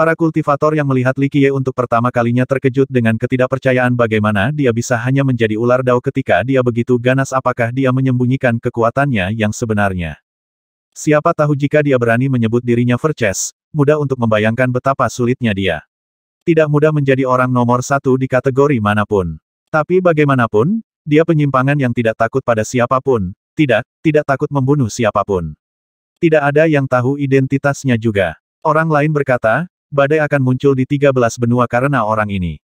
Para kultivator yang melihat Likie untuk pertama kalinya terkejut dengan ketidakpercayaan bagaimana dia bisa hanya menjadi ular dao ketika dia begitu ganas apakah dia menyembunyikan kekuatannya yang sebenarnya. Siapa tahu jika dia berani menyebut dirinya Verces, mudah untuk membayangkan betapa sulitnya dia. Tidak mudah menjadi orang nomor satu di kategori manapun. Tapi bagaimanapun, dia penyimpangan yang tidak takut pada siapapun, tidak, tidak takut membunuh siapapun. Tidak ada yang tahu identitasnya juga. Orang lain berkata, badai akan muncul di 13 benua karena orang ini.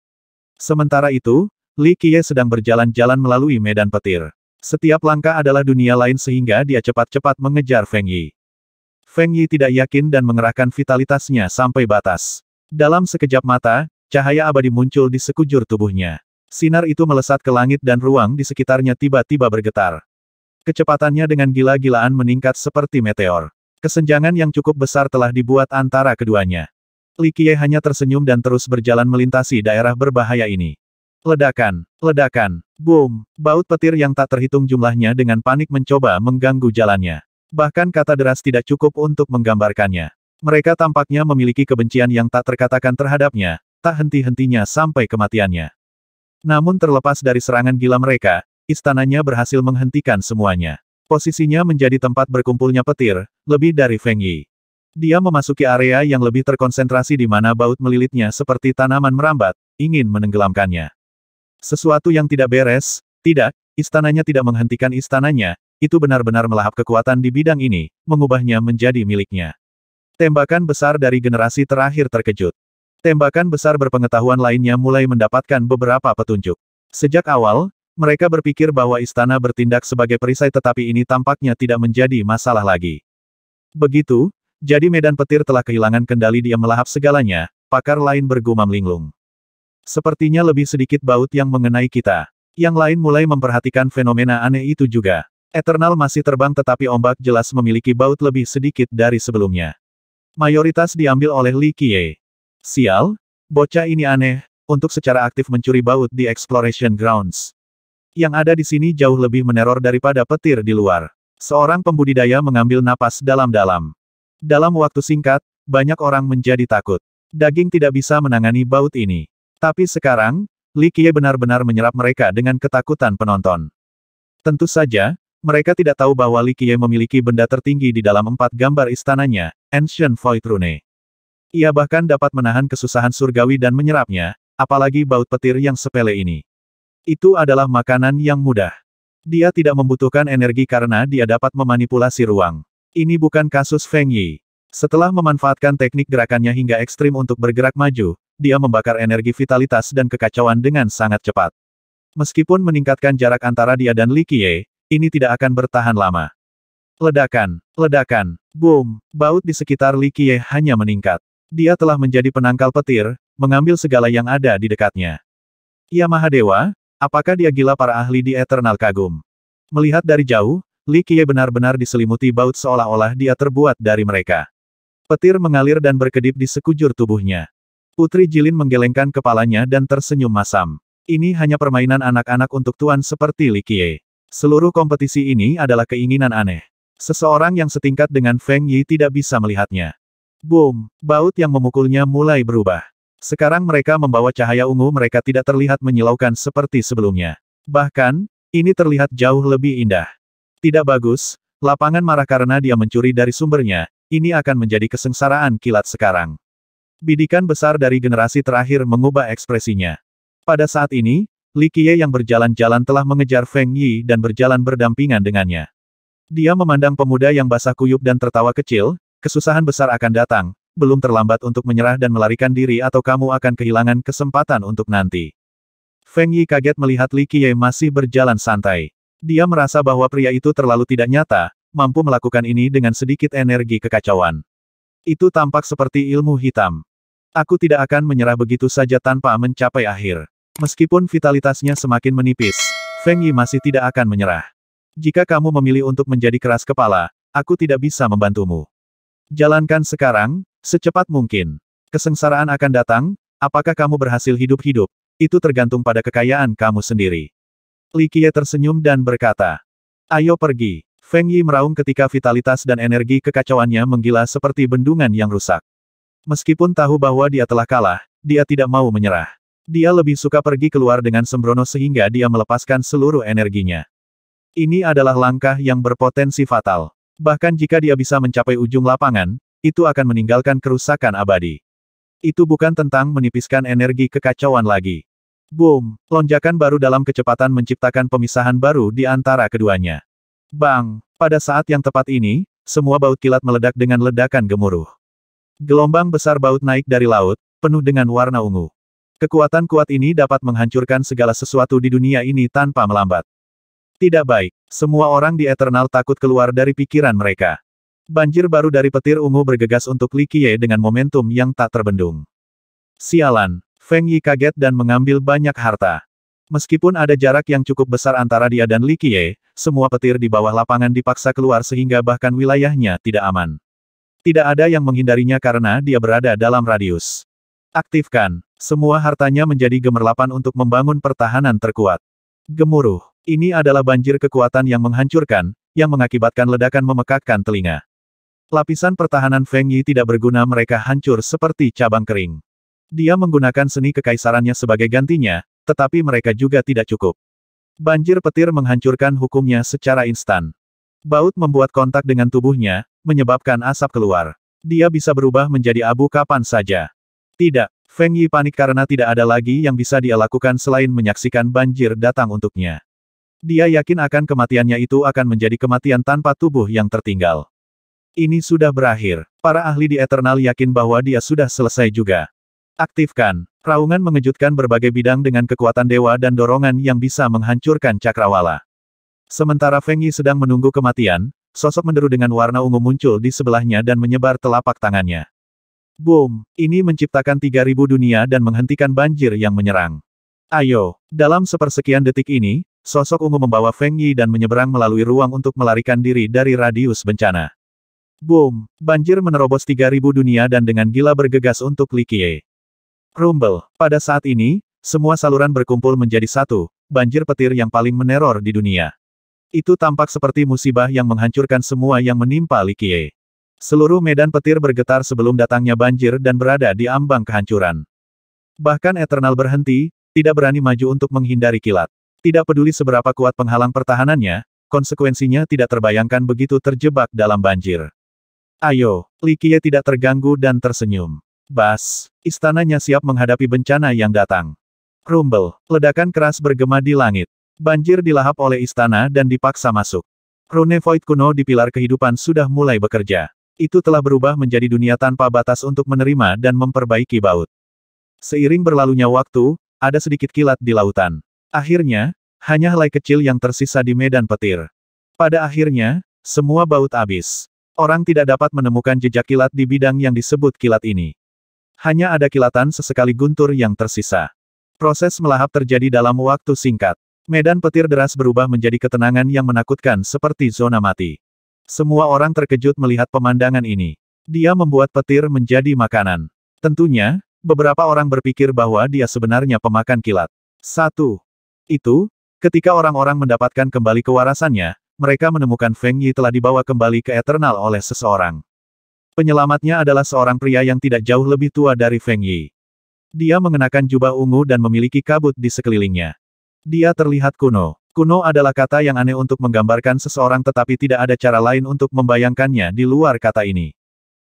Sementara itu, Li Qiye sedang berjalan-jalan melalui medan petir. Setiap langkah adalah dunia lain sehingga dia cepat-cepat mengejar Feng Yi. Feng Yi tidak yakin dan mengerahkan vitalitasnya sampai batas. Dalam sekejap mata, cahaya abadi muncul di sekujur tubuhnya. Sinar itu melesat ke langit dan ruang di sekitarnya tiba-tiba bergetar. Kecepatannya dengan gila-gilaan meningkat seperti meteor. Kesenjangan yang cukup besar telah dibuat antara keduanya. Li Qiye hanya tersenyum dan terus berjalan melintasi daerah berbahaya ini. Ledakan, ledakan, boom, baut petir yang tak terhitung jumlahnya dengan panik mencoba mengganggu jalannya. Bahkan kata deras tidak cukup untuk menggambarkannya. Mereka tampaknya memiliki kebencian yang tak terkatakan terhadapnya, tak henti-hentinya sampai kematiannya. Namun terlepas dari serangan gila mereka, istananya berhasil menghentikan semuanya. Posisinya menjadi tempat berkumpulnya petir, lebih dari Feng Yi. Dia memasuki area yang lebih terkonsentrasi di mana baut melilitnya seperti tanaman merambat, ingin menenggelamkannya. Sesuatu yang tidak beres, tidak, istananya tidak menghentikan istananya, itu benar-benar melahap kekuatan di bidang ini, mengubahnya menjadi miliknya. Tembakan besar dari generasi terakhir terkejut. Tembakan besar berpengetahuan lainnya mulai mendapatkan beberapa petunjuk. Sejak awal, mereka berpikir bahwa istana bertindak sebagai perisai tetapi ini tampaknya tidak menjadi masalah lagi. Begitu, jadi medan petir telah kehilangan kendali dia melahap segalanya, pakar lain bergumam linglung. Sepertinya lebih sedikit baut yang mengenai kita. Yang lain mulai memperhatikan fenomena aneh itu juga. Eternal masih terbang tetapi ombak jelas memiliki baut lebih sedikit dari sebelumnya. Mayoritas diambil oleh Li Qiye. Sial, bocah ini aneh, untuk secara aktif mencuri baut di Exploration Grounds. Yang ada di sini jauh lebih meneror daripada petir di luar. Seorang pembudidaya mengambil napas dalam-dalam. Dalam waktu singkat, banyak orang menjadi takut. Daging tidak bisa menangani baut ini. Tapi sekarang, Li Qiye benar-benar menyerap mereka dengan ketakutan penonton. Tentu saja, mereka tidak tahu bahwa Li Qiye memiliki benda tertinggi di dalam empat gambar istananya, Ancient Void Rune. Ia bahkan dapat menahan kesusahan surgawi dan menyerapnya, apalagi baut petir yang sepele ini. Itu adalah makanan yang mudah. Dia tidak membutuhkan energi karena dia dapat memanipulasi ruang. Ini bukan kasus Feng Yi. Setelah memanfaatkan teknik gerakannya hingga ekstrim untuk bergerak maju, dia membakar energi vitalitas dan kekacauan dengan sangat cepat. Meskipun meningkatkan jarak antara dia dan Li Qiye, ini tidak akan bertahan lama. Ledakan, ledakan, boom, baut di sekitar Li Qiye hanya meningkat. Dia telah menjadi penangkal petir, mengambil segala yang ada di dekatnya. Ya Dewa, apakah dia gila para ahli di Eternal kagum? Melihat dari jauh, Li Qiye benar-benar diselimuti baut seolah-olah dia terbuat dari mereka. Petir mengalir dan berkedip di sekujur tubuhnya. Putri Jilin menggelengkan kepalanya dan tersenyum masam. Ini hanya permainan anak-anak untuk tuan seperti Li Qiye. Seluruh kompetisi ini adalah keinginan aneh. Seseorang yang setingkat dengan Feng Yi tidak bisa melihatnya. Boom, baut yang memukulnya mulai berubah. Sekarang mereka membawa cahaya ungu mereka tidak terlihat menyilaukan seperti sebelumnya. Bahkan, ini terlihat jauh lebih indah. Tidak bagus, lapangan marah karena dia mencuri dari sumbernya, ini akan menjadi kesengsaraan kilat sekarang. Bidikan besar dari generasi terakhir mengubah ekspresinya. Pada saat ini, Li Qiye yang berjalan-jalan telah mengejar Feng Yi dan berjalan berdampingan dengannya. Dia memandang pemuda yang basah kuyup dan tertawa kecil, kesusahan besar akan datang, belum terlambat untuk menyerah dan melarikan diri atau kamu akan kehilangan kesempatan untuk nanti. Feng Yi kaget melihat Li Qiye masih berjalan santai. Dia merasa bahwa pria itu terlalu tidak nyata, mampu melakukan ini dengan sedikit energi kekacauan. Itu tampak seperti ilmu hitam. Aku tidak akan menyerah begitu saja tanpa mencapai akhir. Meskipun vitalitasnya semakin menipis, Feng Yi masih tidak akan menyerah. Jika kamu memilih untuk menjadi keras kepala, aku tidak bisa membantumu. Jalankan sekarang, secepat mungkin. Kesengsaraan akan datang, apakah kamu berhasil hidup-hidup, itu tergantung pada kekayaan kamu sendiri. Qiye tersenyum dan berkata. Ayo pergi. Feng Yi meraung ketika vitalitas dan energi kekacauannya menggila seperti bendungan yang rusak. Meskipun tahu bahwa dia telah kalah, dia tidak mau menyerah. Dia lebih suka pergi keluar dengan sembrono sehingga dia melepaskan seluruh energinya. Ini adalah langkah yang berpotensi fatal. Bahkan jika dia bisa mencapai ujung lapangan, itu akan meninggalkan kerusakan abadi. Itu bukan tentang menipiskan energi kekacauan lagi. Boom! Lonjakan baru dalam kecepatan menciptakan pemisahan baru di antara keduanya. Bang! Pada saat yang tepat ini, semua baut kilat meledak dengan ledakan gemuruh. Gelombang besar baut naik dari laut, penuh dengan warna ungu. Kekuatan kuat ini dapat menghancurkan segala sesuatu di dunia ini tanpa melambat. Tidak baik, semua orang di Eternal takut keluar dari pikiran mereka. Banjir baru dari petir ungu bergegas untuk Likie dengan momentum yang tak terbendung. Sialan, Feng Yi kaget dan mengambil banyak harta. Meskipun ada jarak yang cukup besar antara dia dan Li Qiye, semua petir di bawah lapangan dipaksa keluar sehingga bahkan wilayahnya tidak aman. Tidak ada yang menghindarinya karena dia berada dalam radius. Aktifkan. Semua hartanya menjadi gemerlapan untuk membangun pertahanan terkuat. Gemuruh. Ini adalah banjir kekuatan yang menghancurkan, yang mengakibatkan ledakan memekakkan telinga. Lapisan pertahanan Feng Yi tidak berguna mereka hancur seperti cabang kering. Dia menggunakan seni kekaisarannya sebagai gantinya, tetapi mereka juga tidak cukup. Banjir petir menghancurkan hukumnya secara instan. Baut membuat kontak dengan tubuhnya, menyebabkan asap keluar. Dia bisa berubah menjadi abu kapan saja. Tidak, Feng Yi panik karena tidak ada lagi yang bisa dia lakukan selain menyaksikan banjir datang untuknya. Dia yakin akan kematiannya itu akan menjadi kematian tanpa tubuh yang tertinggal. Ini sudah berakhir. Para ahli di Eternal yakin bahwa dia sudah selesai juga. Aktifkan. Raungan mengejutkan berbagai bidang dengan kekuatan dewa dan dorongan yang bisa menghancurkan cakrawala. Sementara Feng Yi sedang menunggu kematian, sosok menderu dengan warna ungu muncul di sebelahnya dan menyebar telapak tangannya. Boom! Ini menciptakan 3000 dunia dan menghentikan banjir yang menyerang. Ayo! Dalam sepersekian detik ini, sosok ungu membawa Feng Yi dan menyeberang melalui ruang untuk melarikan diri dari radius bencana. Boom! Banjir menerobos 3000 dunia dan dengan gila bergegas untuk Li Rumble. Pada saat ini, semua saluran berkumpul menjadi satu, banjir petir yang paling meneror di dunia. Itu tampak seperti musibah yang menghancurkan semua yang menimpa Likie. Seluruh medan petir bergetar sebelum datangnya banjir dan berada di ambang kehancuran. Bahkan Eternal berhenti, tidak berani maju untuk menghindari kilat. Tidak peduli seberapa kuat penghalang pertahanannya, konsekuensinya tidak terbayangkan begitu terjebak dalam banjir. Ayo, Likie tidak terganggu dan tersenyum. Bas, istananya siap menghadapi bencana yang datang. Rumble, ledakan keras bergema di langit. Banjir dilahap oleh istana dan dipaksa masuk. Rune Void kuno di pilar kehidupan sudah mulai bekerja. Itu telah berubah menjadi dunia tanpa batas untuk menerima dan memperbaiki baut. Seiring berlalunya waktu, ada sedikit kilat di lautan. Akhirnya, hanya helai kecil yang tersisa di medan petir. Pada akhirnya, semua baut habis. Orang tidak dapat menemukan jejak kilat di bidang yang disebut kilat ini. Hanya ada kilatan sesekali guntur yang tersisa. Proses melahap terjadi dalam waktu singkat. Medan petir deras berubah menjadi ketenangan yang menakutkan seperti zona mati. Semua orang terkejut melihat pemandangan ini. Dia membuat petir menjadi makanan. Tentunya, beberapa orang berpikir bahwa dia sebenarnya pemakan kilat. Satu. Itu, ketika orang-orang mendapatkan kembali kewarasannya, mereka menemukan Feng Yi telah dibawa kembali ke Eternal oleh seseorang. Penyelamatnya adalah seorang pria yang tidak jauh lebih tua dari Feng Yi. Dia mengenakan jubah ungu dan memiliki kabut di sekelilingnya. Dia terlihat kuno. Kuno adalah kata yang aneh untuk menggambarkan seseorang tetapi tidak ada cara lain untuk membayangkannya di luar kata ini.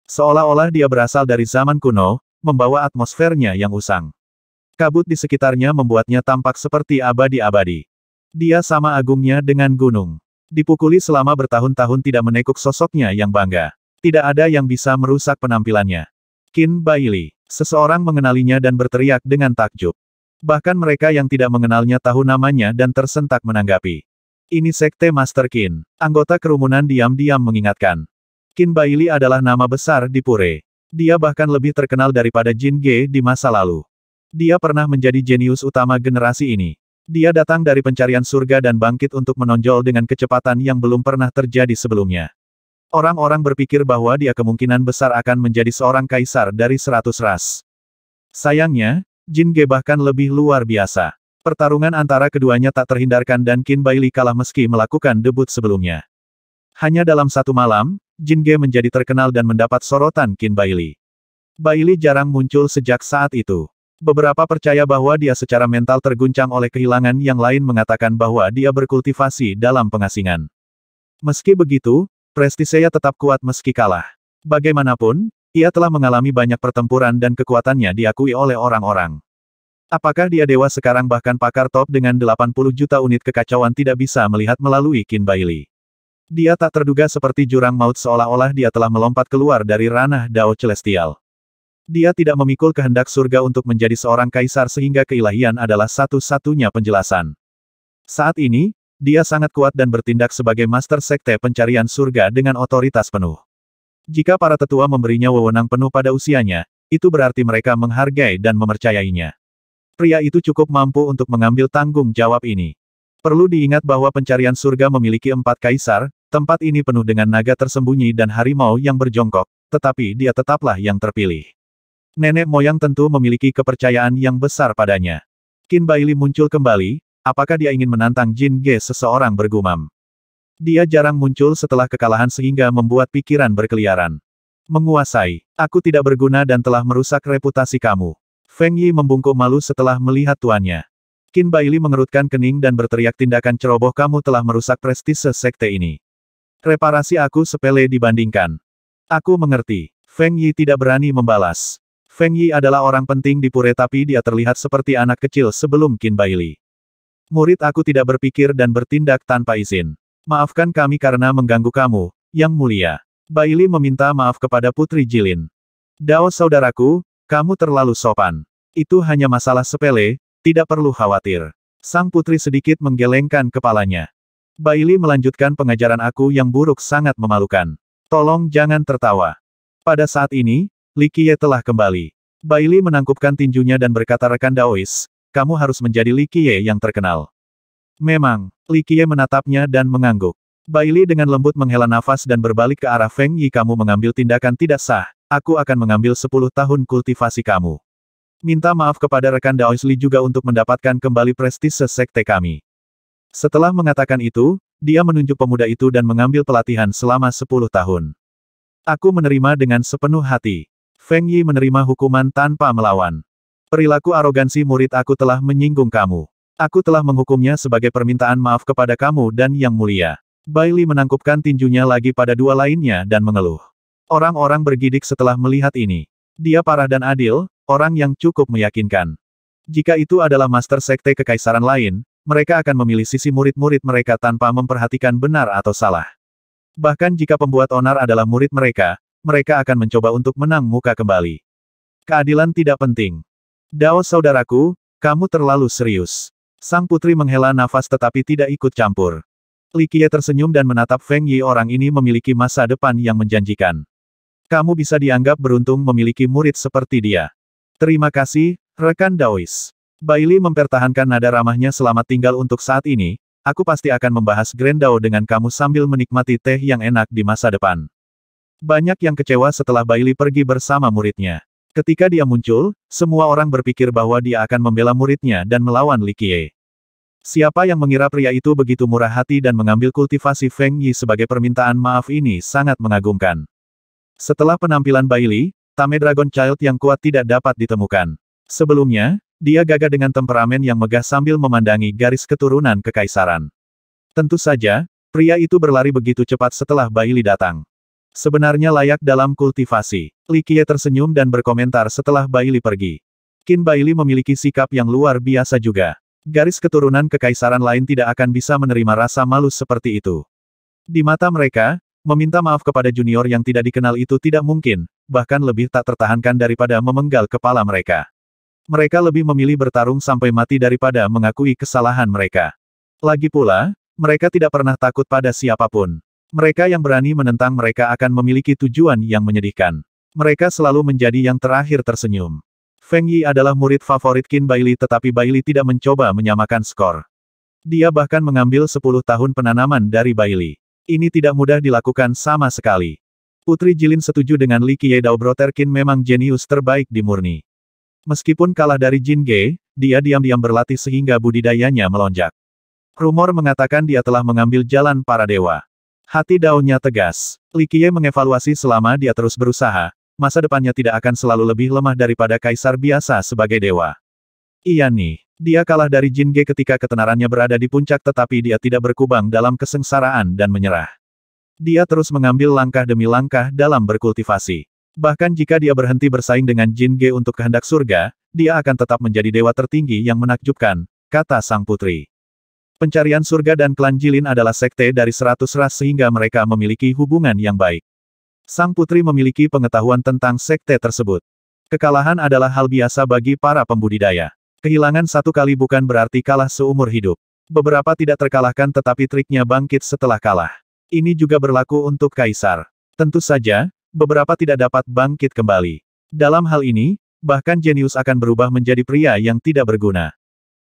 Seolah-olah dia berasal dari zaman kuno, membawa atmosfernya yang usang. Kabut di sekitarnya membuatnya tampak seperti abadi-abadi. Dia sama agungnya dengan gunung. Dipukuli selama bertahun-tahun tidak menekuk sosoknya yang bangga. Tidak ada yang bisa merusak penampilannya. Qin Baili. Seseorang mengenalinya dan berteriak dengan takjub. Bahkan mereka yang tidak mengenalnya tahu namanya dan tersentak menanggapi. Ini Sekte Master Qin. Anggota kerumunan diam-diam mengingatkan. Qin Baili adalah nama besar di Pure. Dia bahkan lebih terkenal daripada Jin Ge di masa lalu. Dia pernah menjadi jenius utama generasi ini. Dia datang dari pencarian surga dan bangkit untuk menonjol dengan kecepatan yang belum pernah terjadi sebelumnya. Orang-orang berpikir bahwa dia kemungkinan besar akan menjadi seorang kaisar dari seratus ras. Sayangnya, Jin Ge bahkan lebih luar biasa. Pertarungan antara keduanya tak terhindarkan dan Qin Baili kalah meski melakukan debut sebelumnya. Hanya dalam satu malam, Jin Ge menjadi terkenal dan mendapat sorotan Qin Baili. Li jarang muncul sejak saat itu. Beberapa percaya bahwa dia secara mental terguncang oleh kehilangan yang lain mengatakan bahwa dia berkultivasi dalam pengasingan. Meski begitu, Prestiseya tetap kuat meski kalah. Bagaimanapun, ia telah mengalami banyak pertempuran dan kekuatannya diakui oleh orang-orang. Apakah dia dewa sekarang bahkan pakar top dengan 80 juta unit kekacauan tidak bisa melihat melalui Qin Baili. Dia tak terduga seperti jurang maut seolah-olah dia telah melompat keluar dari ranah Dao Celestial. Dia tidak memikul kehendak surga untuk menjadi seorang kaisar sehingga keilahian adalah satu-satunya penjelasan. Saat ini, dia sangat kuat dan bertindak sebagai master sekte pencarian surga dengan otoritas penuh. Jika para tetua memberinya wewenang penuh pada usianya, itu berarti mereka menghargai dan memercayainya. Pria itu cukup mampu untuk mengambil tanggung jawab ini. Perlu diingat bahwa pencarian surga memiliki empat kaisar, tempat ini penuh dengan naga tersembunyi dan harimau yang berjongkok, tetapi dia tetaplah yang terpilih. Nenek moyang tentu memiliki kepercayaan yang besar padanya. Kin Baili muncul kembali, Apakah dia ingin menantang Jin Ge seseorang bergumam? Dia jarang muncul setelah kekalahan sehingga membuat pikiran berkeliaran. Menguasai, aku tidak berguna dan telah merusak reputasi kamu. Feng Yi membungkuk malu setelah melihat tuannya. Qin Baili mengerutkan kening dan berteriak tindakan ceroboh kamu telah merusak prestise sekte ini. Reparasi aku sepele dibandingkan. Aku mengerti. Feng Yi tidak berani membalas. Feng Yi adalah orang penting di Pure tapi dia terlihat seperti anak kecil sebelum Qin Baili. Murid aku tidak berpikir dan bertindak tanpa izin. Maafkan kami karena mengganggu kamu, yang mulia. Baili meminta maaf kepada Putri Jilin. Dao saudaraku, kamu terlalu sopan. Itu hanya masalah sepele, tidak perlu khawatir. Sang putri sedikit menggelengkan kepalanya. Baili melanjutkan pengajaran aku yang buruk sangat memalukan. Tolong jangan tertawa. Pada saat ini, Likie telah kembali. Baili menangkupkan tinjunya dan berkata rekan Daois, kamu harus menjadi Li Qiye yang terkenal. Memang, Li Qiye menatapnya dan mengangguk. Baili dengan lembut menghela nafas dan berbalik ke arah Feng Yi kamu mengambil tindakan tidak sah, aku akan mengambil 10 tahun kultivasi kamu. Minta maaf kepada rekan Daois Li juga untuk mendapatkan kembali prestise sekte kami. Setelah mengatakan itu, dia menunjuk pemuda itu dan mengambil pelatihan selama 10 tahun. Aku menerima dengan sepenuh hati. Feng Yi menerima hukuman tanpa melawan. Perilaku arogansi murid aku telah menyinggung kamu. Aku telah menghukumnya sebagai permintaan maaf kepada kamu dan yang mulia. Bailey menangkupkan tinjunya lagi pada dua lainnya dan mengeluh. Orang-orang bergidik setelah melihat ini. Dia parah dan adil, orang yang cukup meyakinkan. Jika itu adalah master sekte kekaisaran lain, mereka akan memilih sisi murid-murid mereka tanpa memperhatikan benar atau salah. Bahkan jika pembuat onar adalah murid mereka, mereka akan mencoba untuk menang muka kembali. Keadilan tidak penting. Dao saudaraku, kamu terlalu serius. Sang putri menghela nafas tetapi tidak ikut campur. Li Qiye tersenyum dan menatap Feng Yi orang ini memiliki masa depan yang menjanjikan. Kamu bisa dianggap beruntung memiliki murid seperti dia. Terima kasih, rekan Daois. Baili mempertahankan nada ramahnya selamat tinggal untuk saat ini, aku pasti akan membahas Grand Dao dengan kamu sambil menikmati teh yang enak di masa depan. Banyak yang kecewa setelah Baili pergi bersama muridnya. Ketika dia muncul, semua orang berpikir bahwa dia akan membela muridnya dan melawan Li Qiye. Siapa yang mengira pria itu begitu murah hati dan mengambil kultivasi Feng Yi sebagai permintaan maaf ini sangat mengagumkan. Setelah penampilan Bailey, Tame Dragon Child yang kuat tidak dapat ditemukan. Sebelumnya, dia gagah dengan temperamen yang megah sambil memandangi garis keturunan kekaisaran. Tentu saja, pria itu berlari begitu cepat setelah Bailey datang. Sebenarnya layak dalam kultivasi. Li Qiye tersenyum dan berkomentar setelah Baili pergi. Qin Baili memiliki sikap yang luar biasa juga. Garis keturunan kekaisaran lain tidak akan bisa menerima rasa malu seperti itu. Di mata mereka, meminta maaf kepada junior yang tidak dikenal itu tidak mungkin, bahkan lebih tak tertahankan daripada memenggal kepala mereka. Mereka lebih memilih bertarung sampai mati daripada mengakui kesalahan mereka. Lagi pula, mereka tidak pernah takut pada siapapun. Mereka yang berani menentang mereka akan memiliki tujuan yang menyedihkan. Mereka selalu menjadi yang terakhir tersenyum. Feng Yi adalah murid favorit Qin Baili tetapi Baili tidak mencoba menyamakan skor. Dia bahkan mengambil 10 tahun penanaman dari Baili. Ini tidak mudah dilakukan sama sekali. Putri Jilin setuju dengan Li Qiye Dao Qin memang jenius terbaik di Murni. Meskipun kalah dari Jin Ge, dia diam-diam berlatih sehingga budidayanya melonjak. Rumor mengatakan dia telah mengambil jalan para dewa. Hati daunnya tegas. Likie mengevaluasi selama dia terus berusaha, masa depannya tidak akan selalu lebih lemah daripada kaisar biasa sebagai dewa. Iya nih, dia kalah dari Jin Ge ketika ketenarannya berada di puncak tetapi dia tidak berkubang dalam kesengsaraan dan menyerah. Dia terus mengambil langkah demi langkah dalam berkultivasi. Bahkan jika dia berhenti bersaing dengan Jin Ge untuk kehendak surga, dia akan tetap menjadi dewa tertinggi yang menakjubkan, kata sang putri. Pencarian surga dan klan Jilin adalah sekte dari seratus ras sehingga mereka memiliki hubungan yang baik. Sang putri memiliki pengetahuan tentang sekte tersebut. Kekalahan adalah hal biasa bagi para pembudidaya. Kehilangan satu kali bukan berarti kalah seumur hidup. Beberapa tidak terkalahkan tetapi triknya bangkit setelah kalah. Ini juga berlaku untuk kaisar. Tentu saja, beberapa tidak dapat bangkit kembali. Dalam hal ini, bahkan jenius akan berubah menjadi pria yang tidak berguna.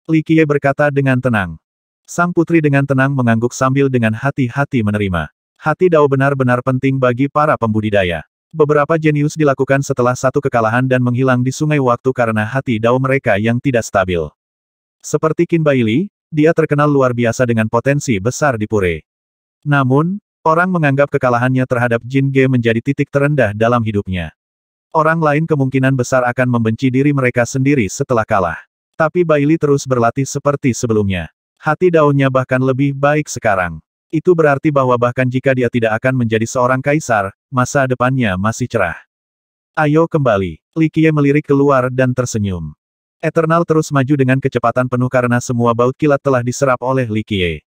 Likie berkata dengan tenang. Sang putri dengan tenang mengangguk sambil dengan hati-hati menerima. Hati Dao benar-benar penting bagi para pembudidaya. Beberapa jenius dilakukan setelah satu kekalahan dan menghilang di sungai waktu karena hati Dao mereka yang tidak stabil. Seperti Qin Baili, dia terkenal luar biasa dengan potensi besar di Pure. Namun, orang menganggap kekalahannya terhadap Jin Ge menjadi titik terendah dalam hidupnya. Orang lain kemungkinan besar akan membenci diri mereka sendiri setelah kalah. Tapi Bailey terus berlatih seperti sebelumnya. Hati daunnya bahkan lebih baik sekarang. Itu berarti bahwa bahkan jika dia tidak akan menjadi seorang kaisar, masa depannya masih cerah. Ayo kembali. Li Likie melirik keluar dan tersenyum. Eternal terus maju dengan kecepatan penuh karena semua baut kilat telah diserap oleh Li Likie.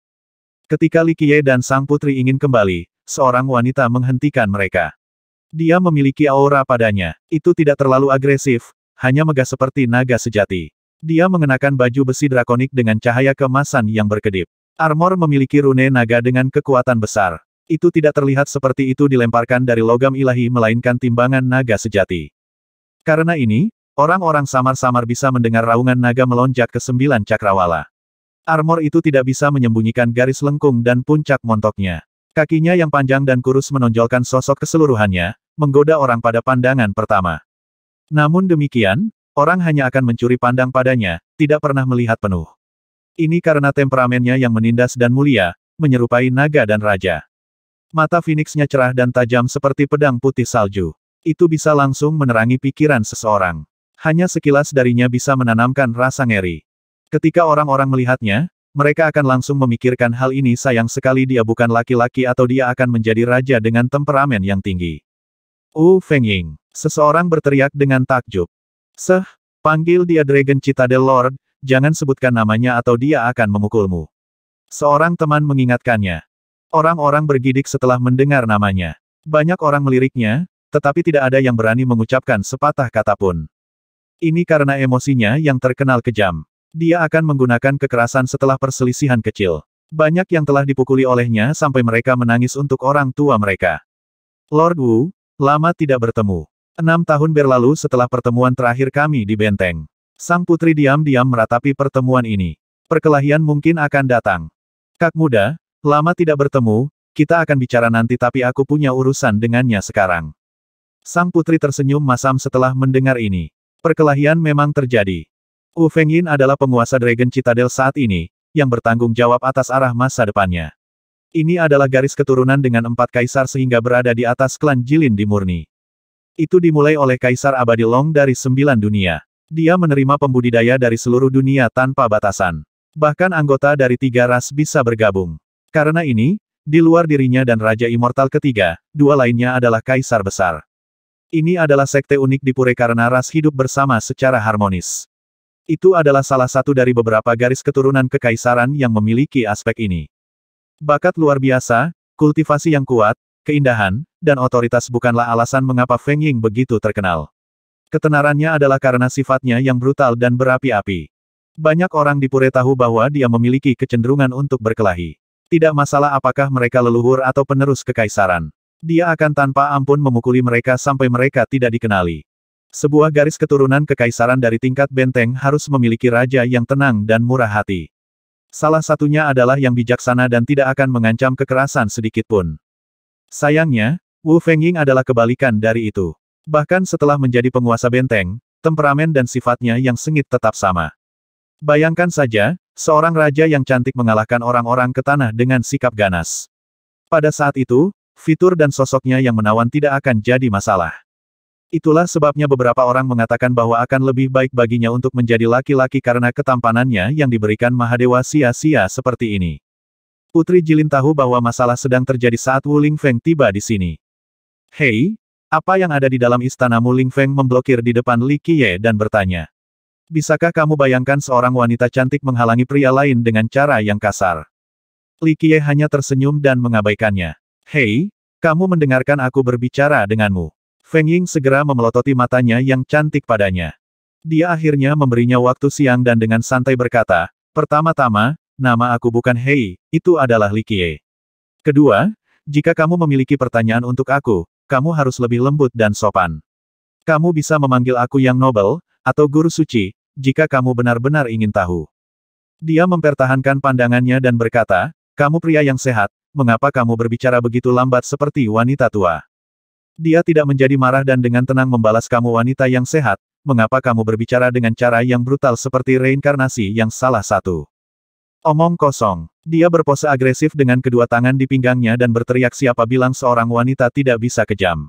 Ketika Li Likie dan sang putri ingin kembali, seorang wanita menghentikan mereka. Dia memiliki aura padanya. Itu tidak terlalu agresif, hanya megah seperti naga sejati. Dia mengenakan baju besi drakonik dengan cahaya kemasan yang berkedip. Armor memiliki rune naga dengan kekuatan besar. Itu tidak terlihat seperti itu dilemparkan dari logam ilahi melainkan timbangan naga sejati. Karena ini, orang-orang samar-samar bisa mendengar raungan naga melonjak ke sembilan cakrawala. Armor itu tidak bisa menyembunyikan garis lengkung dan puncak montoknya. Kakinya yang panjang dan kurus menonjolkan sosok keseluruhannya, menggoda orang pada pandangan pertama. Namun demikian, Orang hanya akan mencuri pandang padanya, tidak pernah melihat penuh. Ini karena temperamennya yang menindas dan mulia, menyerupai naga dan raja. Mata Phoenixnya cerah dan tajam seperti pedang putih salju. Itu bisa langsung menerangi pikiran seseorang. Hanya sekilas darinya bisa menanamkan rasa ngeri. Ketika orang-orang melihatnya, mereka akan langsung memikirkan hal ini sayang sekali dia bukan laki-laki atau dia akan menjadi raja dengan temperamen yang tinggi. Wu Fengying, Seseorang berteriak dengan takjub. Seh, panggil dia Dragon Citadel Lord, jangan sebutkan namanya atau dia akan memukulmu. Seorang teman mengingatkannya. Orang-orang bergidik setelah mendengar namanya. Banyak orang meliriknya, tetapi tidak ada yang berani mengucapkan sepatah kata pun. Ini karena emosinya yang terkenal kejam. Dia akan menggunakan kekerasan setelah perselisihan kecil. Banyak yang telah dipukuli olehnya sampai mereka menangis untuk orang tua mereka. Lord Wu, lama tidak bertemu. Enam tahun berlalu setelah pertemuan terakhir kami di benteng. Sang putri diam-diam meratapi pertemuan ini. Perkelahian mungkin akan datang. Kak muda, lama tidak bertemu, kita akan bicara nanti tapi aku punya urusan dengannya sekarang. Sang putri tersenyum masam setelah mendengar ini. Perkelahian memang terjadi. Wu Fengyin adalah penguasa Dragon Citadel saat ini, yang bertanggung jawab atas arah masa depannya. Ini adalah garis keturunan dengan empat kaisar sehingga berada di atas klan Jilin di Murni. Itu dimulai oleh Kaisar Abadi Long dari sembilan dunia. Dia menerima pembudidaya dari seluruh dunia tanpa batasan. Bahkan anggota dari tiga ras bisa bergabung. Karena ini, di luar dirinya dan Raja Immortal ketiga, dua lainnya adalah Kaisar Besar. Ini adalah sekte unik di Pure karena ras hidup bersama secara harmonis. Itu adalah salah satu dari beberapa garis keturunan kekaisaran yang memiliki aspek ini. Bakat luar biasa, kultivasi yang kuat, keindahan, dan otoritas bukanlah alasan mengapa Feng Ying begitu terkenal. Ketenarannya adalah karena sifatnya yang brutal dan berapi-api. Banyak orang di Pure tahu bahwa dia memiliki kecenderungan untuk berkelahi. Tidak masalah apakah mereka leluhur atau penerus kekaisaran. Dia akan tanpa ampun memukuli mereka sampai mereka tidak dikenali. Sebuah garis keturunan kekaisaran dari tingkat benteng harus memiliki raja yang tenang dan murah hati. Salah satunya adalah yang bijaksana dan tidak akan mengancam kekerasan sedikitpun. Sayangnya, Wu Fengying adalah kebalikan dari itu. Bahkan setelah menjadi penguasa benteng, temperamen dan sifatnya yang sengit tetap sama. Bayangkan saja, seorang raja yang cantik mengalahkan orang-orang ke tanah dengan sikap ganas. Pada saat itu, fitur dan sosoknya yang menawan tidak akan jadi masalah. Itulah sebabnya beberapa orang mengatakan bahwa akan lebih baik baginya untuk menjadi laki-laki karena ketampanannya yang diberikan Mahadewa sia-sia seperti ini. Putri Jilin tahu bahwa masalah sedang terjadi saat Wu Ling Feng tiba di sini. Hei, apa yang ada di dalam istana Wu Ling Feng memblokir di depan Li Qiye dan bertanya. Bisakah kamu bayangkan seorang wanita cantik menghalangi pria lain dengan cara yang kasar? Li Qiye hanya tersenyum dan mengabaikannya. Hei, kamu mendengarkan aku berbicara denganmu. Feng Ying segera memelototi matanya yang cantik padanya. Dia akhirnya memberinya waktu siang dan dengan santai berkata, Pertama-tama, nama aku bukan Hei, itu adalah Likie. Kedua, jika kamu memiliki pertanyaan untuk aku, kamu harus lebih lembut dan sopan. Kamu bisa memanggil aku yang Nobel, atau Guru Suci, jika kamu benar-benar ingin tahu. Dia mempertahankan pandangannya dan berkata, kamu pria yang sehat, mengapa kamu berbicara begitu lambat seperti wanita tua? Dia tidak menjadi marah dan dengan tenang membalas kamu wanita yang sehat, mengapa kamu berbicara dengan cara yang brutal seperti reinkarnasi yang salah satu? Omong kosong. Dia berpose agresif dengan kedua tangan di pinggangnya dan berteriak siapa bilang seorang wanita tidak bisa kejam.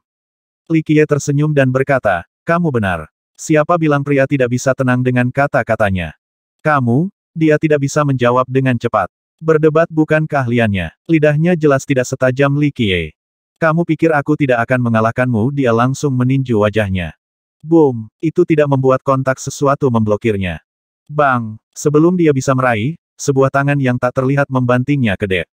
Li Qiye tersenyum dan berkata, kamu benar. Siapa bilang pria tidak bisa tenang dengan kata-katanya. Kamu, dia tidak bisa menjawab dengan cepat. Berdebat bukan keahliannya. Lidahnya jelas tidak setajam Li Qiye. Kamu pikir aku tidak akan mengalahkanmu? Dia langsung meninju wajahnya. Boom! Itu tidak membuat kontak sesuatu memblokirnya. Bang! Sebelum dia bisa meraih, sebuah tangan yang tak terlihat membantingnya ke dek.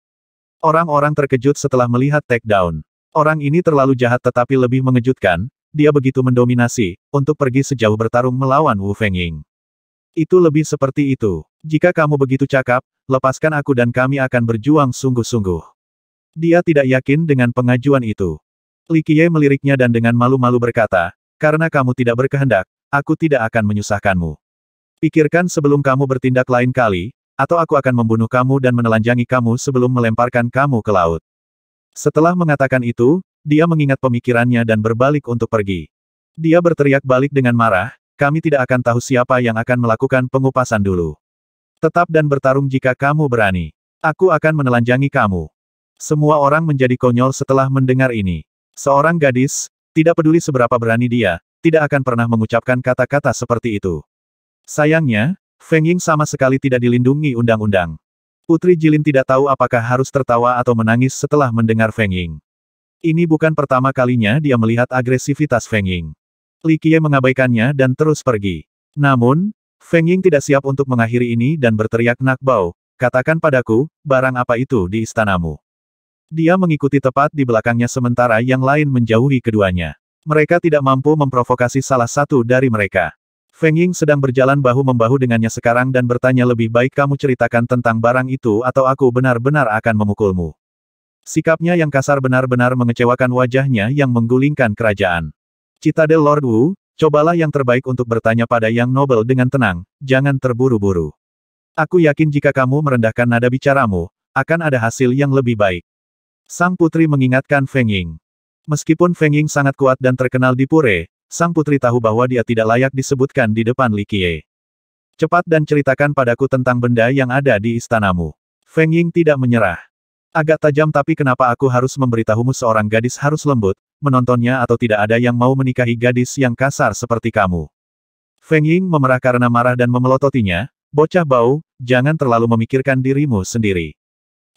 Orang-orang terkejut setelah melihat takedown. Orang ini terlalu jahat tetapi lebih mengejutkan, dia begitu mendominasi, untuk pergi sejauh bertarung melawan Wu Fengying. Itu lebih seperti itu. Jika kamu begitu cakap, lepaskan aku dan kami akan berjuang sungguh-sungguh. Dia tidak yakin dengan pengajuan itu. Li Qiye meliriknya dan dengan malu-malu berkata, karena kamu tidak berkehendak, aku tidak akan menyusahkanmu. Pikirkan sebelum kamu bertindak lain kali, atau aku akan membunuh kamu dan menelanjangi kamu sebelum melemparkan kamu ke laut. Setelah mengatakan itu, dia mengingat pemikirannya dan berbalik untuk pergi. Dia berteriak balik dengan marah, kami tidak akan tahu siapa yang akan melakukan pengupasan dulu. Tetap dan bertarung jika kamu berani. Aku akan menelanjangi kamu. Semua orang menjadi konyol setelah mendengar ini. Seorang gadis, tidak peduli seberapa berani dia, tidak akan pernah mengucapkan kata-kata seperti itu. Sayangnya, Feng Ying sama sekali tidak dilindungi undang-undang. Putri Jilin tidak tahu apakah harus tertawa atau menangis setelah mendengar Feng Ying. Ini bukan pertama kalinya dia melihat agresivitas Feng Ying. Li Qiye mengabaikannya dan terus pergi. Namun, Feng Ying tidak siap untuk mengakhiri ini dan berteriak Nak bau, katakan padaku, barang apa itu di istanamu. Dia mengikuti tepat di belakangnya sementara yang lain menjauhi keduanya. Mereka tidak mampu memprovokasi salah satu dari mereka. Feng Ying sedang berjalan bahu-membahu dengannya sekarang dan bertanya lebih baik kamu ceritakan tentang barang itu atau aku benar-benar akan memukulmu. Sikapnya yang kasar benar-benar mengecewakan wajahnya yang menggulingkan kerajaan. Citadel Lord Wu, cobalah yang terbaik untuk bertanya pada Yang Noble dengan tenang, jangan terburu-buru. Aku yakin jika kamu merendahkan nada bicaramu, akan ada hasil yang lebih baik. Sang putri mengingatkan Feng Ying. Meskipun Feng Ying sangat kuat dan terkenal di Pure, Sang putri tahu bahwa dia tidak layak disebutkan di depan Li Cepat dan ceritakan padaku tentang benda yang ada di istanamu. Feng Ying tidak menyerah. Agak tajam tapi kenapa aku harus memberitahumu seorang gadis harus lembut, menontonnya atau tidak ada yang mau menikahi gadis yang kasar seperti kamu. Feng Ying memerah karena marah dan memelototinya, bocah bau, jangan terlalu memikirkan dirimu sendiri.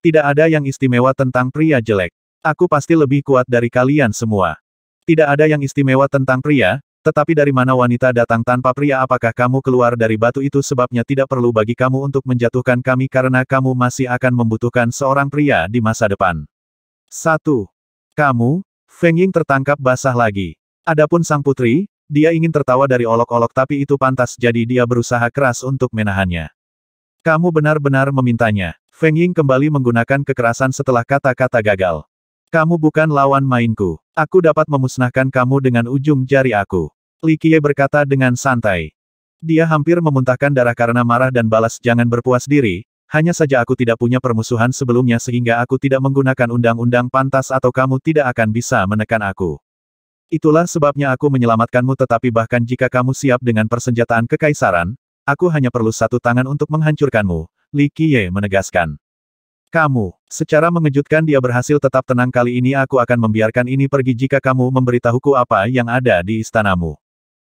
Tidak ada yang istimewa tentang pria jelek. Aku pasti lebih kuat dari kalian semua. Tidak ada yang istimewa tentang pria, tetapi dari mana wanita datang tanpa pria apakah kamu keluar dari batu itu sebabnya tidak perlu bagi kamu untuk menjatuhkan kami karena kamu masih akan membutuhkan seorang pria di masa depan. 1. Kamu, Feng Ying tertangkap basah lagi. Adapun sang putri, dia ingin tertawa dari olok-olok tapi itu pantas jadi dia berusaha keras untuk menahannya. Kamu benar-benar memintanya. Feng Ying kembali menggunakan kekerasan setelah kata-kata gagal. Kamu bukan lawan mainku. Aku dapat memusnahkan kamu dengan ujung jari aku. Li Qiye berkata dengan santai. Dia hampir memuntahkan darah karena marah dan balas jangan berpuas diri, hanya saja aku tidak punya permusuhan sebelumnya sehingga aku tidak menggunakan undang-undang pantas atau kamu tidak akan bisa menekan aku. Itulah sebabnya aku menyelamatkanmu tetapi bahkan jika kamu siap dengan persenjataan kekaisaran, aku hanya perlu satu tangan untuk menghancurkanmu, Li Qiye menegaskan. Kamu, secara mengejutkan dia berhasil tetap tenang kali ini aku akan membiarkan ini pergi jika kamu memberitahuku apa yang ada di istanamu.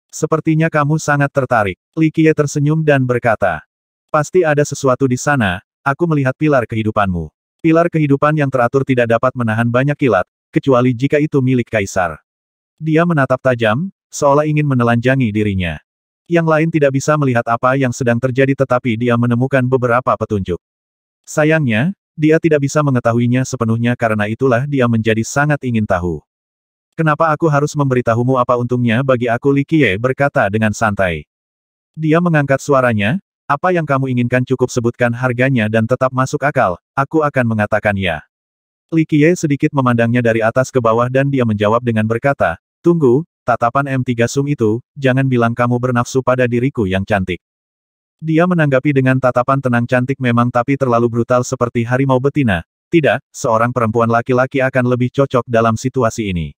Sepertinya kamu sangat tertarik. Likie tersenyum dan berkata. Pasti ada sesuatu di sana, aku melihat pilar kehidupanmu. Pilar kehidupan yang teratur tidak dapat menahan banyak kilat, kecuali jika itu milik kaisar. Dia menatap tajam, seolah ingin menelanjangi dirinya. Yang lain tidak bisa melihat apa yang sedang terjadi tetapi dia menemukan beberapa petunjuk. Sayangnya, dia tidak bisa mengetahuinya sepenuhnya karena itulah dia menjadi sangat ingin tahu. Kenapa aku harus memberitahumu apa untungnya bagi aku Li berkata dengan santai. Dia mengangkat suaranya, apa yang kamu inginkan cukup sebutkan harganya dan tetap masuk akal, aku akan mengatakan ya. Li sedikit memandangnya dari atas ke bawah dan dia menjawab dengan berkata, Tunggu, tatapan M3 Sum itu, jangan bilang kamu bernafsu pada diriku yang cantik. Dia menanggapi dengan tatapan tenang cantik memang tapi terlalu brutal seperti harimau betina. Tidak, seorang perempuan laki-laki akan lebih cocok dalam situasi ini.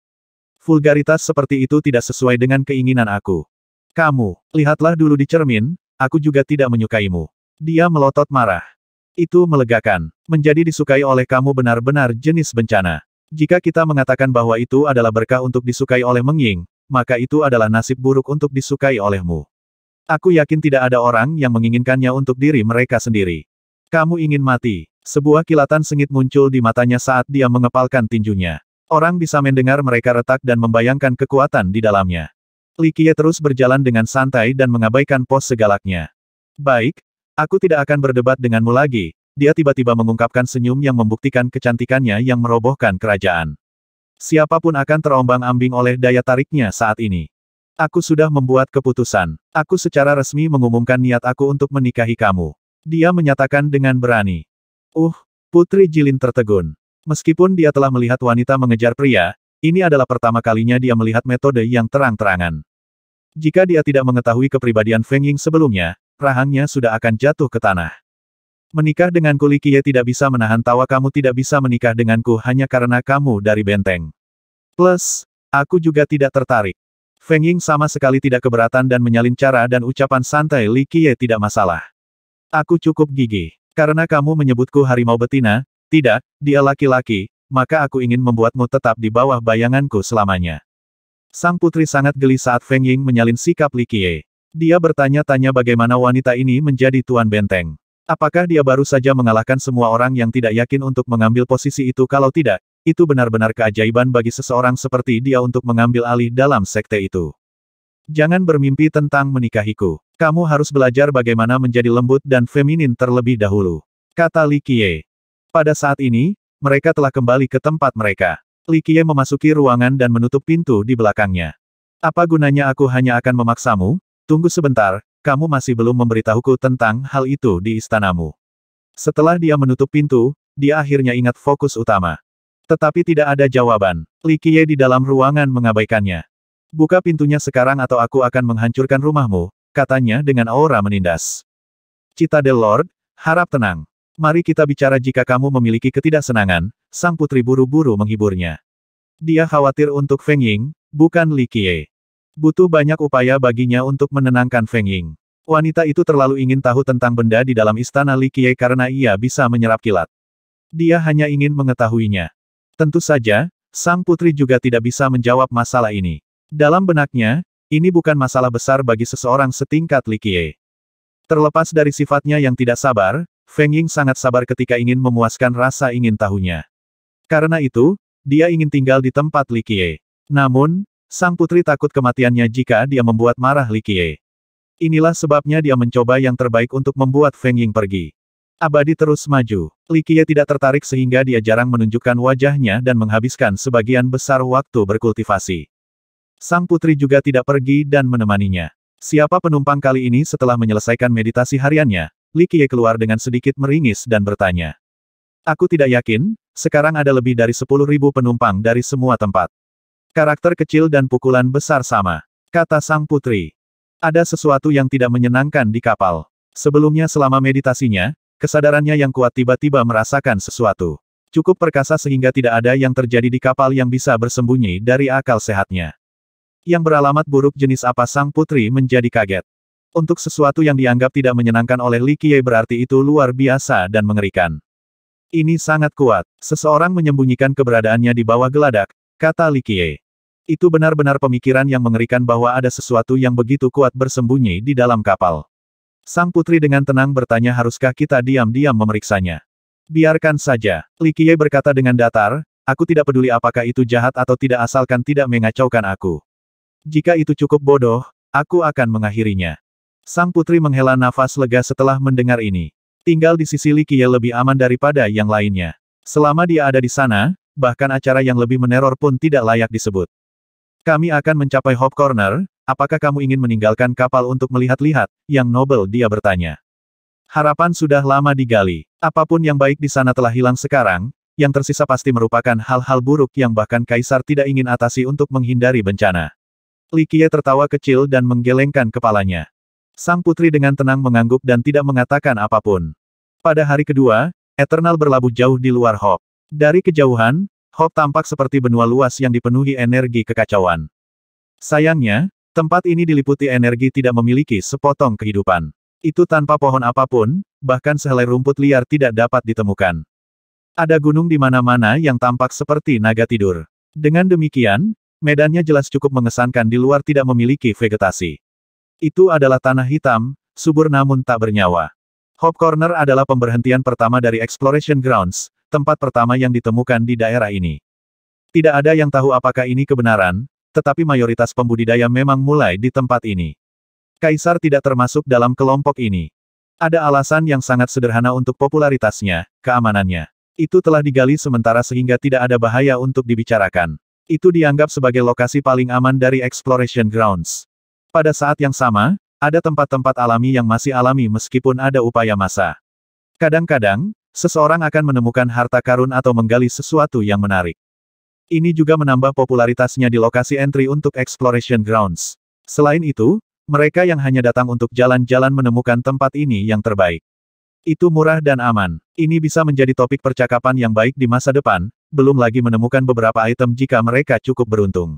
Vulgaritas seperti itu tidak sesuai dengan keinginan aku. Kamu, lihatlah dulu di cermin, aku juga tidak menyukaimu. Dia melotot marah. Itu melegakan. Menjadi disukai oleh kamu benar-benar jenis bencana. Jika kita mengatakan bahwa itu adalah berkah untuk disukai oleh Mengying, maka itu adalah nasib buruk untuk disukai olehmu. Aku yakin tidak ada orang yang menginginkannya untuk diri mereka sendiri. Kamu ingin mati. Sebuah kilatan sengit muncul di matanya saat dia mengepalkan tinjunya. Orang bisa mendengar mereka retak dan membayangkan kekuatan di dalamnya. Likie terus berjalan dengan santai dan mengabaikan pos segalaknya. Baik, aku tidak akan berdebat denganmu lagi, dia tiba-tiba mengungkapkan senyum yang membuktikan kecantikannya yang merobohkan kerajaan. Siapapun akan terombang-ambing oleh daya tariknya saat ini. Aku sudah membuat keputusan. Aku secara resmi mengumumkan niat aku untuk menikahi kamu. Dia menyatakan dengan berani. Uh, Putri Jilin tertegun. Meskipun dia telah melihat wanita mengejar pria, ini adalah pertama kalinya dia melihat metode yang terang-terangan. Jika dia tidak mengetahui kepribadian Feng Ying sebelumnya, rahangnya sudah akan jatuh ke tanah. Menikah dengan Li Kie tidak bisa menahan tawa kamu tidak bisa menikah denganku hanya karena kamu dari benteng. Plus, aku juga tidak tertarik. Feng Ying sama sekali tidak keberatan dan menyalin cara dan ucapan santai Li Qiye tidak masalah. Aku cukup gigi, Karena kamu menyebutku harimau betina, tidak, dia laki-laki, maka aku ingin membuatmu tetap di bawah bayanganku selamanya. Sang putri sangat geli saat Feng Ying menyalin sikap Li Qiye. Dia bertanya-tanya bagaimana wanita ini menjadi tuan benteng. Apakah dia baru saja mengalahkan semua orang yang tidak yakin untuk mengambil posisi itu kalau tidak, itu benar-benar keajaiban bagi seseorang seperti dia untuk mengambil alih dalam sekte itu. Jangan bermimpi tentang menikahiku. Kamu harus belajar bagaimana menjadi lembut dan feminin terlebih dahulu. Kata Li Qiye. Pada saat ini, mereka telah kembali ke tempat mereka. Li Qiye memasuki ruangan dan menutup pintu di belakangnya. Apa gunanya aku hanya akan memaksamu? Tunggu sebentar, kamu masih belum memberitahuku tentang hal itu di istanamu. Setelah dia menutup pintu, dia akhirnya ingat fokus utama. Tetapi tidak ada jawaban. Li Qiye di dalam ruangan mengabaikannya. Buka pintunya sekarang atau aku akan menghancurkan rumahmu, katanya dengan aura menindas. Cita Del Lord, harap tenang. Mari kita bicara jika kamu memiliki ketidaksenangan, sang putri buru-buru menghiburnya. Dia khawatir untuk Feng Ying, bukan Li Qiye. Butuh banyak upaya baginya untuk menenangkan Feng Ying. Wanita itu terlalu ingin tahu tentang benda di dalam istana Li Qiye karena ia bisa menyerap kilat. Dia hanya ingin mengetahuinya. Tentu saja, sang putri juga tidak bisa menjawab masalah ini. Dalam benaknya, ini bukan masalah besar bagi seseorang setingkat Li Terlepas dari sifatnya yang tidak sabar, Feng Ying sangat sabar ketika ingin memuaskan rasa ingin tahunya. Karena itu, dia ingin tinggal di tempat Li Namun, sang putri takut kematiannya jika dia membuat marah Li Inilah sebabnya dia mencoba yang terbaik untuk membuat Feng Ying pergi. Abadi terus maju. Likie tidak tertarik sehingga dia jarang menunjukkan wajahnya dan menghabiskan sebagian besar waktu berkultivasi. Sang putri juga tidak pergi dan menemaninya. Siapa penumpang kali ini setelah menyelesaikan meditasi hariannya, Likie keluar dengan sedikit meringis dan bertanya. Aku tidak yakin, sekarang ada lebih dari 10.000 penumpang dari semua tempat. Karakter kecil dan pukulan besar sama, kata sang putri. Ada sesuatu yang tidak menyenangkan di kapal. Sebelumnya selama meditasinya, Kesadarannya yang kuat tiba-tiba merasakan sesuatu. Cukup perkasa sehingga tidak ada yang terjadi di kapal yang bisa bersembunyi dari akal sehatnya. Yang beralamat buruk jenis apa sang putri menjadi kaget. Untuk sesuatu yang dianggap tidak menyenangkan oleh Li Qiye berarti itu luar biasa dan mengerikan. Ini sangat kuat. Seseorang menyembunyikan keberadaannya di bawah geladak, kata Li Qiye. Itu benar-benar pemikiran yang mengerikan bahwa ada sesuatu yang begitu kuat bersembunyi di dalam kapal. Sang putri dengan tenang bertanya haruskah kita diam-diam memeriksanya. Biarkan saja, Li Qiye berkata dengan datar, aku tidak peduli apakah itu jahat atau tidak asalkan tidak mengacaukan aku. Jika itu cukup bodoh, aku akan mengakhirinya. Sang putri menghela nafas lega setelah mendengar ini. Tinggal di sisi Li Qiye lebih aman daripada yang lainnya. Selama dia ada di sana, bahkan acara yang lebih meneror pun tidak layak disebut. Kami akan mencapai Hop Corner, apakah kamu ingin meninggalkan kapal untuk melihat-lihat? Yang Nobel dia bertanya. Harapan sudah lama digali. Apapun yang baik di sana telah hilang sekarang, yang tersisa pasti merupakan hal-hal buruk yang bahkan Kaisar tidak ingin atasi untuk menghindari bencana. Likie tertawa kecil dan menggelengkan kepalanya. Sang putri dengan tenang mengangguk dan tidak mengatakan apapun. Pada hari kedua, Eternal berlabuh jauh di luar Hop. Dari kejauhan, Hop tampak seperti benua luas yang dipenuhi energi kekacauan. Sayangnya, Tempat ini diliputi energi tidak memiliki sepotong kehidupan. Itu tanpa pohon apapun, bahkan sehelai rumput liar tidak dapat ditemukan. Ada gunung di mana-mana yang tampak seperti naga tidur. Dengan demikian, medannya jelas cukup mengesankan di luar tidak memiliki vegetasi. Itu adalah tanah hitam, subur namun tak bernyawa. Hop Corner adalah pemberhentian pertama dari Exploration Grounds, tempat pertama yang ditemukan di daerah ini. Tidak ada yang tahu apakah ini kebenaran, tetapi mayoritas pembudidaya memang mulai di tempat ini. Kaisar tidak termasuk dalam kelompok ini. Ada alasan yang sangat sederhana untuk popularitasnya, keamanannya. Itu telah digali sementara sehingga tidak ada bahaya untuk dibicarakan. Itu dianggap sebagai lokasi paling aman dari Exploration Grounds. Pada saat yang sama, ada tempat-tempat alami yang masih alami meskipun ada upaya masa. Kadang-kadang, seseorang akan menemukan harta karun atau menggali sesuatu yang menarik. Ini juga menambah popularitasnya di lokasi entry untuk Exploration Grounds. Selain itu, mereka yang hanya datang untuk jalan-jalan menemukan tempat ini yang terbaik. Itu murah dan aman. Ini bisa menjadi topik percakapan yang baik di masa depan, belum lagi menemukan beberapa item jika mereka cukup beruntung.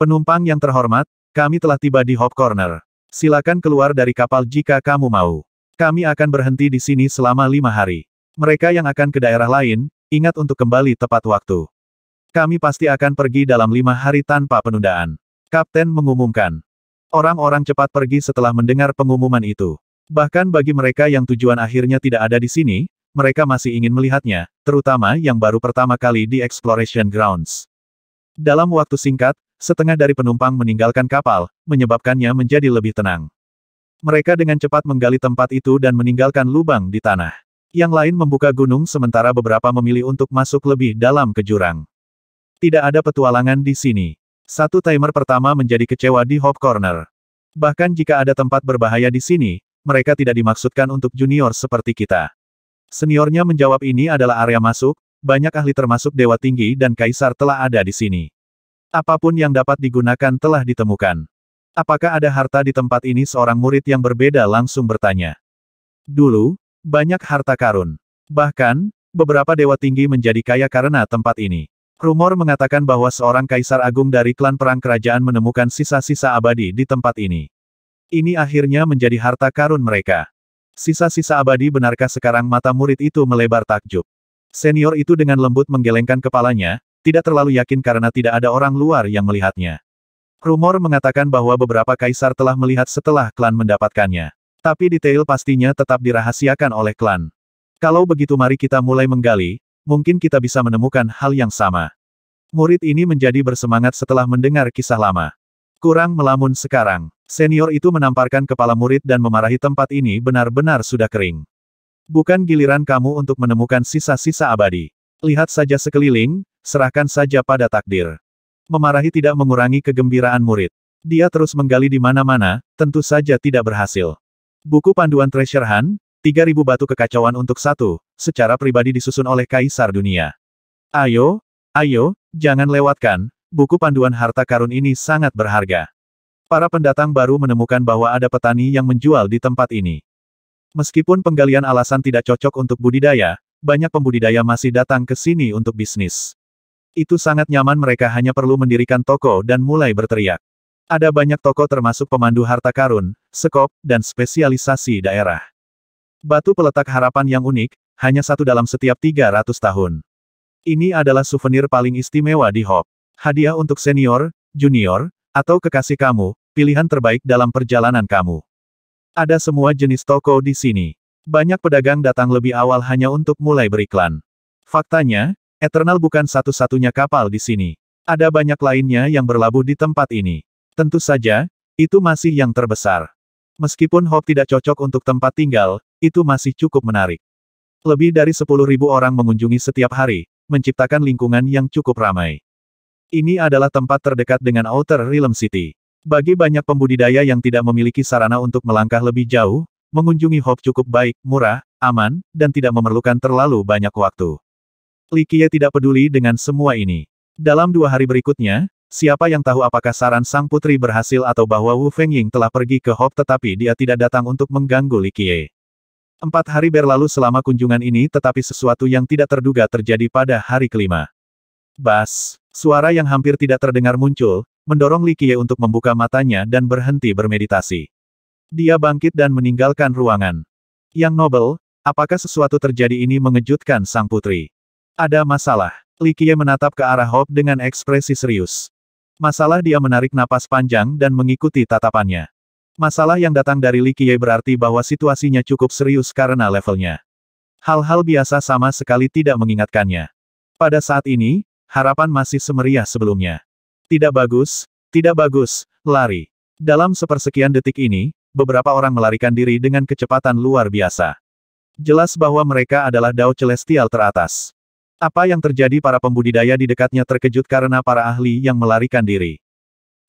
Penumpang yang terhormat, kami telah tiba di Hop Corner. Silakan keluar dari kapal jika kamu mau. Kami akan berhenti di sini selama lima hari. Mereka yang akan ke daerah lain, ingat untuk kembali tepat waktu. Kami pasti akan pergi dalam lima hari tanpa penundaan. Kapten mengumumkan. Orang-orang cepat pergi setelah mendengar pengumuman itu. Bahkan bagi mereka yang tujuan akhirnya tidak ada di sini, mereka masih ingin melihatnya, terutama yang baru pertama kali di Exploration Grounds. Dalam waktu singkat, setengah dari penumpang meninggalkan kapal, menyebabkannya menjadi lebih tenang. Mereka dengan cepat menggali tempat itu dan meninggalkan lubang di tanah. Yang lain membuka gunung sementara beberapa memilih untuk masuk lebih dalam ke jurang. Tidak ada petualangan di sini. Satu timer pertama menjadi kecewa di Hope Corner. Bahkan jika ada tempat berbahaya di sini, mereka tidak dimaksudkan untuk junior seperti kita. Seniornya menjawab ini adalah area masuk, banyak ahli termasuk Dewa Tinggi dan Kaisar telah ada di sini. Apapun yang dapat digunakan telah ditemukan. Apakah ada harta di tempat ini seorang murid yang berbeda langsung bertanya. Dulu, banyak harta karun. Bahkan, beberapa dewa tinggi menjadi kaya karena tempat ini. Rumor mengatakan bahwa seorang kaisar agung dari klan perang kerajaan menemukan sisa-sisa abadi di tempat ini. Ini akhirnya menjadi harta karun mereka. Sisa-sisa abadi benarkah sekarang mata murid itu melebar takjub. Senior itu dengan lembut menggelengkan kepalanya, tidak terlalu yakin karena tidak ada orang luar yang melihatnya. Rumor mengatakan bahwa beberapa kaisar telah melihat setelah klan mendapatkannya. Tapi detail pastinya tetap dirahasiakan oleh klan. Kalau begitu mari kita mulai menggali, mungkin kita bisa menemukan hal yang sama. Murid ini menjadi bersemangat setelah mendengar kisah lama. Kurang melamun sekarang. Senior itu menamparkan kepala murid dan memarahi tempat ini benar-benar sudah kering. Bukan giliran kamu untuk menemukan sisa-sisa abadi. Lihat saja sekeliling, serahkan saja pada takdir. Memarahi tidak mengurangi kegembiraan murid. Dia terus menggali di mana-mana, tentu saja tidak berhasil. Buku panduan Treasure Hunt, 3000 batu kekacauan untuk satu, secara pribadi disusun oleh Kaisar Dunia. Ayo, ayo, jangan lewatkan, buku panduan harta karun ini sangat berharga. Para pendatang baru menemukan bahwa ada petani yang menjual di tempat ini. Meskipun penggalian alasan tidak cocok untuk budidaya, banyak pembudidaya masih datang ke sini untuk bisnis. Itu sangat nyaman mereka hanya perlu mendirikan toko dan mulai berteriak. Ada banyak toko termasuk pemandu harta karun, sekop, dan spesialisasi daerah. Batu peletak harapan yang unik, hanya satu dalam setiap 300 tahun. Ini adalah souvenir paling istimewa di Hop. Hadiah untuk senior, junior, atau kekasih kamu, pilihan terbaik dalam perjalanan kamu. Ada semua jenis toko di sini. Banyak pedagang datang lebih awal hanya untuk mulai beriklan. Faktanya, Eternal bukan satu-satunya kapal di sini. Ada banyak lainnya yang berlabuh di tempat ini. Tentu saja, itu masih yang terbesar. Meskipun Hop tidak cocok untuk tempat tinggal, itu masih cukup menarik. Lebih dari 10.000 orang mengunjungi setiap hari, menciptakan lingkungan yang cukup ramai. Ini adalah tempat terdekat dengan Outer Realm City. Bagi banyak pembudidaya yang tidak memiliki sarana untuk melangkah lebih jauh, mengunjungi Hope cukup baik, murah, aman, dan tidak memerlukan terlalu banyak waktu. Likie tidak peduli dengan semua ini. Dalam dua hari berikutnya, siapa yang tahu apakah saran sang putri berhasil atau bahwa Wu Fengying telah pergi ke Hope tetapi dia tidak datang untuk mengganggu Likie. Empat hari berlalu selama kunjungan ini tetapi sesuatu yang tidak terduga terjadi pada hari kelima. Bas, suara yang hampir tidak terdengar muncul, mendorong Li Qiye untuk membuka matanya dan berhenti bermeditasi. Dia bangkit dan meninggalkan ruangan. Yang Nobel, apakah sesuatu terjadi ini mengejutkan sang putri? Ada masalah. Li Qiye menatap ke arah Hope dengan ekspresi serius. Masalah dia menarik napas panjang dan mengikuti tatapannya. Masalah yang datang dari Li Qiye berarti bahwa situasinya cukup serius karena levelnya. Hal-hal biasa sama sekali tidak mengingatkannya. Pada saat ini, harapan masih semeriah sebelumnya. Tidak bagus, tidak bagus, lari. Dalam sepersekian detik ini, beberapa orang melarikan diri dengan kecepatan luar biasa. Jelas bahwa mereka adalah Dao Celestial teratas. Apa yang terjadi para pembudidaya di dekatnya terkejut karena para ahli yang melarikan diri.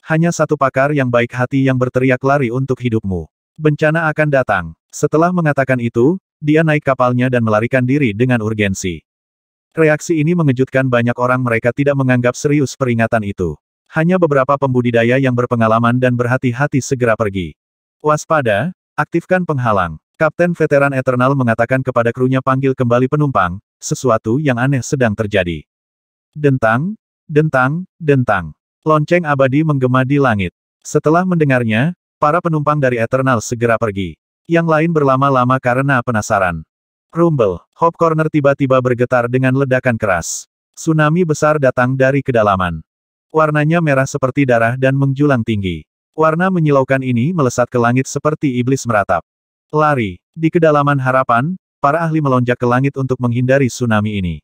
Hanya satu pakar yang baik hati yang berteriak lari untuk hidupmu. Bencana akan datang. Setelah mengatakan itu, dia naik kapalnya dan melarikan diri dengan urgensi. Reaksi ini mengejutkan banyak orang mereka tidak menganggap serius peringatan itu. Hanya beberapa pembudidaya yang berpengalaman dan berhati-hati segera pergi. Waspada, aktifkan penghalang. Kapten veteran Eternal mengatakan kepada krunya panggil kembali penumpang, sesuatu yang aneh sedang terjadi. Dentang, dentang, dentang. Lonceng abadi menggema di langit. Setelah mendengarnya, para penumpang dari Eternal segera pergi. Yang lain berlama-lama karena penasaran. Rumble, Hop Corner tiba-tiba bergetar dengan ledakan keras. Tsunami besar datang dari kedalaman. Warnanya merah seperti darah dan menjulang tinggi. Warna menyilaukan ini melesat ke langit seperti iblis meratap. Lari. Di kedalaman harapan, para ahli melonjak ke langit untuk menghindari tsunami ini.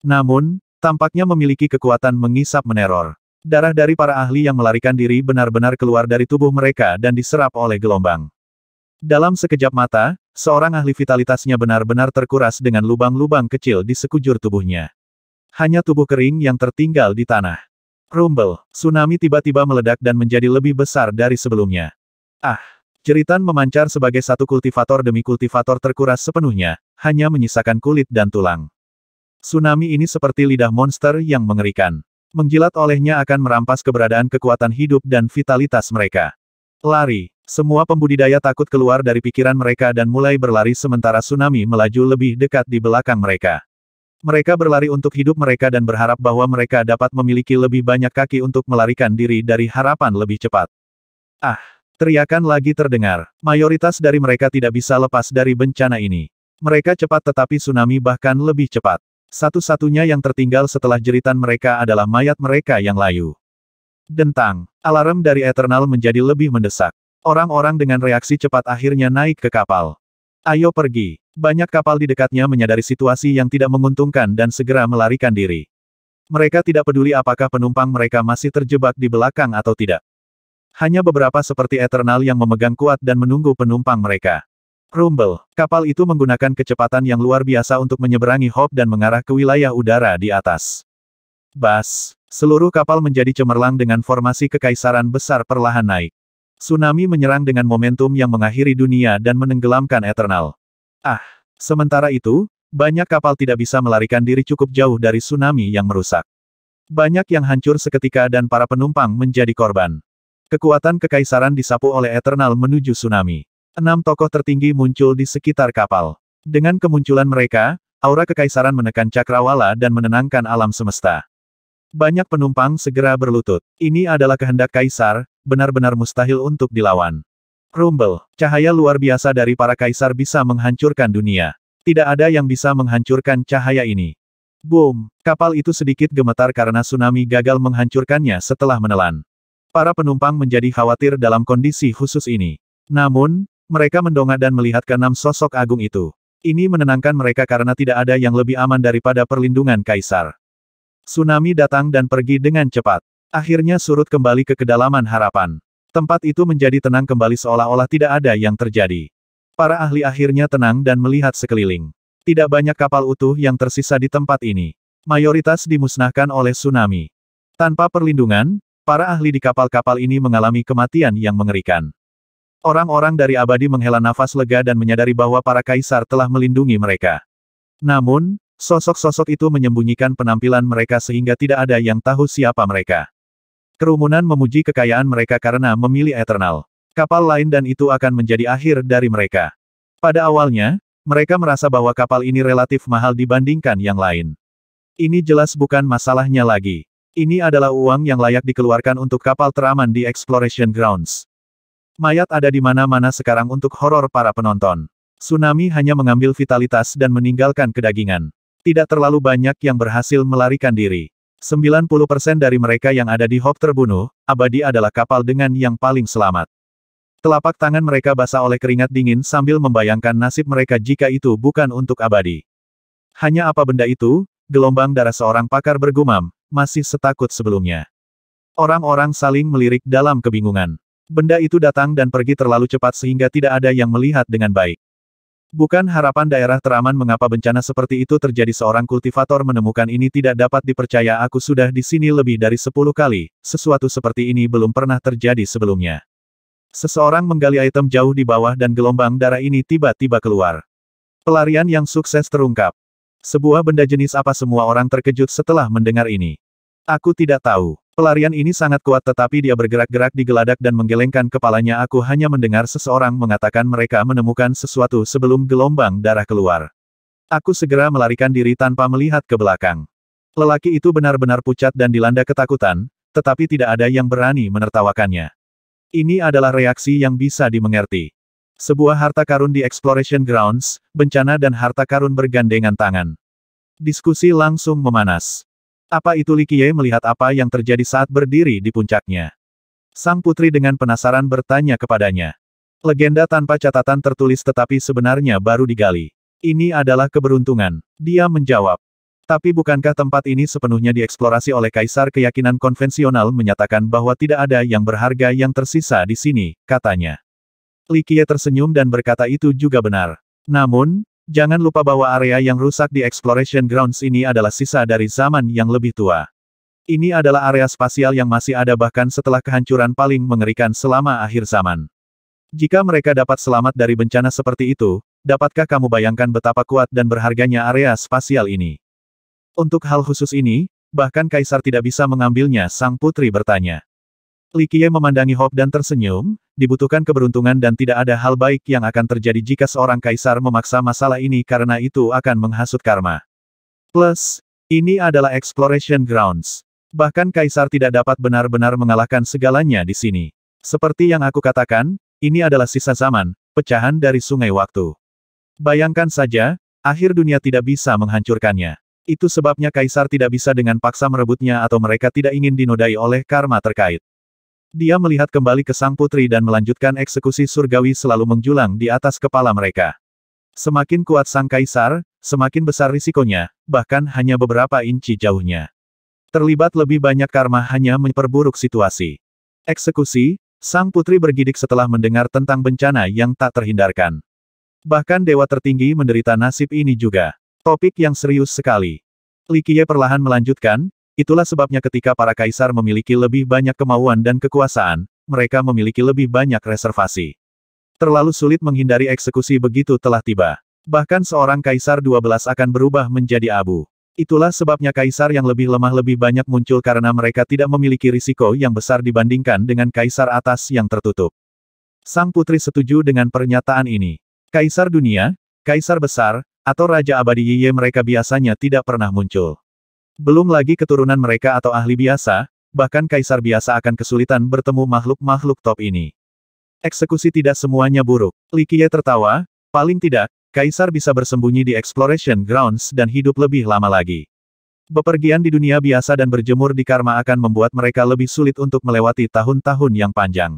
Namun, tampaknya memiliki kekuatan mengisap meneror. Darah dari para ahli yang melarikan diri benar-benar keluar dari tubuh mereka dan diserap oleh gelombang. Dalam sekejap mata, seorang ahli vitalitasnya benar-benar terkuras dengan lubang-lubang kecil di sekujur tubuhnya. Hanya tubuh kering yang tertinggal di tanah. Rumble, tsunami tiba-tiba meledak dan menjadi lebih besar dari sebelumnya. Ah! Jeritan memancar sebagai satu kultivator demi kultivator terkuras sepenuhnya, hanya menyisakan kulit dan tulang. Tsunami ini seperti lidah monster yang mengerikan. Menjilat olehnya akan merampas keberadaan kekuatan hidup dan vitalitas mereka. Lari. Semua pembudidaya takut keluar dari pikiran mereka dan mulai berlari sementara tsunami melaju lebih dekat di belakang mereka. Mereka berlari untuk hidup mereka dan berharap bahwa mereka dapat memiliki lebih banyak kaki untuk melarikan diri dari harapan lebih cepat. Ah! Teriakan lagi terdengar. Mayoritas dari mereka tidak bisa lepas dari bencana ini. Mereka cepat tetapi tsunami bahkan lebih cepat. Satu-satunya yang tertinggal setelah jeritan mereka adalah mayat mereka yang layu. Dentang, alarm dari Eternal menjadi lebih mendesak. Orang-orang dengan reaksi cepat akhirnya naik ke kapal. Ayo pergi. Banyak kapal di dekatnya menyadari situasi yang tidak menguntungkan dan segera melarikan diri. Mereka tidak peduli apakah penumpang mereka masih terjebak di belakang atau tidak. Hanya beberapa seperti Eternal yang memegang kuat dan menunggu penumpang mereka. Rumble, kapal itu menggunakan kecepatan yang luar biasa untuk menyeberangi Hop dan mengarah ke wilayah udara di atas. Bas, seluruh kapal menjadi cemerlang dengan formasi kekaisaran besar perlahan naik. Tsunami menyerang dengan momentum yang mengakhiri dunia dan menenggelamkan Eternal. Ah, sementara itu, banyak kapal tidak bisa melarikan diri cukup jauh dari tsunami yang merusak. Banyak yang hancur seketika dan para penumpang menjadi korban. Kekuatan kekaisaran disapu oleh Eternal menuju tsunami. Enam tokoh tertinggi muncul di sekitar kapal. Dengan kemunculan mereka, aura kekaisaran menekan cakrawala dan menenangkan alam semesta. Banyak penumpang segera berlutut. Ini adalah kehendak kaisar, benar-benar mustahil untuk dilawan. Rumble, cahaya luar biasa dari para kaisar bisa menghancurkan dunia. Tidak ada yang bisa menghancurkan cahaya ini. Boom, kapal itu sedikit gemetar karena tsunami gagal menghancurkannya setelah menelan. Para penumpang menjadi khawatir dalam kondisi khusus ini. Namun, mereka mendongak dan melihat enam sosok agung itu. Ini menenangkan mereka karena tidak ada yang lebih aman daripada perlindungan kaisar. Tsunami datang dan pergi dengan cepat. Akhirnya surut kembali ke kedalaman harapan. Tempat itu menjadi tenang kembali seolah-olah tidak ada yang terjadi. Para ahli akhirnya tenang dan melihat sekeliling. Tidak banyak kapal utuh yang tersisa di tempat ini. Mayoritas dimusnahkan oleh tsunami. Tanpa perlindungan, para ahli di kapal-kapal ini mengalami kematian yang mengerikan. Orang-orang dari abadi menghela nafas lega dan menyadari bahwa para kaisar telah melindungi mereka. Namun, sosok-sosok itu menyembunyikan penampilan mereka sehingga tidak ada yang tahu siapa mereka. Kerumunan memuji kekayaan mereka karena memilih Eternal. Kapal lain dan itu akan menjadi akhir dari mereka. Pada awalnya, mereka merasa bahwa kapal ini relatif mahal dibandingkan yang lain. Ini jelas bukan masalahnya lagi. Ini adalah uang yang layak dikeluarkan untuk kapal teraman di Exploration Grounds. Mayat ada di mana-mana sekarang untuk horor para penonton. Tsunami hanya mengambil vitalitas dan meninggalkan kedagingan. Tidak terlalu banyak yang berhasil melarikan diri. 90% dari mereka yang ada di Hope terbunuh, abadi adalah kapal dengan yang paling selamat. Telapak tangan mereka basah oleh keringat dingin sambil membayangkan nasib mereka jika itu bukan untuk abadi. Hanya apa benda itu? Gelombang darah seorang pakar bergumam, masih setakut sebelumnya. Orang-orang saling melirik dalam kebingungan. Benda itu datang dan pergi terlalu cepat sehingga tidak ada yang melihat dengan baik. Bukan harapan daerah teraman mengapa bencana seperti itu terjadi seorang kultivator menemukan ini tidak dapat dipercaya aku sudah di sini lebih dari sepuluh kali, sesuatu seperti ini belum pernah terjadi sebelumnya. Seseorang menggali item jauh di bawah dan gelombang darah ini tiba-tiba keluar. Pelarian yang sukses terungkap. Sebuah benda jenis apa semua orang terkejut setelah mendengar ini. Aku tidak tahu. Pelarian ini sangat kuat tetapi dia bergerak-gerak di geladak dan menggelengkan kepalanya aku hanya mendengar seseorang mengatakan mereka menemukan sesuatu sebelum gelombang darah keluar. Aku segera melarikan diri tanpa melihat ke belakang. Lelaki itu benar-benar pucat dan dilanda ketakutan, tetapi tidak ada yang berani menertawakannya. Ini adalah reaksi yang bisa dimengerti. Sebuah harta karun di Exploration Grounds, bencana dan harta karun bergandengan tangan. Diskusi langsung memanas. Apa itu Likie melihat apa yang terjadi saat berdiri di puncaknya? Sang putri dengan penasaran bertanya kepadanya. Legenda tanpa catatan tertulis tetapi sebenarnya baru digali. Ini adalah keberuntungan. Dia menjawab. Tapi bukankah tempat ini sepenuhnya dieksplorasi oleh kaisar keyakinan konvensional menyatakan bahwa tidak ada yang berharga yang tersisa di sini, katanya. Likie tersenyum dan berkata itu juga benar. Namun, Jangan lupa bahwa area yang rusak di Exploration Grounds ini adalah sisa dari zaman yang lebih tua. Ini adalah area spasial yang masih ada bahkan setelah kehancuran paling mengerikan selama akhir zaman. Jika mereka dapat selamat dari bencana seperti itu, dapatkah kamu bayangkan betapa kuat dan berharganya area spasial ini? Untuk hal khusus ini, bahkan Kaisar tidak bisa mengambilnya, sang putri bertanya. Li Qiye memandangi Hope dan tersenyum, dibutuhkan keberuntungan dan tidak ada hal baik yang akan terjadi jika seorang kaisar memaksa masalah ini karena itu akan menghasut karma. Plus, ini adalah exploration grounds. Bahkan kaisar tidak dapat benar-benar mengalahkan segalanya di sini. Seperti yang aku katakan, ini adalah sisa zaman, pecahan dari sungai waktu. Bayangkan saja, akhir dunia tidak bisa menghancurkannya. Itu sebabnya kaisar tidak bisa dengan paksa merebutnya atau mereka tidak ingin dinodai oleh karma terkait. Dia melihat kembali ke sang putri dan melanjutkan eksekusi surgawi selalu menjulang di atas kepala mereka. Semakin kuat sang kaisar, semakin besar risikonya, bahkan hanya beberapa inci jauhnya. Terlibat lebih banyak karma hanya memperburuk situasi. Eksekusi, sang putri bergidik setelah mendengar tentang bencana yang tak terhindarkan. Bahkan dewa tertinggi menderita nasib ini juga. Topik yang serius sekali. Likie perlahan melanjutkan, Itulah sebabnya ketika para kaisar memiliki lebih banyak kemauan dan kekuasaan, mereka memiliki lebih banyak reservasi. Terlalu sulit menghindari eksekusi begitu telah tiba. Bahkan seorang kaisar 12 akan berubah menjadi abu. Itulah sebabnya kaisar yang lebih lemah lebih banyak muncul karena mereka tidak memiliki risiko yang besar dibandingkan dengan kaisar atas yang tertutup. Sang putri setuju dengan pernyataan ini. Kaisar dunia, kaisar besar, atau raja abadi Yiye mereka biasanya tidak pernah muncul. Belum lagi keturunan mereka atau ahli biasa, bahkan kaisar biasa akan kesulitan bertemu makhluk-makhluk top ini. Eksekusi tidak semuanya buruk. Qiye tertawa, paling tidak, kaisar bisa bersembunyi di Exploration Grounds dan hidup lebih lama lagi. Bepergian di dunia biasa dan berjemur di karma akan membuat mereka lebih sulit untuk melewati tahun-tahun yang panjang.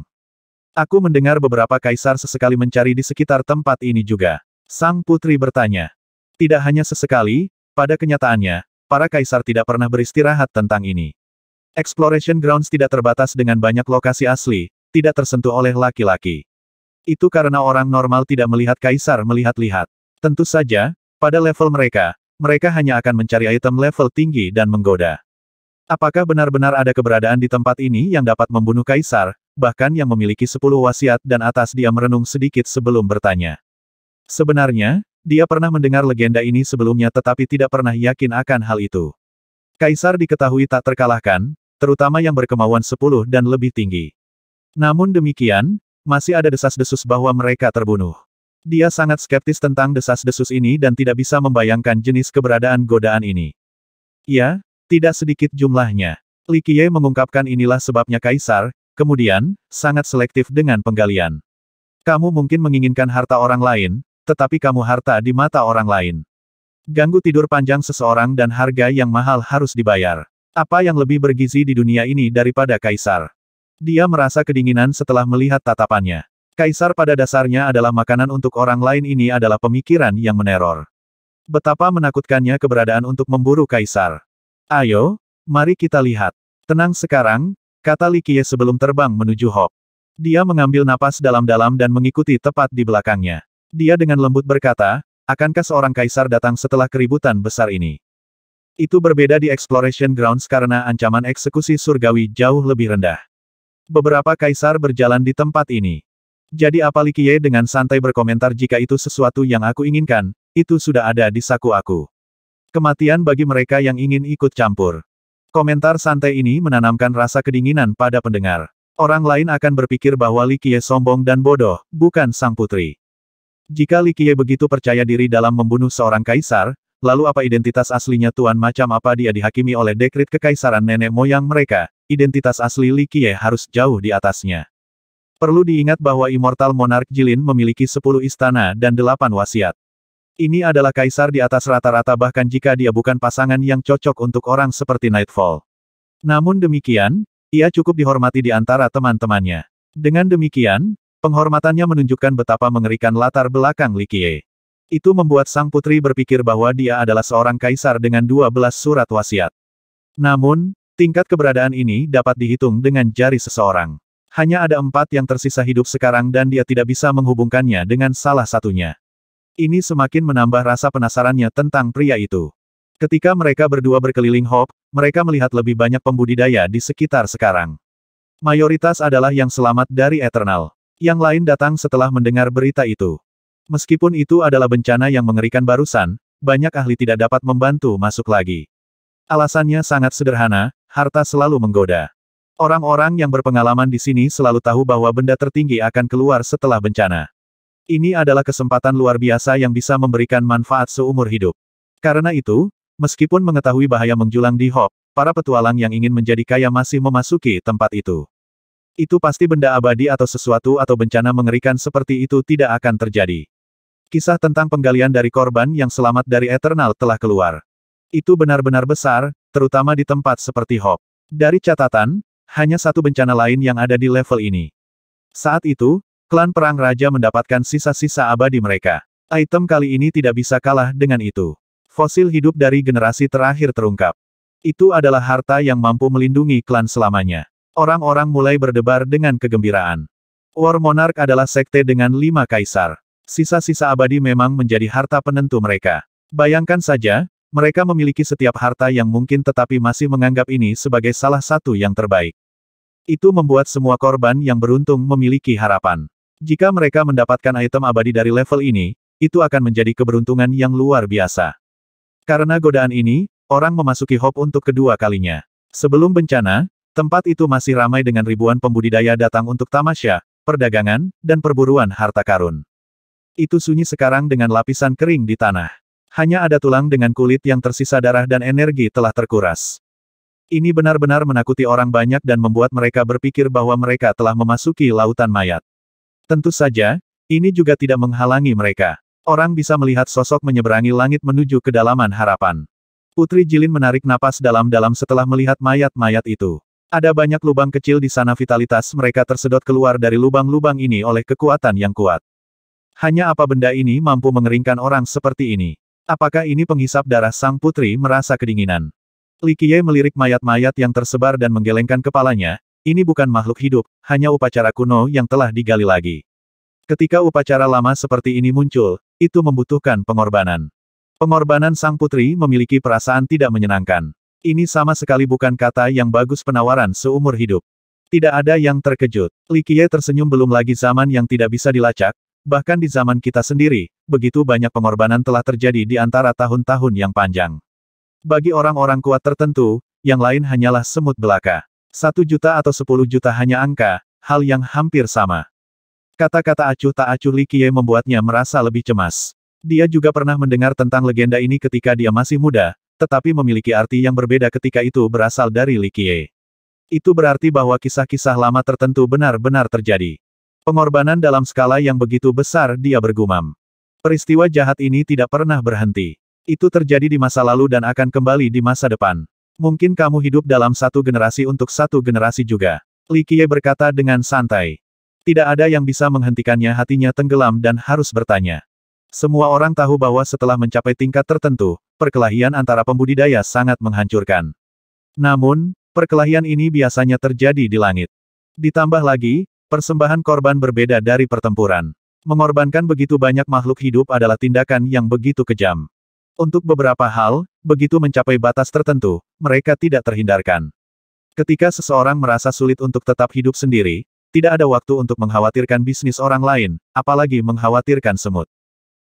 Aku mendengar beberapa kaisar sesekali mencari di sekitar tempat ini juga. Sang putri bertanya. Tidak hanya sesekali, pada kenyataannya, para kaisar tidak pernah beristirahat tentang ini. Exploration Grounds tidak terbatas dengan banyak lokasi asli, tidak tersentuh oleh laki-laki. Itu karena orang normal tidak melihat kaisar melihat-lihat. Tentu saja, pada level mereka, mereka hanya akan mencari item level tinggi dan menggoda. Apakah benar-benar ada keberadaan di tempat ini yang dapat membunuh kaisar, bahkan yang memiliki sepuluh wasiat dan atas dia merenung sedikit sebelum bertanya. Sebenarnya, dia pernah mendengar legenda ini sebelumnya tetapi tidak pernah yakin akan hal itu. Kaisar diketahui tak terkalahkan, terutama yang berkemauan sepuluh dan lebih tinggi. Namun demikian, masih ada desas-desus bahwa mereka terbunuh. Dia sangat skeptis tentang desas-desus ini dan tidak bisa membayangkan jenis keberadaan godaan ini. Ya, tidak sedikit jumlahnya. Li Qiye mengungkapkan inilah sebabnya kaisar, kemudian, sangat selektif dengan penggalian. Kamu mungkin menginginkan harta orang lain, tetapi kamu harta di mata orang lain. Ganggu tidur panjang seseorang dan harga yang mahal harus dibayar. Apa yang lebih bergizi di dunia ini daripada kaisar? Dia merasa kedinginan setelah melihat tatapannya. Kaisar pada dasarnya adalah makanan untuk orang lain ini adalah pemikiran yang meneror. Betapa menakutkannya keberadaan untuk memburu kaisar. Ayo, mari kita lihat. Tenang sekarang, kata Likie sebelum terbang menuju Hop. Dia mengambil napas dalam-dalam dan mengikuti tepat di belakangnya. Dia dengan lembut berkata, akankah seorang kaisar datang setelah keributan besar ini? Itu berbeda di Exploration Grounds karena ancaman eksekusi surgawi jauh lebih rendah. Beberapa kaisar berjalan di tempat ini. Jadi apa Likie dengan santai berkomentar jika itu sesuatu yang aku inginkan, itu sudah ada di saku aku. Kematian bagi mereka yang ingin ikut campur. Komentar santai ini menanamkan rasa kedinginan pada pendengar. Orang lain akan berpikir bahwa Likie sombong dan bodoh, bukan sang putri. Jika Li Qiye begitu percaya diri dalam membunuh seorang kaisar, lalu apa identitas aslinya Tuan macam apa dia dihakimi oleh dekrit kekaisaran nenek moyang mereka, identitas asli Li Qiye harus jauh di atasnya. Perlu diingat bahwa Immortal Monarch Jilin memiliki 10 istana dan 8 wasiat. Ini adalah kaisar di atas rata-rata bahkan jika dia bukan pasangan yang cocok untuk orang seperti Nightfall. Namun demikian, ia cukup dihormati di antara teman-temannya. Dengan demikian, Penghormatannya menunjukkan betapa mengerikan latar belakang Likie. Itu membuat sang putri berpikir bahwa dia adalah seorang kaisar dengan 12 surat wasiat. Namun, tingkat keberadaan ini dapat dihitung dengan jari seseorang. Hanya ada empat yang tersisa hidup sekarang dan dia tidak bisa menghubungkannya dengan salah satunya. Ini semakin menambah rasa penasarannya tentang pria itu. Ketika mereka berdua berkeliling Hope, mereka melihat lebih banyak pembudidaya di sekitar sekarang. Mayoritas adalah yang selamat dari Eternal. Yang lain datang setelah mendengar berita itu. Meskipun itu adalah bencana yang mengerikan barusan, banyak ahli tidak dapat membantu masuk lagi. Alasannya sangat sederhana, harta selalu menggoda. Orang-orang yang berpengalaman di sini selalu tahu bahwa benda tertinggi akan keluar setelah bencana. Ini adalah kesempatan luar biasa yang bisa memberikan manfaat seumur hidup. Karena itu, meskipun mengetahui bahaya menjulang di Hop, para petualang yang ingin menjadi kaya masih memasuki tempat itu. Itu pasti benda abadi atau sesuatu atau bencana mengerikan seperti itu tidak akan terjadi. Kisah tentang penggalian dari korban yang selamat dari Eternal telah keluar. Itu benar-benar besar, terutama di tempat seperti Hop. Dari catatan, hanya satu bencana lain yang ada di level ini. Saat itu, klan Perang Raja mendapatkan sisa-sisa abadi mereka. Item kali ini tidak bisa kalah dengan itu. Fosil hidup dari generasi terakhir terungkap. Itu adalah harta yang mampu melindungi klan selamanya. Orang-orang mulai berdebar dengan kegembiraan. War Monarch adalah sekte dengan lima kaisar. Sisa-sisa abadi memang menjadi harta penentu mereka. Bayangkan saja, mereka memiliki setiap harta yang mungkin tetapi masih menganggap ini sebagai salah satu yang terbaik. Itu membuat semua korban yang beruntung memiliki harapan. Jika mereka mendapatkan item abadi dari level ini, itu akan menjadi keberuntungan yang luar biasa. Karena godaan ini, orang memasuki hop untuk kedua kalinya. Sebelum bencana, Tempat itu masih ramai dengan ribuan pembudidaya datang untuk tamasya, perdagangan, dan perburuan harta karun. Itu sunyi sekarang dengan lapisan kering di tanah. Hanya ada tulang dengan kulit yang tersisa darah dan energi telah terkuras. Ini benar-benar menakuti orang banyak dan membuat mereka berpikir bahwa mereka telah memasuki lautan mayat. Tentu saja, ini juga tidak menghalangi mereka. Orang bisa melihat sosok menyeberangi langit menuju kedalaman harapan. Putri Jilin menarik napas dalam-dalam setelah melihat mayat-mayat itu. Ada banyak lubang kecil di sana vitalitas mereka tersedot keluar dari lubang-lubang ini oleh kekuatan yang kuat. Hanya apa benda ini mampu mengeringkan orang seperti ini? Apakah ini penghisap darah sang putri merasa kedinginan? Likie melirik mayat-mayat yang tersebar dan menggelengkan kepalanya, ini bukan makhluk hidup, hanya upacara kuno yang telah digali lagi. Ketika upacara lama seperti ini muncul, itu membutuhkan pengorbanan. Pengorbanan sang putri memiliki perasaan tidak menyenangkan. Ini sama sekali bukan kata yang bagus penawaran seumur hidup. Tidak ada yang terkejut. Li Qiye tersenyum belum lagi zaman yang tidak bisa dilacak, bahkan di zaman kita sendiri, begitu banyak pengorbanan telah terjadi di antara tahun-tahun yang panjang. Bagi orang-orang kuat tertentu, yang lain hanyalah semut belaka. Satu juta atau sepuluh juta hanya angka, hal yang hampir sama. Kata-kata acuh tak acuh Li Qiye membuatnya merasa lebih cemas. Dia juga pernah mendengar tentang legenda ini ketika dia masih muda, tetapi memiliki arti yang berbeda ketika itu berasal dari Likie. Itu berarti bahwa kisah-kisah lama tertentu benar-benar terjadi. Pengorbanan dalam skala yang begitu besar dia bergumam. Peristiwa jahat ini tidak pernah berhenti. Itu terjadi di masa lalu dan akan kembali di masa depan. Mungkin kamu hidup dalam satu generasi untuk satu generasi juga. Likie berkata dengan santai. Tidak ada yang bisa menghentikannya hatinya tenggelam dan harus bertanya. Semua orang tahu bahwa setelah mencapai tingkat tertentu, perkelahian antara pembudidaya sangat menghancurkan. Namun, perkelahian ini biasanya terjadi di langit. Ditambah lagi, persembahan korban berbeda dari pertempuran. Mengorbankan begitu banyak makhluk hidup adalah tindakan yang begitu kejam. Untuk beberapa hal, begitu mencapai batas tertentu, mereka tidak terhindarkan. Ketika seseorang merasa sulit untuk tetap hidup sendiri, tidak ada waktu untuk mengkhawatirkan bisnis orang lain, apalagi mengkhawatirkan semut.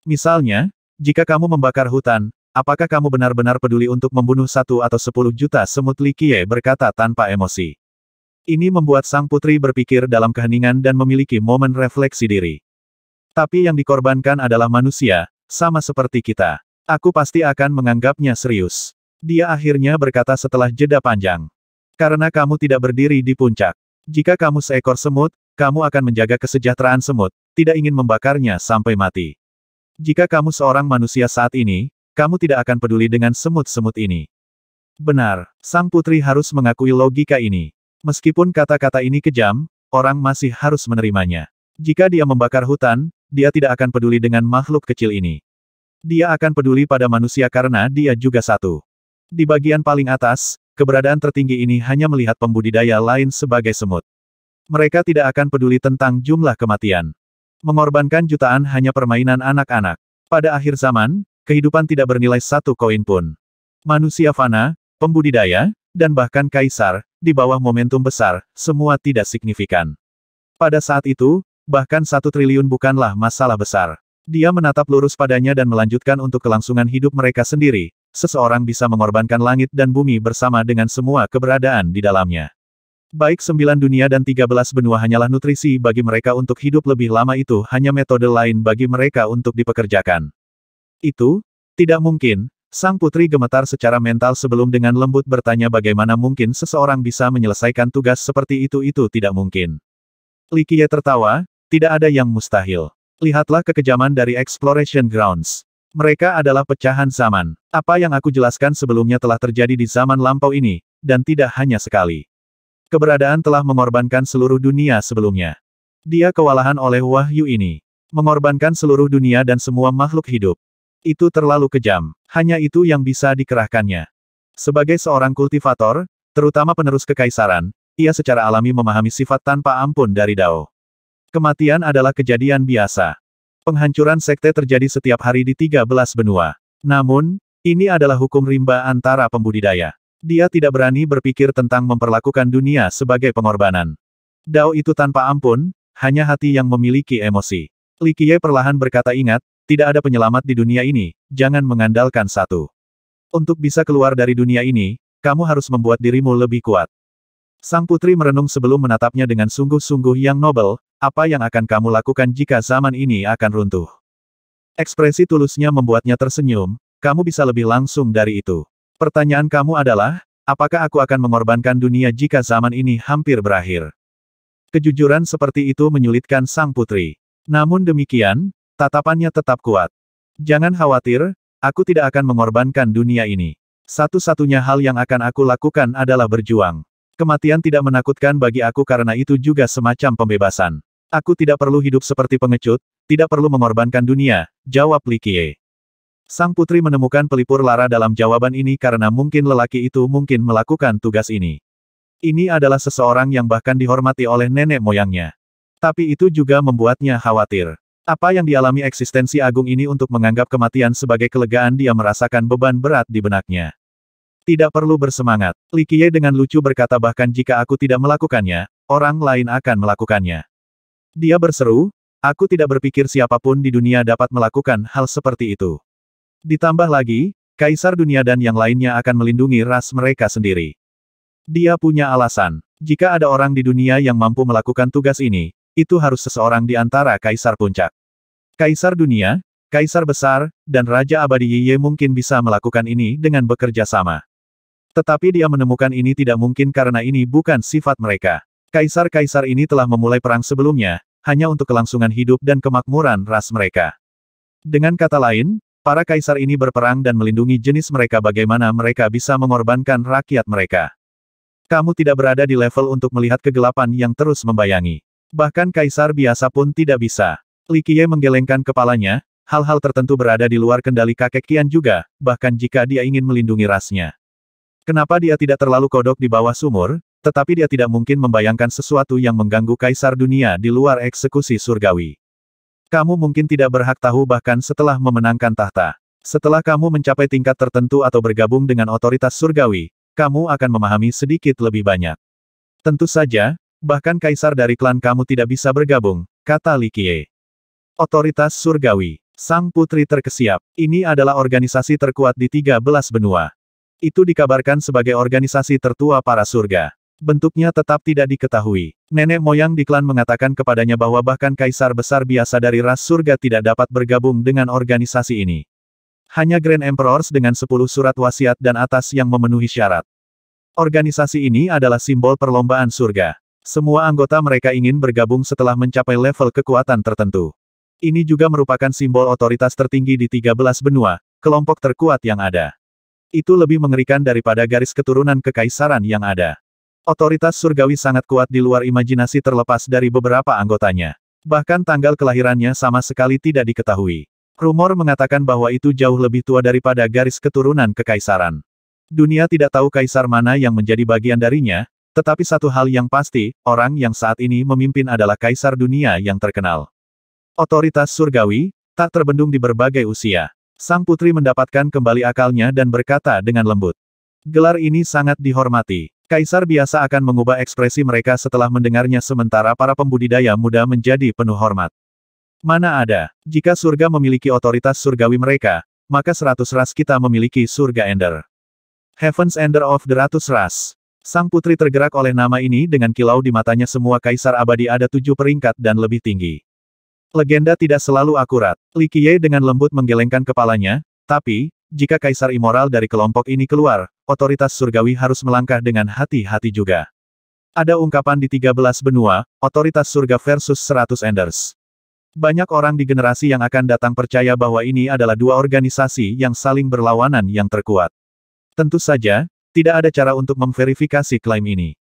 Misalnya, jika kamu membakar hutan, apakah kamu benar-benar peduli untuk membunuh satu atau sepuluh juta semut Li berkata tanpa emosi. Ini membuat sang putri berpikir dalam keheningan dan memiliki momen refleksi diri. Tapi yang dikorbankan adalah manusia, sama seperti kita. Aku pasti akan menganggapnya serius. Dia akhirnya berkata setelah jeda panjang. Karena kamu tidak berdiri di puncak. Jika kamu seekor semut, kamu akan menjaga kesejahteraan semut, tidak ingin membakarnya sampai mati. Jika kamu seorang manusia saat ini, kamu tidak akan peduli dengan semut-semut ini. Benar, sang putri harus mengakui logika ini. Meskipun kata-kata ini kejam, orang masih harus menerimanya. Jika dia membakar hutan, dia tidak akan peduli dengan makhluk kecil ini. Dia akan peduli pada manusia karena dia juga satu. Di bagian paling atas, keberadaan tertinggi ini hanya melihat pembudidaya lain sebagai semut. Mereka tidak akan peduli tentang jumlah kematian. Mengorbankan jutaan hanya permainan anak-anak. Pada akhir zaman, kehidupan tidak bernilai satu koin pun. Manusia fana, pembudidaya, dan bahkan kaisar, di bawah momentum besar, semua tidak signifikan. Pada saat itu, bahkan satu triliun bukanlah masalah besar. Dia menatap lurus padanya dan melanjutkan untuk kelangsungan hidup mereka sendiri, seseorang bisa mengorbankan langit dan bumi bersama dengan semua keberadaan di dalamnya. Baik sembilan dunia dan tiga belas benua hanyalah nutrisi bagi mereka untuk hidup lebih lama itu hanya metode lain bagi mereka untuk dipekerjakan. Itu? Tidak mungkin, Sang putri gemetar secara mental sebelum dengan lembut bertanya bagaimana mungkin seseorang bisa menyelesaikan tugas seperti itu itu tidak mungkin. Likie tertawa, tidak ada yang mustahil. Lihatlah kekejaman dari Exploration Grounds. Mereka adalah pecahan zaman. Apa yang aku jelaskan sebelumnya telah terjadi di zaman lampau ini, dan tidak hanya sekali. Keberadaan telah mengorbankan seluruh dunia sebelumnya. Dia kewalahan oleh wahyu ini. Mengorbankan seluruh dunia dan semua makhluk hidup. Itu terlalu kejam. Hanya itu yang bisa dikerahkannya. Sebagai seorang kultivator, terutama penerus kekaisaran, ia secara alami memahami sifat tanpa ampun dari Dao. Kematian adalah kejadian biasa. Penghancuran sekte terjadi setiap hari di 13 benua. Namun, ini adalah hukum rimba antara pembudidaya. Dia tidak berani berpikir tentang memperlakukan dunia sebagai pengorbanan. Dao itu tanpa ampun, hanya hati yang memiliki emosi. Li Qiye perlahan berkata ingat, tidak ada penyelamat di dunia ini, jangan mengandalkan satu. Untuk bisa keluar dari dunia ini, kamu harus membuat dirimu lebih kuat. Sang putri merenung sebelum menatapnya dengan sungguh-sungguh yang nobel, apa yang akan kamu lakukan jika zaman ini akan runtuh? Ekspresi tulusnya membuatnya tersenyum, kamu bisa lebih langsung dari itu. Pertanyaan kamu adalah, apakah aku akan mengorbankan dunia jika zaman ini hampir berakhir? Kejujuran seperti itu menyulitkan sang putri. Namun demikian, tatapannya tetap kuat. Jangan khawatir, aku tidak akan mengorbankan dunia ini. Satu-satunya hal yang akan aku lakukan adalah berjuang. Kematian tidak menakutkan bagi aku karena itu juga semacam pembebasan. Aku tidak perlu hidup seperti pengecut, tidak perlu mengorbankan dunia, jawab Likie. Sang putri menemukan pelipur lara dalam jawaban ini karena mungkin lelaki itu mungkin melakukan tugas ini. Ini adalah seseorang yang bahkan dihormati oleh nenek moyangnya. Tapi itu juga membuatnya khawatir. Apa yang dialami eksistensi agung ini untuk menganggap kematian sebagai kelegaan dia merasakan beban berat di benaknya. Tidak perlu bersemangat. Likie dengan lucu berkata bahkan jika aku tidak melakukannya, orang lain akan melakukannya. Dia berseru, aku tidak berpikir siapapun di dunia dapat melakukan hal seperti itu. Ditambah lagi, kaisar dunia dan yang lainnya akan melindungi ras mereka sendiri. Dia punya alasan. Jika ada orang di dunia yang mampu melakukan tugas ini, itu harus seseorang di antara kaisar puncak. Kaisar dunia, kaisar besar, dan raja abadi Yiye mungkin bisa melakukan ini dengan bekerja sama. Tetapi dia menemukan ini tidak mungkin karena ini bukan sifat mereka. Kaisar-kaisar ini telah memulai perang sebelumnya, hanya untuk kelangsungan hidup dan kemakmuran ras mereka. Dengan kata lain, Para kaisar ini berperang dan melindungi jenis mereka bagaimana mereka bisa mengorbankan rakyat mereka. Kamu tidak berada di level untuk melihat kegelapan yang terus membayangi. Bahkan kaisar biasa pun tidak bisa. Li Qiye menggelengkan kepalanya, hal-hal tertentu berada di luar kendali kakek Kian juga, bahkan jika dia ingin melindungi rasnya. Kenapa dia tidak terlalu kodok di bawah sumur, tetapi dia tidak mungkin membayangkan sesuatu yang mengganggu kaisar dunia di luar eksekusi surgawi. Kamu mungkin tidak berhak tahu bahkan setelah memenangkan tahta. Setelah kamu mencapai tingkat tertentu atau bergabung dengan otoritas surgawi, kamu akan memahami sedikit lebih banyak. Tentu saja, bahkan kaisar dari klan kamu tidak bisa bergabung, kata Likie. Otoritas Surgawi, Sang Putri Terkesiap, ini adalah organisasi terkuat di 13 benua. Itu dikabarkan sebagai organisasi tertua para surga. Bentuknya tetap tidak diketahui. Nenek moyang di klan mengatakan kepadanya bahwa bahkan kaisar besar biasa dari ras surga tidak dapat bergabung dengan organisasi ini. Hanya Grand Emperors dengan 10 surat wasiat dan atas yang memenuhi syarat. Organisasi ini adalah simbol perlombaan surga. Semua anggota mereka ingin bergabung setelah mencapai level kekuatan tertentu. Ini juga merupakan simbol otoritas tertinggi di 13 benua, kelompok terkuat yang ada. Itu lebih mengerikan daripada garis keturunan kekaisaran yang ada. Otoritas surgawi sangat kuat di luar imajinasi terlepas dari beberapa anggotanya. Bahkan tanggal kelahirannya sama sekali tidak diketahui. Rumor mengatakan bahwa itu jauh lebih tua daripada garis keturunan kekaisaran. Dunia tidak tahu kaisar mana yang menjadi bagian darinya, tetapi satu hal yang pasti, orang yang saat ini memimpin adalah kaisar dunia yang terkenal. Otoritas surgawi, tak terbendung di berbagai usia. Sang putri mendapatkan kembali akalnya dan berkata dengan lembut. Gelar ini sangat dihormati. Kaisar biasa akan mengubah ekspresi mereka setelah mendengarnya sementara para pembudidaya muda menjadi penuh hormat. Mana ada, jika surga memiliki otoritas surgawi mereka, maka seratus ras kita memiliki surga Ender. Heavens Ender of the Ratus Ras. Sang putri tergerak oleh nama ini dengan kilau di matanya semua kaisar abadi ada tujuh peringkat dan lebih tinggi. Legenda tidak selalu akurat. Li Qiye dengan lembut menggelengkan kepalanya, tapi, jika kaisar imoral dari kelompok ini keluar, otoritas surgawi harus melangkah dengan hati-hati juga. Ada ungkapan di 13 benua, otoritas surga versus 100 enders. Banyak orang di generasi yang akan datang percaya bahwa ini adalah dua organisasi yang saling berlawanan yang terkuat. Tentu saja, tidak ada cara untuk memverifikasi klaim ini.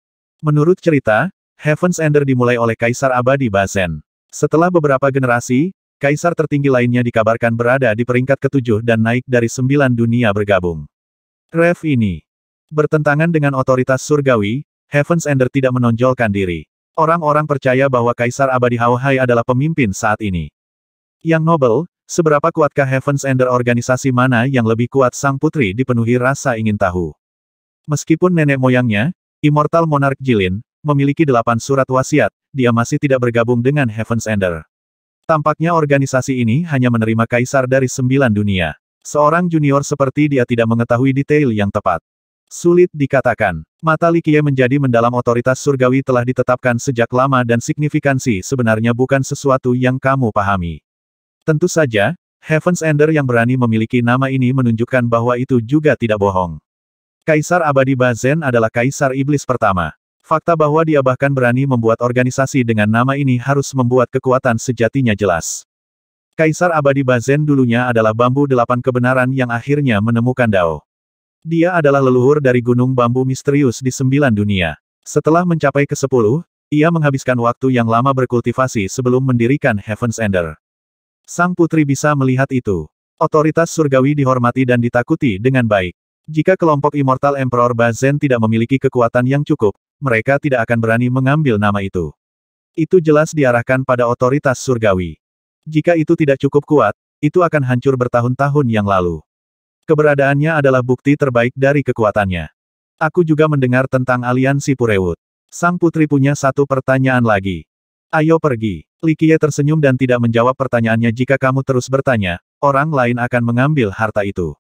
Menurut cerita, Heaven's Ender dimulai oleh Kaisar Abadi Bazen. Setelah beberapa generasi, Kaisar tertinggi lainnya dikabarkan berada di peringkat ketujuh dan naik dari sembilan dunia bergabung. Ref ini bertentangan dengan otoritas surgawi, Heaven's Ender tidak menonjolkan diri. Orang-orang percaya bahwa Kaisar Abadi Haohai adalah pemimpin saat ini. Yang Nobel, seberapa kuatkah Heaven's Ender organisasi mana yang lebih kuat sang putri dipenuhi rasa ingin tahu. Meskipun nenek moyangnya, Immortal Monarch Jilin, memiliki delapan surat wasiat, dia masih tidak bergabung dengan Heaven's Ender. Tampaknya organisasi ini hanya menerima kaisar dari sembilan dunia. Seorang junior seperti dia tidak mengetahui detail yang tepat. Sulit dikatakan. Mata Likie menjadi mendalam otoritas surgawi telah ditetapkan sejak lama dan signifikansi sebenarnya bukan sesuatu yang kamu pahami. Tentu saja, Heaven's Ender yang berani memiliki nama ini menunjukkan bahwa itu juga tidak bohong. Kaisar Abadi Bazen adalah Kaisar Iblis pertama. Fakta bahwa dia bahkan berani membuat organisasi dengan nama ini harus membuat kekuatan sejatinya jelas. Kaisar Abadi Bazen dulunya adalah bambu delapan kebenaran yang akhirnya menemukan Dao. Dia adalah leluhur dari gunung bambu misterius di sembilan dunia. Setelah mencapai ke-10, ia menghabiskan waktu yang lama berkultivasi sebelum mendirikan Heaven's Ender. Sang putri bisa melihat itu. Otoritas surgawi dihormati dan ditakuti dengan baik. Jika kelompok Immortal Emperor Bazen tidak memiliki kekuatan yang cukup, mereka tidak akan berani mengambil nama itu. Itu jelas diarahkan pada otoritas surgawi. Jika itu tidak cukup kuat, itu akan hancur bertahun-tahun yang lalu. Keberadaannya adalah bukti terbaik dari kekuatannya. Aku juga mendengar tentang aliansi Purewut. Sang putri punya satu pertanyaan lagi. Ayo pergi. Likie tersenyum dan tidak menjawab pertanyaannya jika kamu terus bertanya, orang lain akan mengambil harta itu.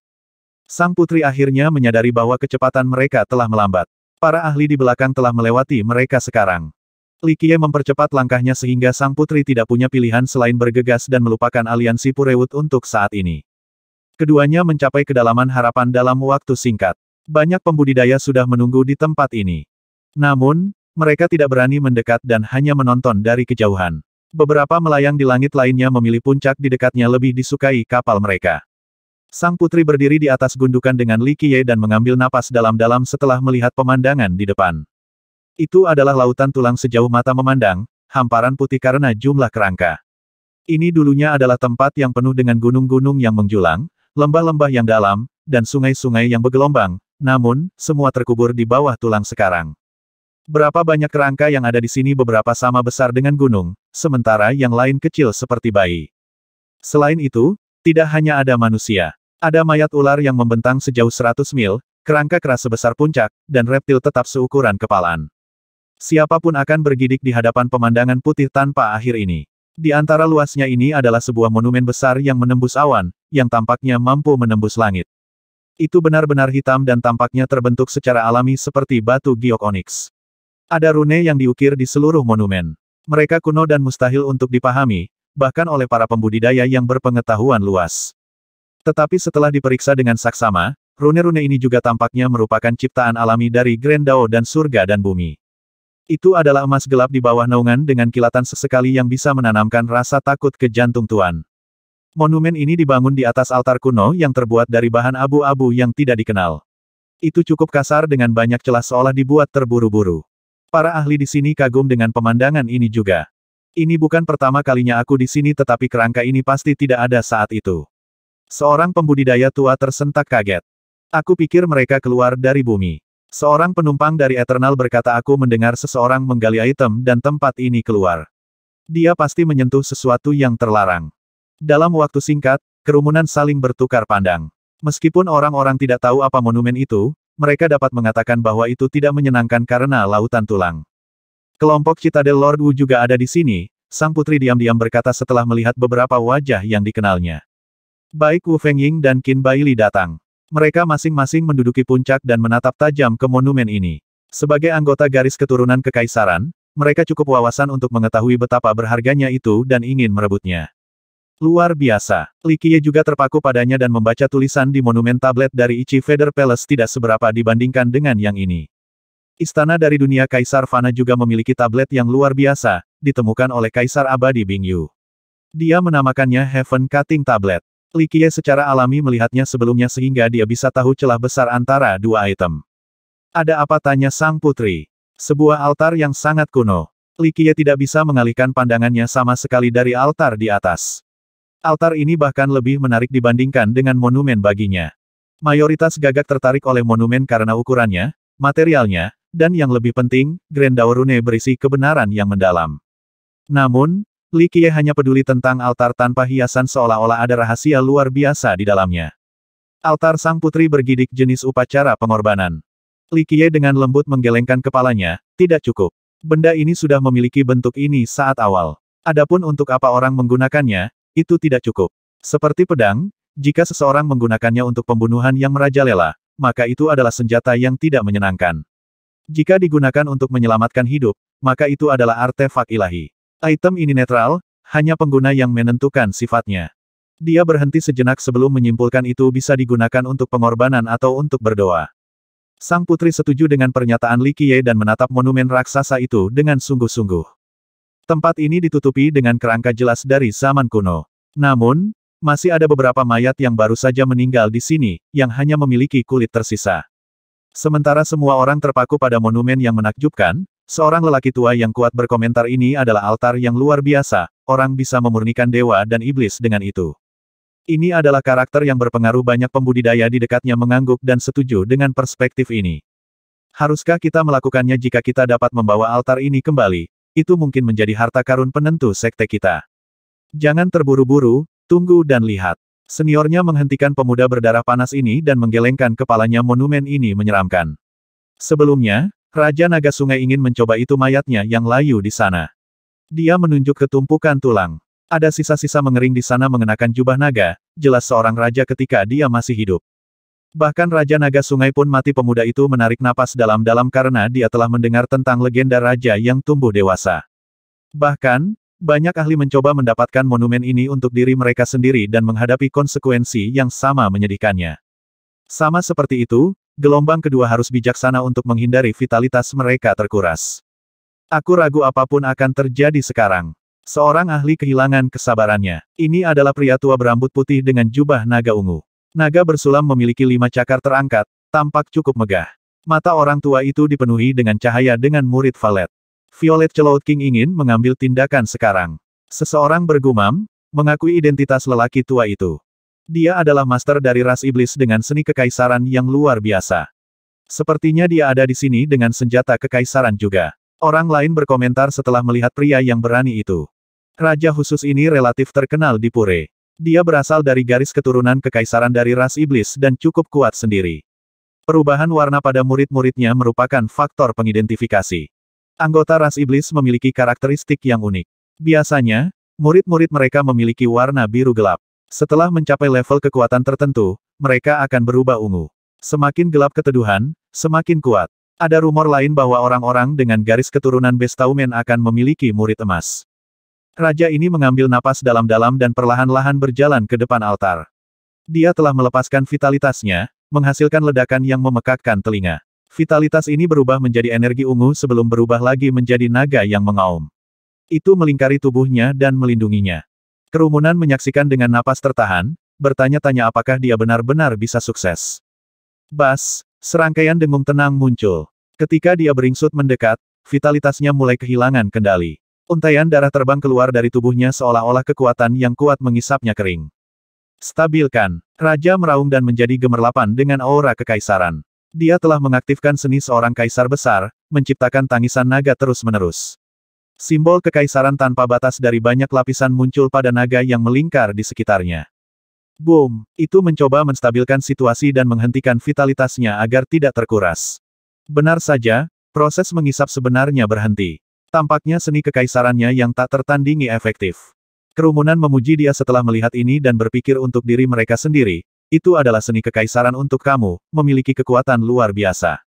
Sang putri akhirnya menyadari bahwa kecepatan mereka telah melambat. Para ahli di belakang telah melewati mereka sekarang. Likie mempercepat langkahnya sehingga sang putri tidak punya pilihan selain bergegas dan melupakan aliansi Purewut untuk saat ini. Keduanya mencapai kedalaman harapan dalam waktu singkat. Banyak pembudidaya sudah menunggu di tempat ini. Namun, mereka tidak berani mendekat dan hanya menonton dari kejauhan. Beberapa melayang di langit lainnya memilih puncak di dekatnya lebih disukai kapal mereka. Sang putri berdiri di atas gundukan dengan Li Qiye dan mengambil napas dalam-dalam setelah melihat pemandangan di depan. Itu adalah lautan tulang sejauh mata memandang, hamparan putih karena jumlah kerangka. Ini dulunya adalah tempat yang penuh dengan gunung-gunung yang menjulang, lembah-lembah yang dalam, dan sungai-sungai yang bergelombang, namun, semua terkubur di bawah tulang sekarang. Berapa banyak kerangka yang ada di sini beberapa sama besar dengan gunung, sementara yang lain kecil seperti bayi. Selain itu, tidak hanya ada manusia. Ada mayat ular yang membentang sejauh 100 mil, kerangka keras sebesar puncak, dan reptil tetap seukuran kepalan. Siapapun akan bergidik di hadapan pemandangan putih tanpa akhir ini. Di antara luasnya ini adalah sebuah monumen besar yang menembus awan, yang tampaknya mampu menembus langit. Itu benar-benar hitam dan tampaknya terbentuk secara alami seperti batu giok onyx. Ada rune yang diukir di seluruh monumen. Mereka kuno dan mustahil untuk dipahami, bahkan oleh para pembudidaya yang berpengetahuan luas. Tetapi setelah diperiksa dengan saksama, rune-rune ini juga tampaknya merupakan ciptaan alami dari Grand Dao dan surga dan bumi. Itu adalah emas gelap di bawah naungan dengan kilatan sesekali yang bisa menanamkan rasa takut ke jantung Tuan. Monumen ini dibangun di atas altar kuno yang terbuat dari bahan abu-abu yang tidak dikenal. Itu cukup kasar dengan banyak celah seolah dibuat terburu-buru. Para ahli di sini kagum dengan pemandangan ini juga. Ini bukan pertama kalinya aku di sini tetapi kerangka ini pasti tidak ada saat itu. Seorang pembudidaya tua tersentak kaget. Aku pikir mereka keluar dari bumi. Seorang penumpang dari Eternal berkata aku mendengar seseorang menggali item dan tempat ini keluar. Dia pasti menyentuh sesuatu yang terlarang. Dalam waktu singkat, kerumunan saling bertukar pandang. Meskipun orang-orang tidak tahu apa monumen itu, mereka dapat mengatakan bahwa itu tidak menyenangkan karena lautan tulang. Kelompok Citadel Lord Wu juga ada di sini, sang putri diam-diam berkata setelah melihat beberapa wajah yang dikenalnya. Baik Wu Fengying dan Qin Baili datang. Mereka masing-masing menduduki puncak dan menatap tajam ke monumen ini. Sebagai anggota garis keturunan kekaisaran, mereka cukup wawasan untuk mengetahui betapa berharganya itu dan ingin merebutnya. Luar biasa. Likie juga terpaku padanya dan membaca tulisan di monumen tablet dari Ichi Feather Palace tidak seberapa dibandingkan dengan yang ini. Istana dari dunia Kaisar Fana juga memiliki tablet yang luar biasa, ditemukan oleh Kaisar Abadi Bingyu. Dia menamakannya Heaven Cutting Tablet. Qiye secara alami melihatnya sebelumnya sehingga dia bisa tahu celah besar antara dua item. Ada apa tanya sang putri? Sebuah altar yang sangat kuno. Qiye tidak bisa mengalihkan pandangannya sama sekali dari altar di atas. Altar ini bahkan lebih menarik dibandingkan dengan monumen baginya. Mayoritas gagak tertarik oleh monumen karena ukurannya, materialnya, dan yang lebih penting, Grand Daurune berisi kebenaran yang mendalam. Namun, Li hanya peduli tentang altar tanpa hiasan seolah-olah ada rahasia luar biasa di dalamnya. Altar sang putri bergidik jenis upacara pengorbanan. Li dengan lembut menggelengkan kepalanya, tidak cukup. Benda ini sudah memiliki bentuk ini saat awal. Adapun untuk apa orang menggunakannya, itu tidak cukup. Seperti pedang, jika seseorang menggunakannya untuk pembunuhan yang merajalela, maka itu adalah senjata yang tidak menyenangkan. Jika digunakan untuk menyelamatkan hidup, maka itu adalah artefak ilahi. Item ini netral, hanya pengguna yang menentukan sifatnya. Dia berhenti sejenak sebelum menyimpulkan itu bisa digunakan untuk pengorbanan atau untuk berdoa. Sang putri setuju dengan pernyataan Li Qiye dan menatap monumen raksasa itu dengan sungguh-sungguh. Tempat ini ditutupi dengan kerangka jelas dari zaman kuno. Namun, masih ada beberapa mayat yang baru saja meninggal di sini, yang hanya memiliki kulit tersisa. Sementara semua orang terpaku pada monumen yang menakjubkan, Seorang lelaki tua yang kuat berkomentar ini adalah altar yang luar biasa, orang bisa memurnikan dewa dan iblis dengan itu. Ini adalah karakter yang berpengaruh banyak pembudidaya di dekatnya mengangguk dan setuju dengan perspektif ini. Haruskah kita melakukannya jika kita dapat membawa altar ini kembali? Itu mungkin menjadi harta karun penentu sekte kita. Jangan terburu-buru, tunggu dan lihat. Seniornya menghentikan pemuda berdarah panas ini dan menggelengkan kepalanya monumen ini menyeramkan. Sebelumnya, Raja Naga Sungai ingin mencoba itu mayatnya yang layu di sana. Dia menunjuk ke tumpukan tulang. Ada sisa-sisa mengering di sana mengenakan jubah naga, jelas seorang raja ketika dia masih hidup. Bahkan Raja Naga Sungai pun mati pemuda itu menarik napas dalam-dalam karena dia telah mendengar tentang legenda raja yang tumbuh dewasa. Bahkan, banyak ahli mencoba mendapatkan monumen ini untuk diri mereka sendiri dan menghadapi konsekuensi yang sama menyedihkannya. Sama seperti itu, gelombang kedua harus bijaksana untuk menghindari vitalitas mereka terkuras. Aku ragu apapun akan terjadi sekarang. Seorang ahli kehilangan kesabarannya. Ini adalah pria tua berambut putih dengan jubah naga ungu. Naga bersulam memiliki lima cakar terangkat, tampak cukup megah. Mata orang tua itu dipenuhi dengan cahaya dengan murid valet. Violet Celout King ingin mengambil tindakan sekarang. Seseorang bergumam, mengakui identitas lelaki tua itu. Dia adalah master dari ras iblis dengan seni kekaisaran yang luar biasa. Sepertinya dia ada di sini dengan senjata kekaisaran juga. Orang lain berkomentar setelah melihat pria yang berani itu. Raja khusus ini relatif terkenal di Pure. Dia berasal dari garis keturunan kekaisaran dari ras iblis dan cukup kuat sendiri. Perubahan warna pada murid-muridnya merupakan faktor pengidentifikasi. Anggota ras iblis memiliki karakteristik yang unik. Biasanya, murid-murid mereka memiliki warna biru gelap. Setelah mencapai level kekuatan tertentu, mereka akan berubah ungu. Semakin gelap keteduhan, semakin kuat. Ada rumor lain bahwa orang-orang dengan garis keturunan Bestaumen akan memiliki murid emas. Raja ini mengambil napas dalam-dalam dan perlahan-lahan berjalan ke depan altar. Dia telah melepaskan vitalitasnya, menghasilkan ledakan yang memekakkan telinga. Vitalitas ini berubah menjadi energi ungu sebelum berubah lagi menjadi naga yang mengaum. Itu melingkari tubuhnya dan melindunginya. Kerumunan menyaksikan dengan napas tertahan, bertanya-tanya apakah dia benar-benar bisa sukses. Bas, serangkaian dengung tenang muncul. Ketika dia beringsut mendekat, vitalitasnya mulai kehilangan kendali. Untaian darah terbang keluar dari tubuhnya seolah-olah kekuatan yang kuat mengisapnya kering. Stabilkan. Raja meraung dan menjadi gemerlapan dengan aura kekaisaran. Dia telah mengaktifkan seni seorang kaisar besar, menciptakan tangisan naga terus-menerus. Simbol kekaisaran tanpa batas dari banyak lapisan muncul pada naga yang melingkar di sekitarnya. Boom! Itu mencoba menstabilkan situasi dan menghentikan vitalitasnya agar tidak terkuras. Benar saja, proses mengisap sebenarnya berhenti. Tampaknya seni kekaisarannya yang tak tertandingi efektif. Kerumunan memuji dia setelah melihat ini dan berpikir untuk diri mereka sendiri, itu adalah seni kekaisaran untuk kamu, memiliki kekuatan luar biasa.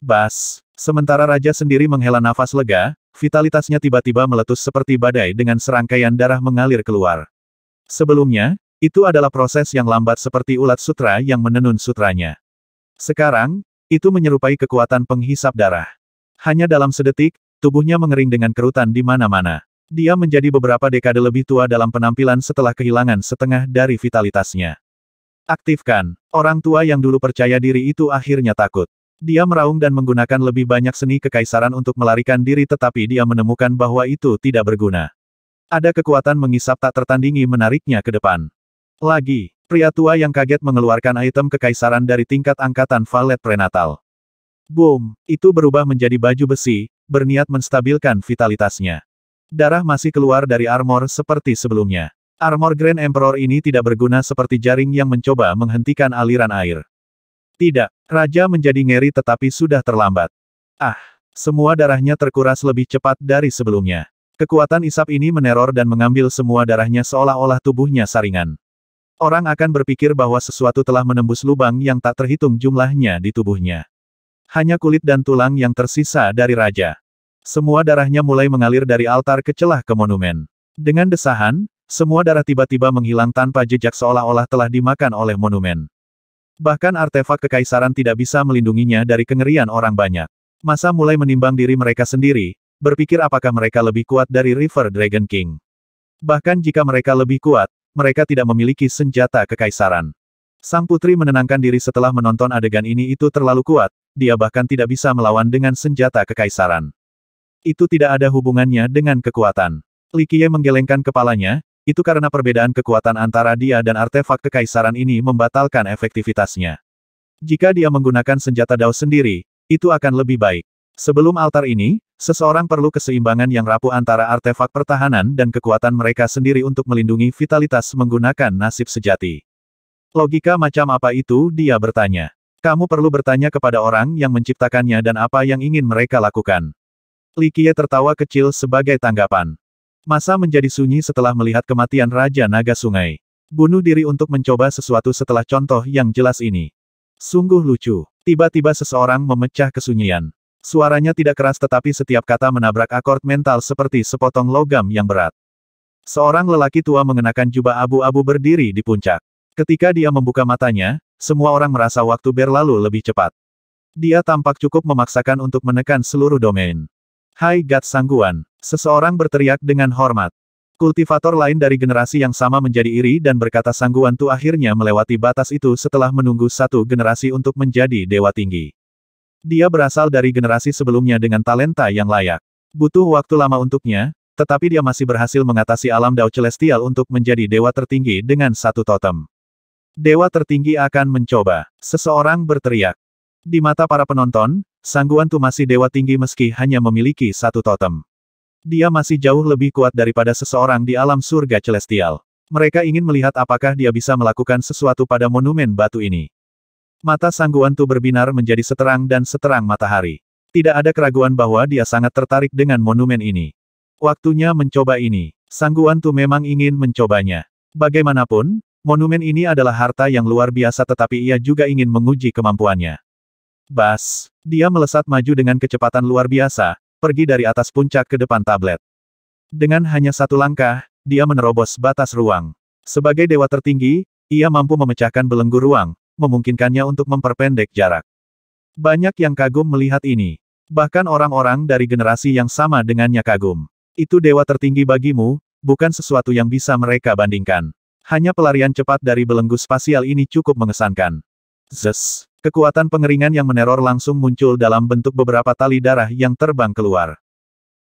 Bas, sementara raja sendiri menghela nafas lega, Vitalitasnya tiba-tiba meletus seperti badai dengan serangkaian darah mengalir keluar. Sebelumnya, itu adalah proses yang lambat seperti ulat sutra yang menenun sutranya. Sekarang, itu menyerupai kekuatan penghisap darah. Hanya dalam sedetik, tubuhnya mengering dengan kerutan di mana-mana. Dia menjadi beberapa dekade lebih tua dalam penampilan setelah kehilangan setengah dari vitalitasnya. Aktifkan. Orang tua yang dulu percaya diri itu akhirnya takut. Dia meraung dan menggunakan lebih banyak seni kekaisaran untuk melarikan diri tetapi dia menemukan bahwa itu tidak berguna. Ada kekuatan mengisap tak tertandingi menariknya ke depan. Lagi, pria tua yang kaget mengeluarkan item kekaisaran dari tingkat angkatan valet prenatal. Boom, itu berubah menjadi baju besi, berniat menstabilkan vitalitasnya. Darah masih keluar dari armor seperti sebelumnya. Armor Grand Emperor ini tidak berguna seperti jaring yang mencoba menghentikan aliran air. Tidak, Raja menjadi ngeri tetapi sudah terlambat. Ah, semua darahnya terkuras lebih cepat dari sebelumnya. Kekuatan isap ini meneror dan mengambil semua darahnya seolah-olah tubuhnya saringan. Orang akan berpikir bahwa sesuatu telah menembus lubang yang tak terhitung jumlahnya di tubuhnya. Hanya kulit dan tulang yang tersisa dari raja. Semua darahnya mulai mengalir dari altar ke celah ke monumen. Dengan desahan, semua darah tiba-tiba menghilang tanpa jejak seolah-olah telah dimakan oleh monumen. Bahkan artefak kekaisaran tidak bisa melindunginya dari kengerian orang banyak. Masa mulai menimbang diri mereka sendiri, berpikir apakah mereka lebih kuat dari River Dragon King. Bahkan jika mereka lebih kuat, mereka tidak memiliki senjata kekaisaran. Sang putri menenangkan diri setelah menonton adegan ini itu terlalu kuat, dia bahkan tidak bisa melawan dengan senjata kekaisaran. Itu tidak ada hubungannya dengan kekuatan. Likie menggelengkan kepalanya, itu karena perbedaan kekuatan antara dia dan artefak kekaisaran ini membatalkan efektivitasnya. Jika dia menggunakan senjata Dao sendiri, itu akan lebih baik. Sebelum altar ini, seseorang perlu keseimbangan yang rapuh antara artefak pertahanan dan kekuatan mereka sendiri untuk melindungi vitalitas menggunakan nasib sejati. Logika macam apa itu dia bertanya. Kamu perlu bertanya kepada orang yang menciptakannya dan apa yang ingin mereka lakukan. Likie tertawa kecil sebagai tanggapan. Masa menjadi sunyi setelah melihat kematian Raja Naga Sungai. Bunuh diri untuk mencoba sesuatu setelah contoh yang jelas ini. Sungguh lucu. Tiba-tiba seseorang memecah kesunyian. Suaranya tidak keras tetapi setiap kata menabrak akord mental seperti sepotong logam yang berat. Seorang lelaki tua mengenakan jubah abu-abu berdiri di puncak. Ketika dia membuka matanya, semua orang merasa waktu berlalu lebih cepat. Dia tampak cukup memaksakan untuk menekan seluruh domain. Hai Gat Sangguan. Seseorang berteriak dengan hormat. Kultivator lain dari generasi yang sama menjadi iri dan berkata Sangguan Tu akhirnya melewati batas itu setelah menunggu satu generasi untuk menjadi dewa tinggi. Dia berasal dari generasi sebelumnya dengan talenta yang layak. Butuh waktu lama untuknya, tetapi dia masih berhasil mengatasi alam Dao Celestial untuk menjadi dewa tertinggi dengan satu totem. Dewa tertinggi akan mencoba. Seseorang berteriak. Di mata para penonton, Sangguan Tu masih dewa tinggi meski hanya memiliki satu totem. Dia masih jauh lebih kuat daripada seseorang di alam surga celestial. Mereka ingin melihat apakah dia bisa melakukan sesuatu pada monumen batu ini. Mata Sangguan Tu berbinar menjadi seterang dan seterang matahari. Tidak ada keraguan bahwa dia sangat tertarik dengan monumen ini. Waktunya mencoba ini. Sangguan Tu memang ingin mencobanya. Bagaimanapun, monumen ini adalah harta yang luar biasa tetapi ia juga ingin menguji kemampuannya. Bas! Dia melesat maju dengan kecepatan luar biasa, pergi dari atas puncak ke depan tablet. Dengan hanya satu langkah, dia menerobos batas ruang. Sebagai dewa tertinggi, ia mampu memecahkan belenggu ruang, memungkinkannya untuk memperpendek jarak. Banyak yang kagum melihat ini. Bahkan orang-orang dari generasi yang sama dengannya kagum. Itu dewa tertinggi bagimu, bukan sesuatu yang bisa mereka bandingkan. Hanya pelarian cepat dari belenggu spasial ini cukup mengesankan. Zes. Kekuatan pengeringan yang meneror langsung muncul dalam bentuk beberapa tali darah yang terbang keluar.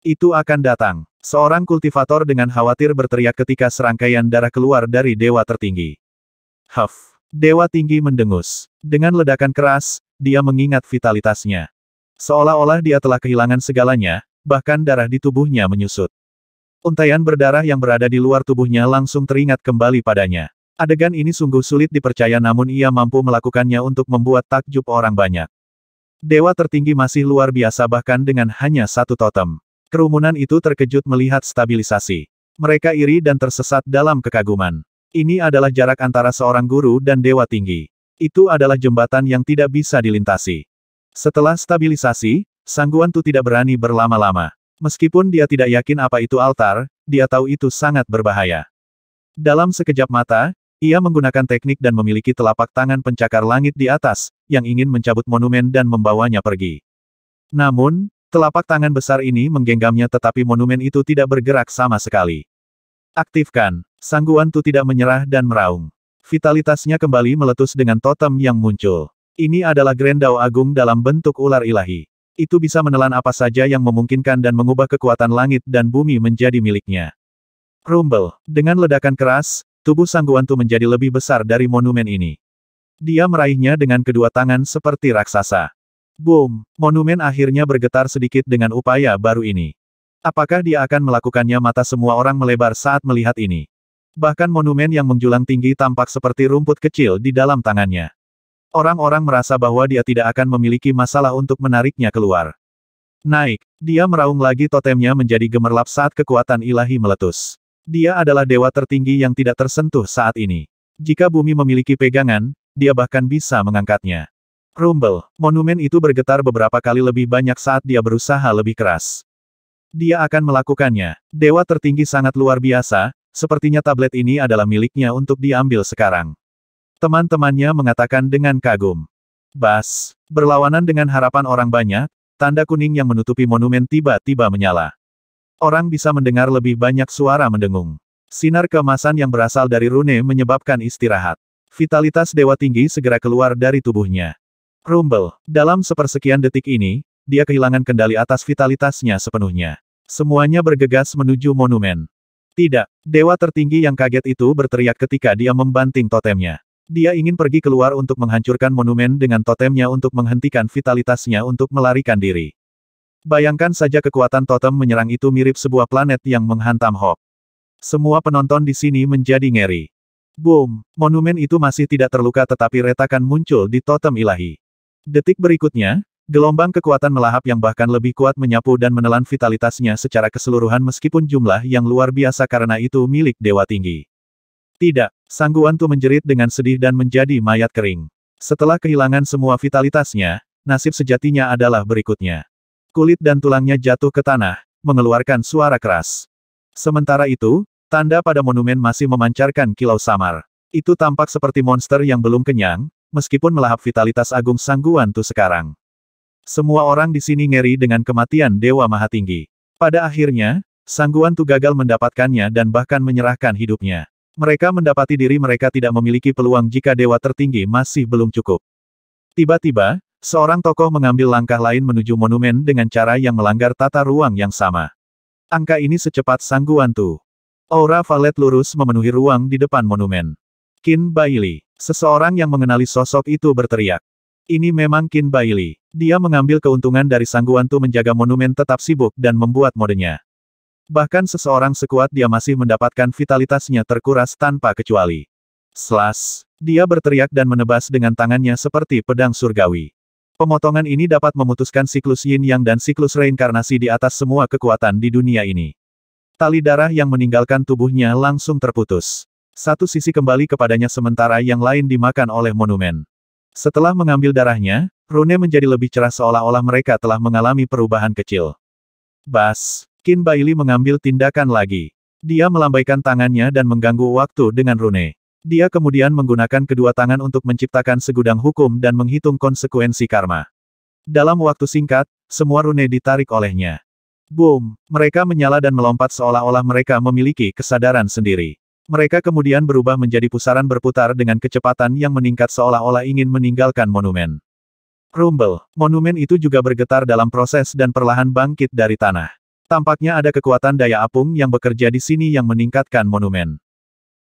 Itu akan datang. Seorang kultivator dengan khawatir berteriak ketika serangkaian darah keluar dari dewa tertinggi. Huff. Dewa tinggi mendengus. Dengan ledakan keras, dia mengingat vitalitasnya. Seolah-olah dia telah kehilangan segalanya, bahkan darah di tubuhnya menyusut. Untaian berdarah yang berada di luar tubuhnya langsung teringat kembali padanya. Adegan ini sungguh sulit dipercaya namun ia mampu melakukannya untuk membuat takjub orang banyak. Dewa tertinggi masih luar biasa bahkan dengan hanya satu totem. Kerumunan itu terkejut melihat stabilisasi. Mereka iri dan tersesat dalam kekaguman. Ini adalah jarak antara seorang guru dan dewa tinggi. Itu adalah jembatan yang tidak bisa dilintasi. Setelah stabilisasi, Sangguan Tu tidak berani berlama-lama. Meskipun dia tidak yakin apa itu altar, dia tahu itu sangat berbahaya. Dalam sekejap mata, ia menggunakan teknik dan memiliki telapak tangan pencakar langit di atas, yang ingin mencabut monumen dan membawanya pergi. Namun, telapak tangan besar ini menggenggamnya tetapi monumen itu tidak bergerak sama sekali. Aktifkan, sangguan tu tidak menyerah dan meraung. Vitalitasnya kembali meletus dengan totem yang muncul. Ini adalah Grendau Agung dalam bentuk ular ilahi. Itu bisa menelan apa saja yang memungkinkan dan mengubah kekuatan langit dan bumi menjadi miliknya. Rumble, dengan ledakan keras, tubuh Sangguantu menjadi lebih besar dari monumen ini. Dia meraihnya dengan kedua tangan seperti raksasa. Boom! Monumen akhirnya bergetar sedikit dengan upaya baru ini. Apakah dia akan melakukannya mata semua orang melebar saat melihat ini? Bahkan monumen yang menjulang tinggi tampak seperti rumput kecil di dalam tangannya. Orang-orang merasa bahwa dia tidak akan memiliki masalah untuk menariknya keluar. Naik, dia meraung lagi totemnya menjadi gemerlap saat kekuatan ilahi meletus. Dia adalah dewa tertinggi yang tidak tersentuh saat ini. Jika bumi memiliki pegangan, dia bahkan bisa mengangkatnya. Rumble, monumen itu bergetar beberapa kali lebih banyak saat dia berusaha lebih keras. Dia akan melakukannya. Dewa tertinggi sangat luar biasa, sepertinya tablet ini adalah miliknya untuk diambil sekarang. Teman-temannya mengatakan dengan kagum. Bas, berlawanan dengan harapan orang banyak, tanda kuning yang menutupi monumen tiba-tiba menyala. Orang bisa mendengar lebih banyak suara mendengung. Sinar kemasan yang berasal dari Rune menyebabkan istirahat. Vitalitas dewa tinggi segera keluar dari tubuhnya. Rumble, dalam sepersekian detik ini, dia kehilangan kendali atas vitalitasnya sepenuhnya. Semuanya bergegas menuju monumen. Tidak, dewa tertinggi yang kaget itu berteriak ketika dia membanting totemnya. Dia ingin pergi keluar untuk menghancurkan monumen dengan totemnya untuk menghentikan vitalitasnya untuk melarikan diri. Bayangkan saja kekuatan totem menyerang itu mirip sebuah planet yang menghantam Hop. Semua penonton di sini menjadi ngeri. Boom! Monumen itu masih tidak terluka tetapi retakan muncul di totem ilahi. Detik berikutnya, gelombang kekuatan melahap yang bahkan lebih kuat menyapu dan menelan vitalitasnya secara keseluruhan meskipun jumlah yang luar biasa karena itu milik Dewa Tinggi. Tidak, Sangguan Tu menjerit dengan sedih dan menjadi mayat kering. Setelah kehilangan semua vitalitasnya, nasib sejatinya adalah berikutnya. Kulit dan tulangnya jatuh ke tanah, mengeluarkan suara keras. Sementara itu, tanda pada monumen masih memancarkan kilau samar. Itu tampak seperti monster yang belum kenyang, meskipun melahap vitalitas agung Sangguan tuh sekarang. Semua orang di sini ngeri dengan kematian Dewa Maha Tinggi. Pada akhirnya, Sangguan tuh gagal mendapatkannya dan bahkan menyerahkan hidupnya. Mereka mendapati diri mereka tidak memiliki peluang jika dewa tertinggi masih belum cukup. Tiba-tiba, Seorang tokoh mengambil langkah lain menuju monumen dengan cara yang melanggar tata ruang yang sama. Angka ini secepat sangguan tu. Aura valet lurus memenuhi ruang di depan monumen. Kin Bailey, seseorang yang mengenali sosok itu berteriak. Ini memang Kin Bailey. Dia mengambil keuntungan dari sangguan tu menjaga monumen tetap sibuk dan membuat modenya. Bahkan seseorang sekuat dia masih mendapatkan vitalitasnya terkuras tanpa kecuali. Slash. Dia berteriak dan menebas dengan tangannya seperti pedang surgawi. Pemotongan ini dapat memutuskan siklus yin yang dan siklus reinkarnasi di atas semua kekuatan di dunia ini. Tali darah yang meninggalkan tubuhnya langsung terputus. Satu sisi kembali kepadanya sementara yang lain dimakan oleh monumen. Setelah mengambil darahnya, Rune menjadi lebih cerah seolah-olah mereka telah mengalami perubahan kecil. Bas, Kin Baili mengambil tindakan lagi. Dia melambaikan tangannya dan mengganggu waktu dengan Rune. Dia kemudian menggunakan kedua tangan untuk menciptakan segudang hukum dan menghitung konsekuensi karma. Dalam waktu singkat, semua rune ditarik olehnya. Boom! Mereka menyala dan melompat seolah-olah mereka memiliki kesadaran sendiri. Mereka kemudian berubah menjadi pusaran berputar dengan kecepatan yang meningkat seolah-olah ingin meninggalkan monumen. Rumble, monumen itu juga bergetar dalam proses dan perlahan bangkit dari tanah. Tampaknya ada kekuatan daya apung yang bekerja di sini yang meningkatkan monumen.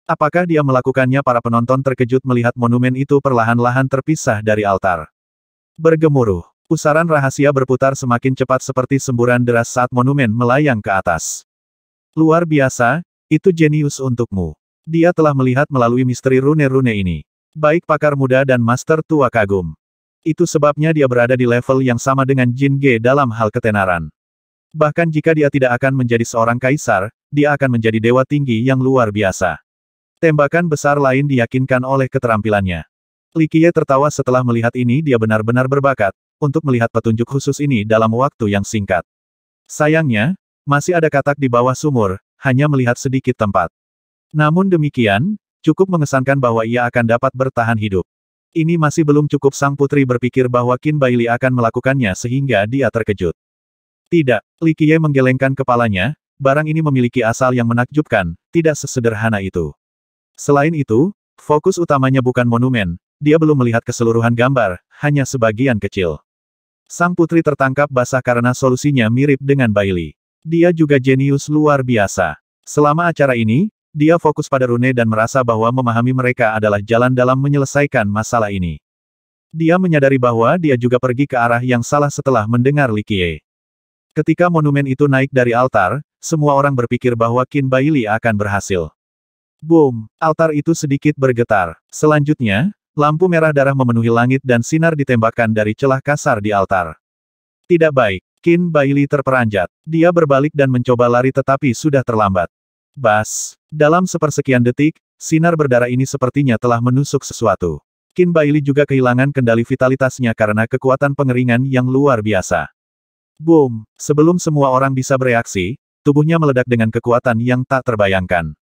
Apakah dia melakukannya para penonton terkejut melihat monumen itu perlahan-lahan terpisah dari altar. Bergemuruh, pusaran rahasia berputar semakin cepat seperti semburan deras saat monumen melayang ke atas. Luar biasa, itu jenius untukmu. Dia telah melihat melalui misteri rune-rune ini. Baik pakar muda dan master tua kagum. Itu sebabnya dia berada di level yang sama dengan Jin Ge dalam hal ketenaran. Bahkan jika dia tidak akan menjadi seorang kaisar, dia akan menjadi dewa tinggi yang luar biasa. Tembakan besar lain diyakinkan oleh keterampilannya. Likie tertawa setelah melihat ini dia benar-benar berbakat, untuk melihat petunjuk khusus ini dalam waktu yang singkat. Sayangnya, masih ada katak di bawah sumur, hanya melihat sedikit tempat. Namun demikian, cukup mengesankan bahwa ia akan dapat bertahan hidup. Ini masih belum cukup sang putri berpikir bahwa Qin Baili akan melakukannya sehingga dia terkejut. Tidak, Likie menggelengkan kepalanya, barang ini memiliki asal yang menakjubkan, tidak sesederhana itu. Selain itu, fokus utamanya bukan monumen, dia belum melihat keseluruhan gambar, hanya sebagian kecil. Sang putri tertangkap basah karena solusinya mirip dengan Bailey. Dia juga jenius luar biasa. Selama acara ini, dia fokus pada Rune dan merasa bahwa memahami mereka adalah jalan dalam menyelesaikan masalah ini. Dia menyadari bahwa dia juga pergi ke arah yang salah setelah mendengar Likie. Ketika monumen itu naik dari altar, semua orang berpikir bahwa Kin Bailey akan berhasil. Boom! Altar itu sedikit bergetar. Selanjutnya, lampu merah darah memenuhi langit dan sinar ditembakkan dari celah kasar di altar. Tidak baik. Kin Baili terperanjat. Dia berbalik dan mencoba lari tetapi sudah terlambat. Bas! Dalam sepersekian detik, sinar berdarah ini sepertinya telah menusuk sesuatu. Kin Baili juga kehilangan kendali vitalitasnya karena kekuatan pengeringan yang luar biasa. Boom! Sebelum semua orang bisa bereaksi, tubuhnya meledak dengan kekuatan yang tak terbayangkan.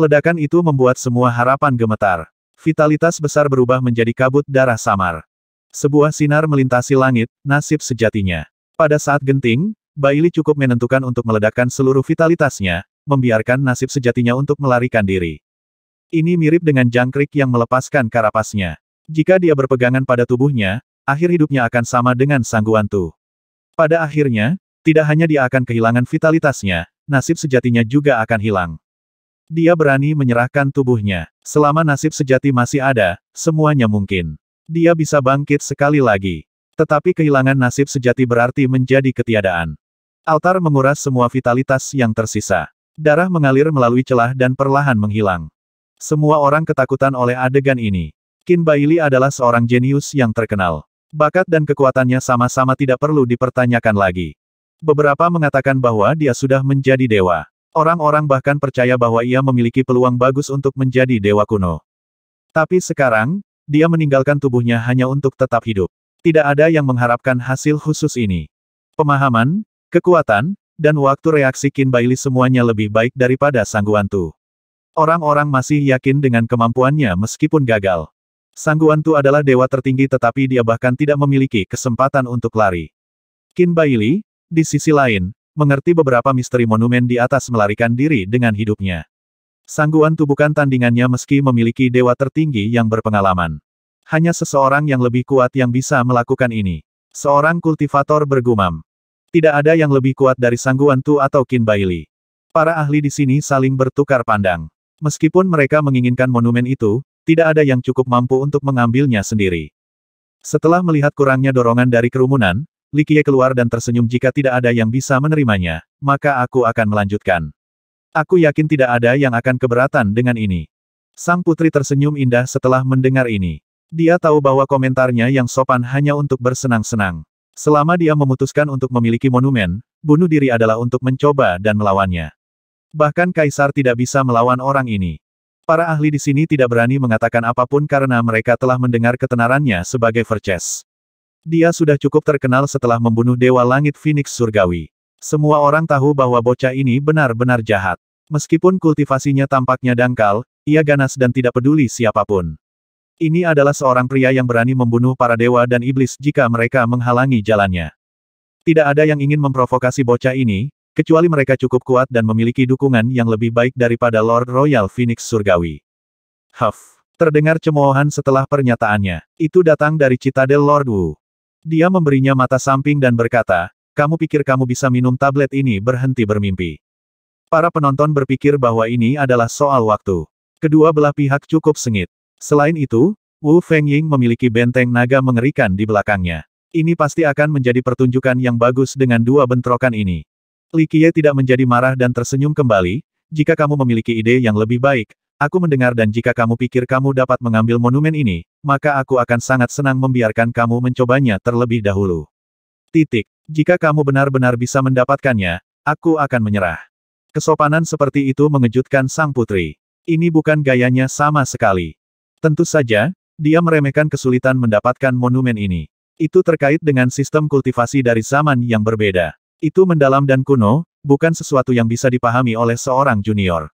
Ledakan itu membuat semua harapan gemetar. Vitalitas besar berubah menjadi kabut darah samar. Sebuah sinar melintasi langit, nasib sejatinya. Pada saat genting, Baili cukup menentukan untuk meledakkan seluruh vitalitasnya, membiarkan nasib sejatinya untuk melarikan diri. Ini mirip dengan jangkrik yang melepaskan karapasnya. Jika dia berpegangan pada tubuhnya, akhir hidupnya akan sama dengan tu. Pada akhirnya, tidak hanya dia akan kehilangan vitalitasnya, nasib sejatinya juga akan hilang. Dia berani menyerahkan tubuhnya. Selama nasib sejati masih ada, semuanya mungkin. Dia bisa bangkit sekali lagi. Tetapi kehilangan nasib sejati berarti menjadi ketiadaan. Altar menguras semua vitalitas yang tersisa. Darah mengalir melalui celah dan perlahan menghilang. Semua orang ketakutan oleh adegan ini. Qin Baili adalah seorang jenius yang terkenal. Bakat dan kekuatannya sama-sama tidak perlu dipertanyakan lagi. Beberapa mengatakan bahwa dia sudah menjadi dewa. Orang-orang bahkan percaya bahwa ia memiliki peluang bagus untuk menjadi dewa kuno. Tapi sekarang, dia meninggalkan tubuhnya hanya untuk tetap hidup. Tidak ada yang mengharapkan hasil khusus ini. Pemahaman, kekuatan, dan waktu reaksi Qin Baili semuanya lebih baik daripada Sangguantu. Orang-orang masih yakin dengan kemampuannya meskipun gagal. Sangguantu adalah dewa tertinggi tetapi dia bahkan tidak memiliki kesempatan untuk lari. Qin Baili, di sisi lain, mengerti beberapa misteri monumen di atas melarikan diri dengan hidupnya. Sangguan tubuhkan tandingannya meski memiliki dewa tertinggi yang berpengalaman. Hanya seseorang yang lebih kuat yang bisa melakukan ini. Seorang kultivator bergumam. Tidak ada yang lebih kuat dari Sangguan Tu atau Qin Baili. Para ahli di sini saling bertukar pandang. Meskipun mereka menginginkan monumen itu, tidak ada yang cukup mampu untuk mengambilnya sendiri. Setelah melihat kurangnya dorongan dari kerumunan, Likie keluar dan tersenyum jika tidak ada yang bisa menerimanya, maka aku akan melanjutkan. Aku yakin tidak ada yang akan keberatan dengan ini. Sang putri tersenyum indah setelah mendengar ini. Dia tahu bahwa komentarnya yang sopan hanya untuk bersenang-senang. Selama dia memutuskan untuk memiliki monumen, bunuh diri adalah untuk mencoba dan melawannya. Bahkan Kaisar tidak bisa melawan orang ini. Para ahli di sini tidak berani mengatakan apapun karena mereka telah mendengar ketenarannya sebagai Verces. Dia sudah cukup terkenal setelah membunuh Dewa Langit Phoenix Surgawi. Semua orang tahu bahwa bocah ini benar-benar jahat. Meskipun kultivasinya tampaknya dangkal, ia ganas dan tidak peduli siapapun. Ini adalah seorang pria yang berani membunuh para dewa dan iblis jika mereka menghalangi jalannya. Tidak ada yang ingin memprovokasi bocah ini, kecuali mereka cukup kuat dan memiliki dukungan yang lebih baik daripada Lord Royal Phoenix Surgawi. Huff. Terdengar cemoohan setelah pernyataannya. Itu datang dari Citadel Lord Wu. Dia memberinya mata samping dan berkata, kamu pikir kamu bisa minum tablet ini berhenti bermimpi. Para penonton berpikir bahwa ini adalah soal waktu. Kedua belah pihak cukup sengit. Selain itu, Wu Fengying memiliki benteng naga mengerikan di belakangnya. Ini pasti akan menjadi pertunjukan yang bagus dengan dua bentrokan ini. Li Qiye tidak menjadi marah dan tersenyum kembali, jika kamu memiliki ide yang lebih baik, Aku mendengar dan jika kamu pikir kamu dapat mengambil monumen ini, maka aku akan sangat senang membiarkan kamu mencobanya terlebih dahulu. Titik. Jika kamu benar-benar bisa mendapatkannya, aku akan menyerah. Kesopanan seperti itu mengejutkan sang putri. Ini bukan gayanya sama sekali. Tentu saja, dia meremehkan kesulitan mendapatkan monumen ini. Itu terkait dengan sistem kultivasi dari zaman yang berbeda. Itu mendalam dan kuno, bukan sesuatu yang bisa dipahami oleh seorang junior.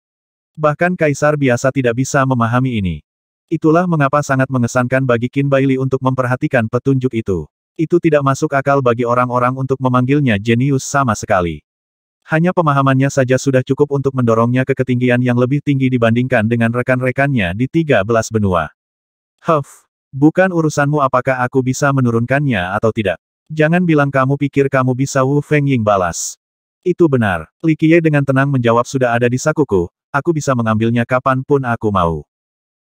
Bahkan kaisar biasa tidak bisa memahami ini. Itulah mengapa sangat mengesankan bagi Qin Baili untuk memperhatikan petunjuk itu. Itu tidak masuk akal bagi orang-orang untuk memanggilnya jenius sama sekali. Hanya pemahamannya saja sudah cukup untuk mendorongnya ke ketinggian yang lebih tinggi dibandingkan dengan rekan-rekannya di tiga belas benua. Huff, bukan urusanmu apakah aku bisa menurunkannya atau tidak. Jangan bilang kamu pikir kamu bisa Wu Feng Ying balas. Itu benar. Li Qiye dengan tenang menjawab sudah ada di sakuku, aku bisa mengambilnya kapan pun aku mau.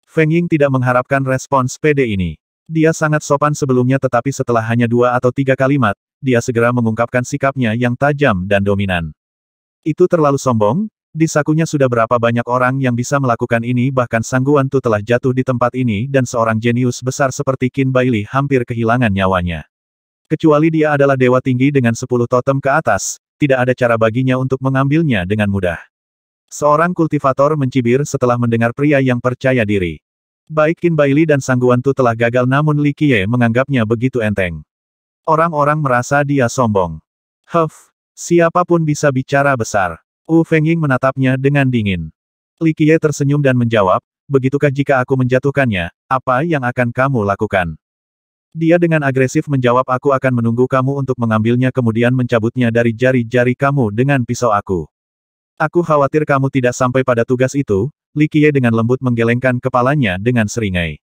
Feng Ying tidak mengharapkan respons PD ini. Dia sangat sopan sebelumnya tetapi setelah hanya dua atau tiga kalimat, dia segera mengungkapkan sikapnya yang tajam dan dominan. Itu terlalu sombong, di sakunya sudah berapa banyak orang yang bisa melakukan ini bahkan Sangguan Tu telah jatuh di tempat ini dan seorang jenius besar seperti Qin Baili hampir kehilangan nyawanya. Kecuali dia adalah dewa tinggi dengan sepuluh totem ke atas, tidak ada cara baginya untuk mengambilnya dengan mudah. Seorang kultivator mencibir setelah mendengar pria yang percaya diri. Baik Kin Baili dan Sangguan Tu telah gagal namun Li Qiye menganggapnya begitu enteng. Orang-orang merasa dia sombong. Huff, siapapun bisa bicara besar. Wu Fengying menatapnya dengan dingin. Li Qiye tersenyum dan menjawab, begitukah jika aku menjatuhkannya, apa yang akan kamu lakukan? Dia dengan agresif menjawab aku akan menunggu kamu untuk mengambilnya kemudian mencabutnya dari jari-jari kamu dengan pisau aku. Aku khawatir kamu tidak sampai pada tugas itu, Li Qiye dengan lembut menggelengkan kepalanya dengan seringai.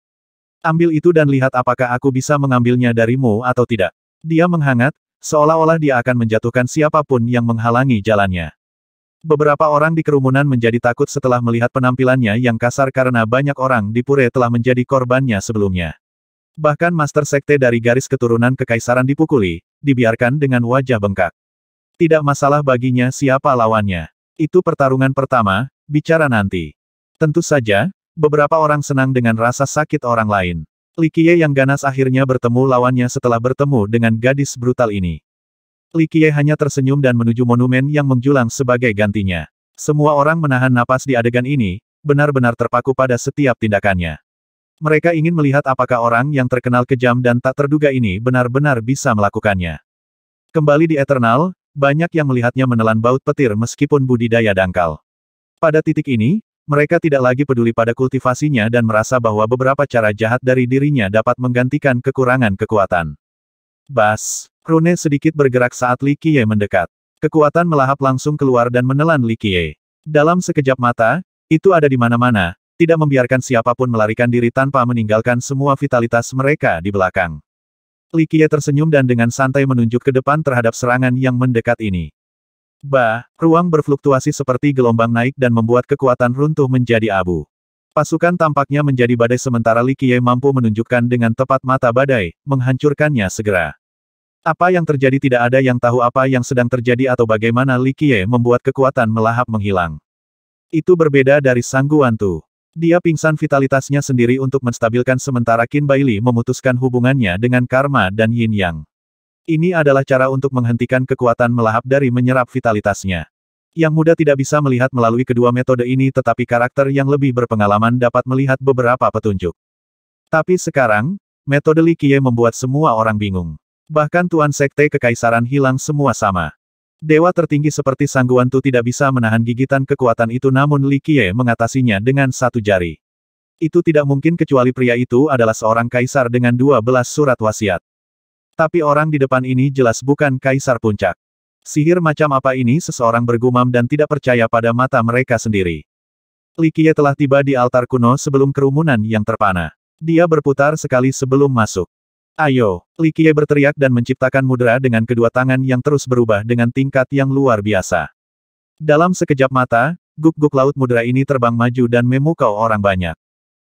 Ambil itu dan lihat apakah aku bisa mengambilnya darimu atau tidak. Dia menghangat, seolah-olah dia akan menjatuhkan siapapun yang menghalangi jalannya. Beberapa orang di kerumunan menjadi takut setelah melihat penampilannya yang kasar karena banyak orang di Pure telah menjadi korbannya sebelumnya. Bahkan Master Sekte dari garis keturunan Kekaisaran dipukuli, dibiarkan dengan wajah bengkak. Tidak masalah baginya siapa lawannya. Itu pertarungan pertama, bicara nanti. Tentu saja, beberapa orang senang dengan rasa sakit orang lain. Likie yang ganas akhirnya bertemu lawannya setelah bertemu dengan gadis brutal ini. Likie hanya tersenyum dan menuju monumen yang menjulang sebagai gantinya. Semua orang menahan napas di adegan ini, benar-benar terpaku pada setiap tindakannya. Mereka ingin melihat apakah orang yang terkenal kejam dan tak terduga ini benar-benar bisa melakukannya. Kembali di Eternal, banyak yang melihatnya menelan baut petir meskipun budidaya dangkal. Pada titik ini, mereka tidak lagi peduli pada kultivasinya dan merasa bahwa beberapa cara jahat dari dirinya dapat menggantikan kekurangan kekuatan. Bas, Rune sedikit bergerak saat Li Qiye mendekat. Kekuatan melahap langsung keluar dan menelan Li Qiye. Dalam sekejap mata, itu ada di mana-mana, tidak membiarkan siapapun melarikan diri tanpa meninggalkan semua vitalitas mereka di belakang. Likie tersenyum dan dengan santai menunjuk ke depan terhadap serangan yang mendekat ini. Bah, ruang berfluktuasi seperti gelombang naik dan membuat kekuatan runtuh menjadi abu. Pasukan tampaknya menjadi badai sementara Likie mampu menunjukkan dengan tepat mata badai, menghancurkannya segera. Apa yang terjadi tidak ada yang tahu apa yang sedang terjadi atau bagaimana Likie membuat kekuatan melahap menghilang. Itu berbeda dari Sangguantu. Dia pingsan vitalitasnya sendiri untuk menstabilkan sementara Qin Baili memutuskan hubungannya dengan karma dan yin yang. Ini adalah cara untuk menghentikan kekuatan melahap dari menyerap vitalitasnya. Yang muda tidak bisa melihat melalui kedua metode ini tetapi karakter yang lebih berpengalaman dapat melihat beberapa petunjuk. Tapi sekarang, metode Li Qiye membuat semua orang bingung. Bahkan Tuan Sekte Kekaisaran hilang semua sama. Dewa tertinggi seperti Sangguan Tu tidak bisa menahan gigitan kekuatan itu namun Li Qiye mengatasinya dengan satu jari. Itu tidak mungkin kecuali pria itu adalah seorang kaisar dengan dua belas surat wasiat. Tapi orang di depan ini jelas bukan kaisar puncak. Sihir macam apa ini seseorang bergumam dan tidak percaya pada mata mereka sendiri. Li Qiye telah tiba di altar kuno sebelum kerumunan yang terpana. Dia berputar sekali sebelum masuk. Ayo! Likie berteriak dan menciptakan mudra dengan kedua tangan yang terus berubah dengan tingkat yang luar biasa. Dalam sekejap mata, guk-guk laut mudra ini terbang maju dan memukau orang banyak.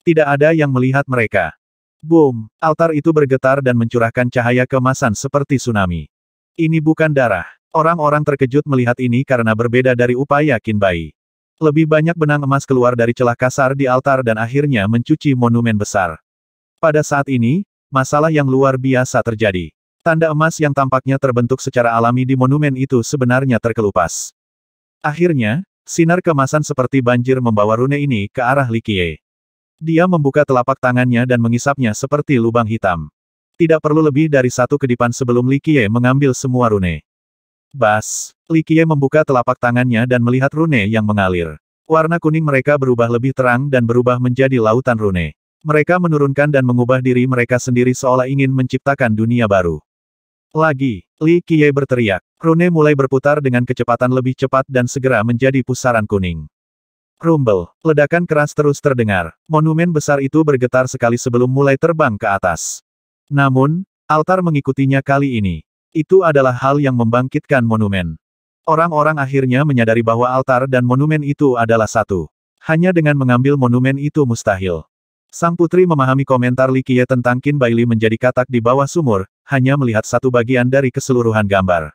Tidak ada yang melihat mereka. Boom! Altar itu bergetar dan mencurahkan cahaya kemasan seperti tsunami. Ini bukan darah. Orang-orang terkejut melihat ini karena berbeda dari upaya Kinbai. Lebih banyak benang emas keluar dari celah kasar di altar dan akhirnya mencuci monumen besar. Pada saat ini, masalah yang luar biasa terjadi. Tanda emas yang tampaknya terbentuk secara alami di monumen itu sebenarnya terkelupas. Akhirnya, sinar kemasan seperti banjir membawa rune ini ke arah Likie. Dia membuka telapak tangannya dan mengisapnya seperti lubang hitam. Tidak perlu lebih dari satu kedipan sebelum Likie mengambil semua rune. Bas, Likie membuka telapak tangannya dan melihat rune yang mengalir. Warna kuning mereka berubah lebih terang dan berubah menjadi lautan rune. Mereka menurunkan dan mengubah diri mereka sendiri seolah ingin menciptakan dunia baru. Lagi, Li Qiye berteriak. Rune mulai berputar dengan kecepatan lebih cepat dan segera menjadi pusaran kuning. Rumble, ledakan keras terus terdengar. Monumen besar itu bergetar sekali sebelum mulai terbang ke atas. Namun, altar mengikutinya kali ini. Itu adalah hal yang membangkitkan monumen. Orang-orang akhirnya menyadari bahwa altar dan monumen itu adalah satu. Hanya dengan mengambil monumen itu mustahil. Sang putri memahami komentar Li Qiye tentang Qin Baili menjadi katak di bawah sumur, hanya melihat satu bagian dari keseluruhan gambar.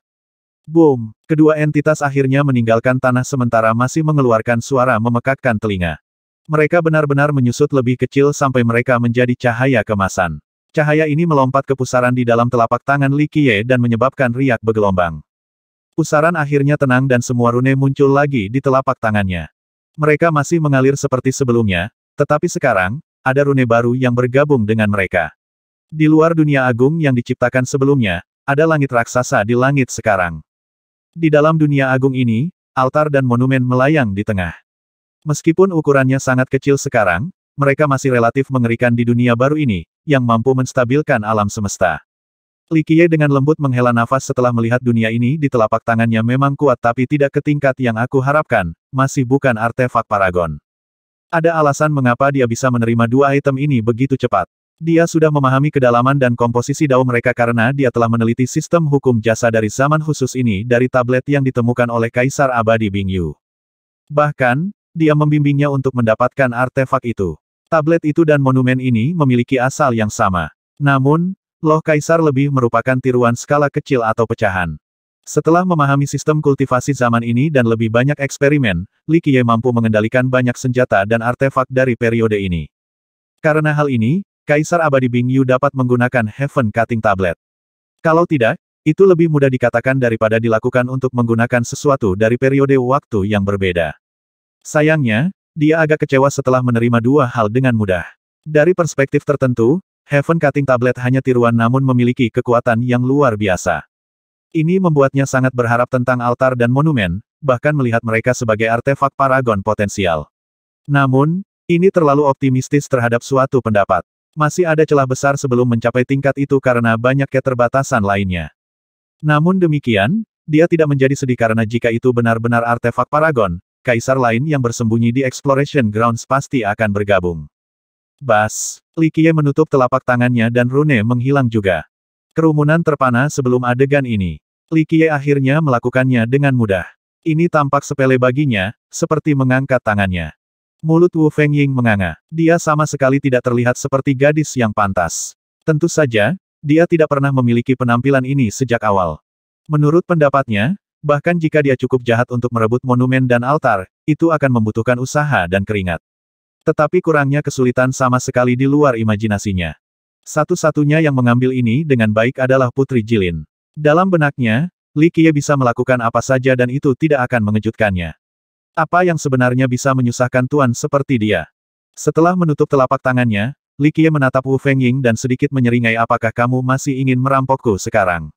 Boom! Kedua entitas akhirnya meninggalkan tanah sementara masih mengeluarkan suara memekakkan telinga. Mereka benar-benar menyusut lebih kecil sampai mereka menjadi cahaya kemasan. Cahaya ini melompat ke pusaran di dalam telapak tangan Li Qiye dan menyebabkan riak bergelombang. Pusaran akhirnya tenang dan semua rune muncul lagi di telapak tangannya. Mereka masih mengalir seperti sebelumnya, tetapi sekarang, ada rune baru yang bergabung dengan mereka. Di luar dunia agung yang diciptakan sebelumnya, ada langit raksasa di langit sekarang. Di dalam dunia agung ini, altar dan monumen melayang di tengah. Meskipun ukurannya sangat kecil sekarang, mereka masih relatif mengerikan di dunia baru ini, yang mampu menstabilkan alam semesta. Likie dengan lembut menghela nafas setelah melihat dunia ini di telapak tangannya memang kuat tapi tidak ke tingkat yang aku harapkan, masih bukan artefak paragon. Ada alasan mengapa dia bisa menerima dua item ini begitu cepat. Dia sudah memahami kedalaman dan komposisi dao mereka karena dia telah meneliti sistem hukum jasa dari zaman khusus ini dari tablet yang ditemukan oleh Kaisar Abadi Bingyu. Bahkan, dia membimbingnya untuk mendapatkan artefak itu. Tablet itu dan monumen ini memiliki asal yang sama. Namun, loh Kaisar lebih merupakan tiruan skala kecil atau pecahan. Setelah memahami sistem kultivasi zaman ini dan lebih banyak eksperimen, Li Qiye mampu mengendalikan banyak senjata dan artefak dari periode ini. Karena hal ini, Kaisar Abadi Bing Yu dapat menggunakan Heaven Cutting Tablet. Kalau tidak, itu lebih mudah dikatakan daripada dilakukan untuk menggunakan sesuatu dari periode waktu yang berbeda. Sayangnya, dia agak kecewa setelah menerima dua hal dengan mudah. Dari perspektif tertentu, Heaven Cutting Tablet hanya tiruan namun memiliki kekuatan yang luar biasa. Ini membuatnya sangat berharap tentang altar dan monumen, bahkan melihat mereka sebagai artefak paragon potensial. Namun, ini terlalu optimistis terhadap suatu pendapat. Masih ada celah besar sebelum mencapai tingkat itu karena banyak keterbatasan lainnya. Namun demikian, dia tidak menjadi sedih karena jika itu benar-benar artefak paragon, kaisar lain yang bersembunyi di Exploration Grounds pasti akan bergabung. Bas, Likie menutup telapak tangannya dan Rune menghilang juga. Kerumunan terpana sebelum adegan ini. Likie akhirnya melakukannya dengan mudah. Ini tampak sepele baginya, seperti mengangkat tangannya. Mulut Wu Feng Ying menganga. Dia sama sekali tidak terlihat seperti gadis yang pantas. Tentu saja, dia tidak pernah memiliki penampilan ini sejak awal. Menurut pendapatnya, bahkan jika dia cukup jahat untuk merebut monumen dan altar, itu akan membutuhkan usaha dan keringat. Tetapi kurangnya kesulitan sama sekali di luar imajinasinya. Satu-satunya yang mengambil ini dengan baik adalah Putri Jilin. Dalam benaknya, Li Qiye bisa melakukan apa saja dan itu tidak akan mengejutkannya. Apa yang sebenarnya bisa menyusahkan Tuan seperti dia? Setelah menutup telapak tangannya, Li Qiye menatap Wu Fengying dan sedikit menyeringai apakah kamu masih ingin merampokku sekarang?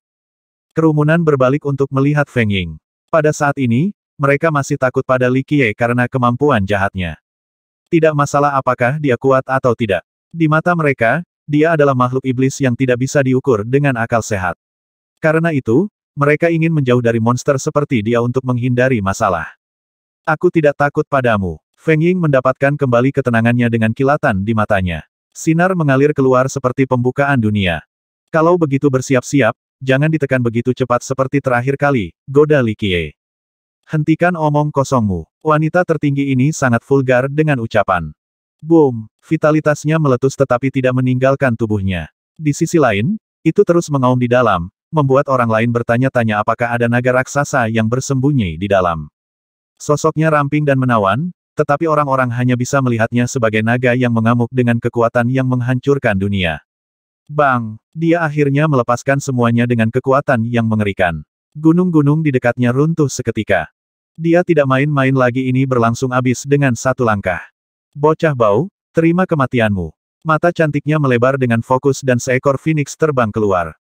Kerumunan berbalik untuk melihat Fengying. Pada saat ini, mereka masih takut pada Li Qiye karena kemampuan jahatnya. Tidak masalah apakah dia kuat atau tidak. Di mata mereka, dia adalah makhluk iblis yang tidak bisa diukur dengan akal sehat. Karena itu, mereka ingin menjauh dari monster seperti dia untuk menghindari masalah. Aku tidak takut padamu. Feng Ying mendapatkan kembali ketenangannya dengan kilatan di matanya. Sinar mengalir keluar seperti pembukaan dunia. Kalau begitu bersiap-siap, jangan ditekan begitu cepat seperti terakhir kali, goda Li Qie. Hentikan omong kosongmu. Wanita tertinggi ini sangat vulgar dengan ucapan. Boom, vitalitasnya meletus tetapi tidak meninggalkan tubuhnya. Di sisi lain, itu terus mengaum di dalam, membuat orang lain bertanya-tanya apakah ada naga raksasa yang bersembunyi di dalam. Sosoknya ramping dan menawan, tetapi orang-orang hanya bisa melihatnya sebagai naga yang mengamuk dengan kekuatan yang menghancurkan dunia. Bang! Dia akhirnya melepaskan semuanya dengan kekuatan yang mengerikan. Gunung-gunung di dekatnya runtuh seketika. Dia tidak main-main lagi ini berlangsung abis dengan satu langkah. Bocah bau, terima kematianmu. Mata cantiknya melebar dengan fokus dan seekor phoenix terbang keluar.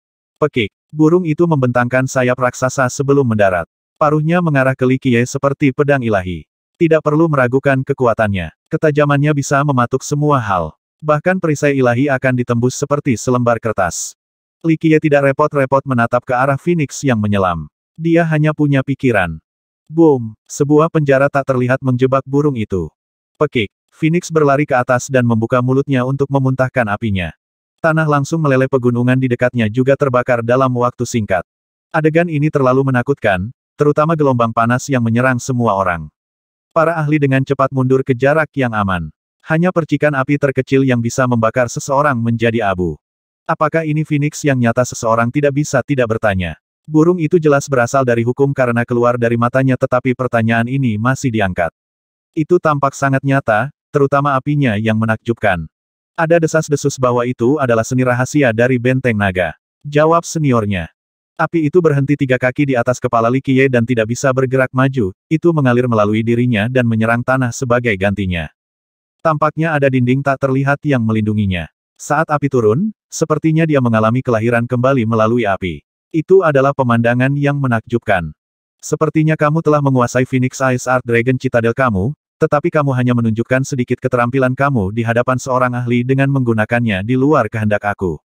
Pekik, burung itu membentangkan sayap raksasa sebelum mendarat. Paruhnya mengarah ke Likie seperti pedang ilahi. Tidak perlu meragukan kekuatannya. Ketajamannya bisa mematuk semua hal. Bahkan perisai ilahi akan ditembus seperti selembar kertas. Likie tidak repot-repot menatap ke arah Phoenix yang menyelam. Dia hanya punya pikiran. Boom! Sebuah penjara tak terlihat menjebak burung itu. Pekik. Phoenix berlari ke atas dan membuka mulutnya untuk memuntahkan apinya. Tanah langsung meleleh pegunungan di dekatnya juga terbakar dalam waktu singkat. Adegan ini terlalu menakutkan, terutama gelombang panas yang menyerang semua orang. Para ahli dengan cepat mundur ke jarak yang aman. Hanya percikan api terkecil yang bisa membakar seseorang menjadi abu. Apakah ini Phoenix yang nyata seseorang tidak bisa tidak bertanya? Burung itu jelas berasal dari hukum karena keluar dari matanya tetapi pertanyaan ini masih diangkat. Itu tampak sangat nyata, terutama apinya yang menakjubkan. Ada desas-desus bahwa itu adalah seni rahasia dari benteng naga. Jawab seniornya. Api itu berhenti tiga kaki di atas kepala Likie dan tidak bisa bergerak maju, itu mengalir melalui dirinya dan menyerang tanah sebagai gantinya. Tampaknya ada dinding tak terlihat yang melindunginya. Saat api turun, sepertinya dia mengalami kelahiran kembali melalui api. Itu adalah pemandangan yang menakjubkan. Sepertinya kamu telah menguasai Phoenix Ice Art Dragon Citadel kamu, tetapi kamu hanya menunjukkan sedikit keterampilan kamu di hadapan seorang ahli dengan menggunakannya di luar kehendak aku.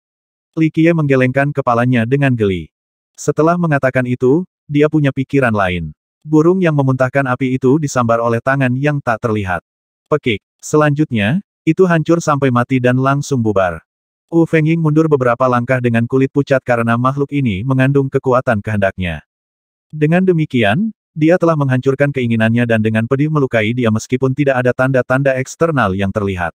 Li Qiye menggelengkan kepalanya dengan geli. Setelah mengatakan itu, dia punya pikiran lain. Burung yang memuntahkan api itu disambar oleh tangan yang tak terlihat. Pekik. Selanjutnya, itu hancur sampai mati dan langsung bubar. Wu Fengying mundur beberapa langkah dengan kulit pucat karena makhluk ini mengandung kekuatan kehendaknya. Dengan demikian, dia telah menghancurkan keinginannya dan dengan pedih melukai dia meskipun tidak ada tanda-tanda eksternal yang terlihat.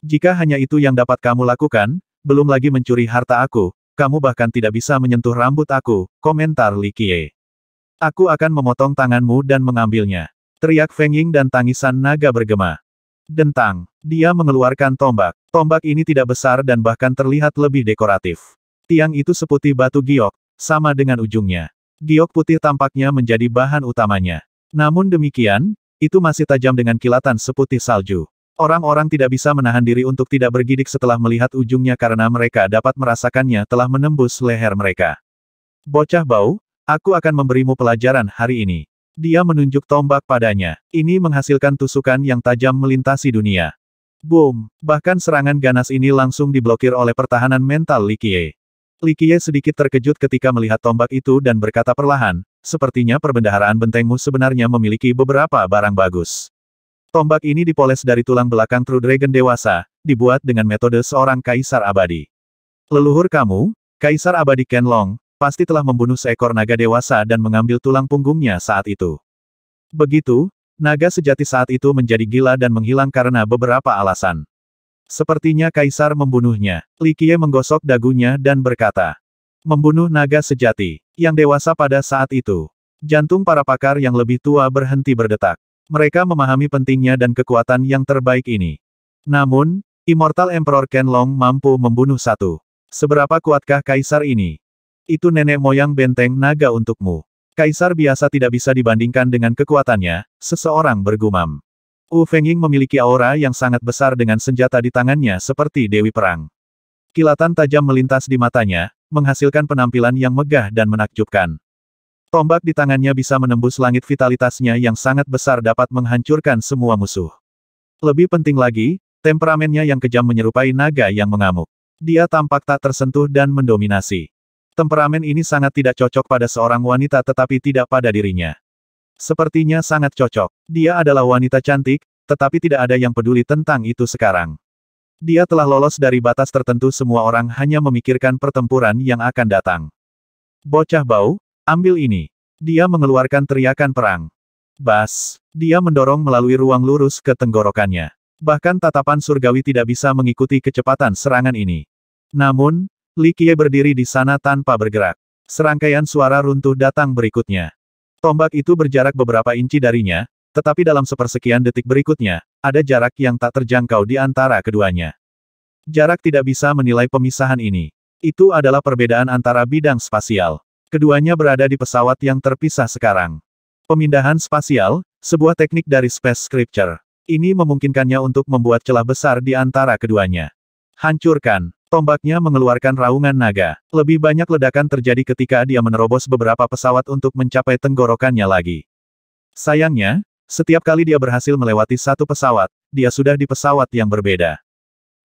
Jika hanya itu yang dapat kamu lakukan, belum lagi mencuri harta aku, kamu bahkan tidak bisa menyentuh rambut aku, komentar Li Qiye. Aku akan memotong tanganmu dan mengambilnya. Teriak Feng Ying dan tangisan naga bergema. Dentang. Dia mengeluarkan tombak. Tombak ini tidak besar dan bahkan terlihat lebih dekoratif. Tiang itu seputih batu giok, sama dengan ujungnya. Giok putih tampaknya menjadi bahan utamanya. Namun demikian, itu masih tajam dengan kilatan seputih salju. Orang-orang tidak bisa menahan diri untuk tidak bergidik setelah melihat ujungnya karena mereka dapat merasakannya telah menembus leher mereka. Bocah bau, aku akan memberimu pelajaran hari ini. Dia menunjuk tombak padanya. Ini menghasilkan tusukan yang tajam melintasi dunia. Boom! Bahkan serangan ganas ini langsung diblokir oleh pertahanan mental Likie. Likie sedikit terkejut ketika melihat tombak itu dan berkata perlahan, sepertinya perbendaharaan bentengmu sebenarnya memiliki beberapa barang bagus. Tombak ini dipoles dari tulang belakang True Dragon dewasa, dibuat dengan metode seorang kaisar abadi. Leluhur kamu, Kaisar Abadi Kenlong, pasti telah membunuh seekor naga dewasa dan mengambil tulang punggungnya saat itu. Begitu, naga sejati saat itu menjadi gila dan menghilang karena beberapa alasan. Sepertinya kaisar membunuhnya. Li Likie menggosok dagunya dan berkata. Membunuh naga sejati, yang dewasa pada saat itu. Jantung para pakar yang lebih tua berhenti berdetak. Mereka memahami pentingnya dan kekuatan yang terbaik ini. Namun, Immortal Emperor Kenlong mampu membunuh satu. Seberapa kuatkah kaisar ini? Itu nenek moyang benteng naga untukmu. Kaisar biasa tidak bisa dibandingkan dengan kekuatannya, seseorang bergumam. U Feng memiliki aura yang sangat besar dengan senjata di tangannya seperti Dewi Perang. Kilatan tajam melintas di matanya, menghasilkan penampilan yang megah dan menakjubkan. Tombak di tangannya bisa menembus langit vitalitasnya yang sangat besar dapat menghancurkan semua musuh. Lebih penting lagi, temperamennya yang kejam menyerupai naga yang mengamuk. Dia tampak tak tersentuh dan mendominasi. Temperamen ini sangat tidak cocok pada seorang wanita tetapi tidak pada dirinya. Sepertinya sangat cocok. Dia adalah wanita cantik, tetapi tidak ada yang peduli tentang itu sekarang. Dia telah lolos dari batas tertentu semua orang hanya memikirkan pertempuran yang akan datang. Bocah bau, ambil ini. Dia mengeluarkan teriakan perang. Bas, dia mendorong melalui ruang lurus ke tenggorokannya. Bahkan tatapan surgawi tidak bisa mengikuti kecepatan serangan ini. Namun, Likie berdiri di sana tanpa bergerak. Serangkaian suara runtuh datang berikutnya. Tombak itu berjarak beberapa inci darinya, tetapi dalam sepersekian detik berikutnya, ada jarak yang tak terjangkau di antara keduanya. Jarak tidak bisa menilai pemisahan ini. Itu adalah perbedaan antara bidang spasial. Keduanya berada di pesawat yang terpisah sekarang. Pemindahan spasial, sebuah teknik dari space scripture. Ini memungkinkannya untuk membuat celah besar di antara keduanya. Hancurkan. Tombaknya mengeluarkan raungan naga. Lebih banyak ledakan terjadi ketika dia menerobos beberapa pesawat untuk mencapai tenggorokannya lagi. Sayangnya, setiap kali dia berhasil melewati satu pesawat, dia sudah di pesawat yang berbeda.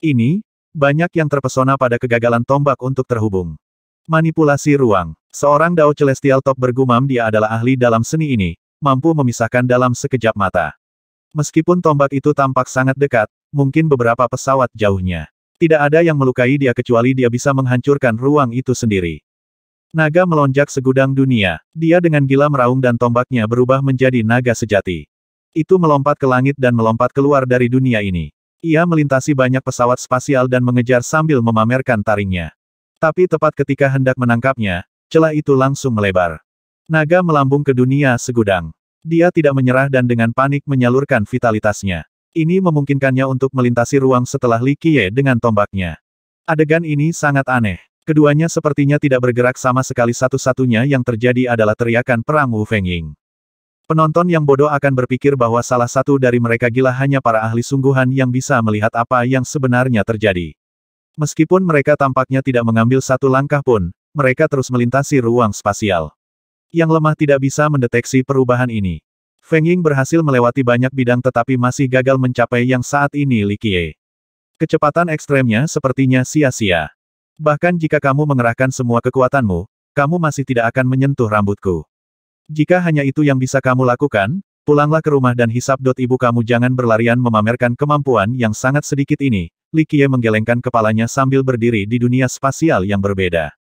Ini, banyak yang terpesona pada kegagalan tombak untuk terhubung. Manipulasi ruang. Seorang Dao Celestial Top bergumam dia adalah ahli dalam seni ini, mampu memisahkan dalam sekejap mata. Meskipun tombak itu tampak sangat dekat, mungkin beberapa pesawat jauhnya. Tidak ada yang melukai dia kecuali dia bisa menghancurkan ruang itu sendiri. Naga melonjak segudang dunia. Dia dengan gila meraung dan tombaknya berubah menjadi naga sejati. Itu melompat ke langit dan melompat keluar dari dunia ini. Ia melintasi banyak pesawat spasial dan mengejar sambil memamerkan taringnya. Tapi tepat ketika hendak menangkapnya, celah itu langsung melebar. Naga melambung ke dunia segudang. Dia tidak menyerah dan dengan panik menyalurkan vitalitasnya. Ini memungkinkannya untuk melintasi ruang setelah Li Qiye dengan tombaknya. Adegan ini sangat aneh. Keduanya sepertinya tidak bergerak sama sekali satu-satunya yang terjadi adalah teriakan perang Wu Fengying. Penonton yang bodoh akan berpikir bahwa salah satu dari mereka gila hanya para ahli sungguhan yang bisa melihat apa yang sebenarnya terjadi. Meskipun mereka tampaknya tidak mengambil satu langkah pun, mereka terus melintasi ruang spasial. Yang lemah tidak bisa mendeteksi perubahan ini. Feng Ying berhasil melewati banyak bidang tetapi masih gagal mencapai yang saat ini Li Qie. Kecepatan ekstremnya sepertinya sia-sia. Bahkan jika kamu mengerahkan semua kekuatanmu, kamu masih tidak akan menyentuh rambutku. Jika hanya itu yang bisa kamu lakukan, pulanglah ke rumah dan hisap dot ibu kamu jangan berlarian memamerkan kemampuan yang sangat sedikit ini. Li Qie menggelengkan kepalanya sambil berdiri di dunia spasial yang berbeda.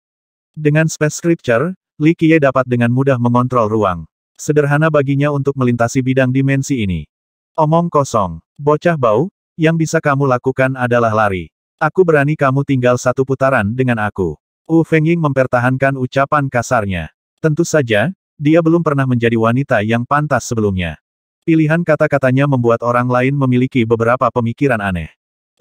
Dengan space scripture, Li Qie dapat dengan mudah mengontrol ruang. Sederhana baginya untuk melintasi bidang dimensi ini. Omong kosong. Bocah bau, yang bisa kamu lakukan adalah lari. Aku berani kamu tinggal satu putaran dengan aku. Wu Fengying mempertahankan ucapan kasarnya. Tentu saja, dia belum pernah menjadi wanita yang pantas sebelumnya. Pilihan kata-katanya membuat orang lain memiliki beberapa pemikiran aneh.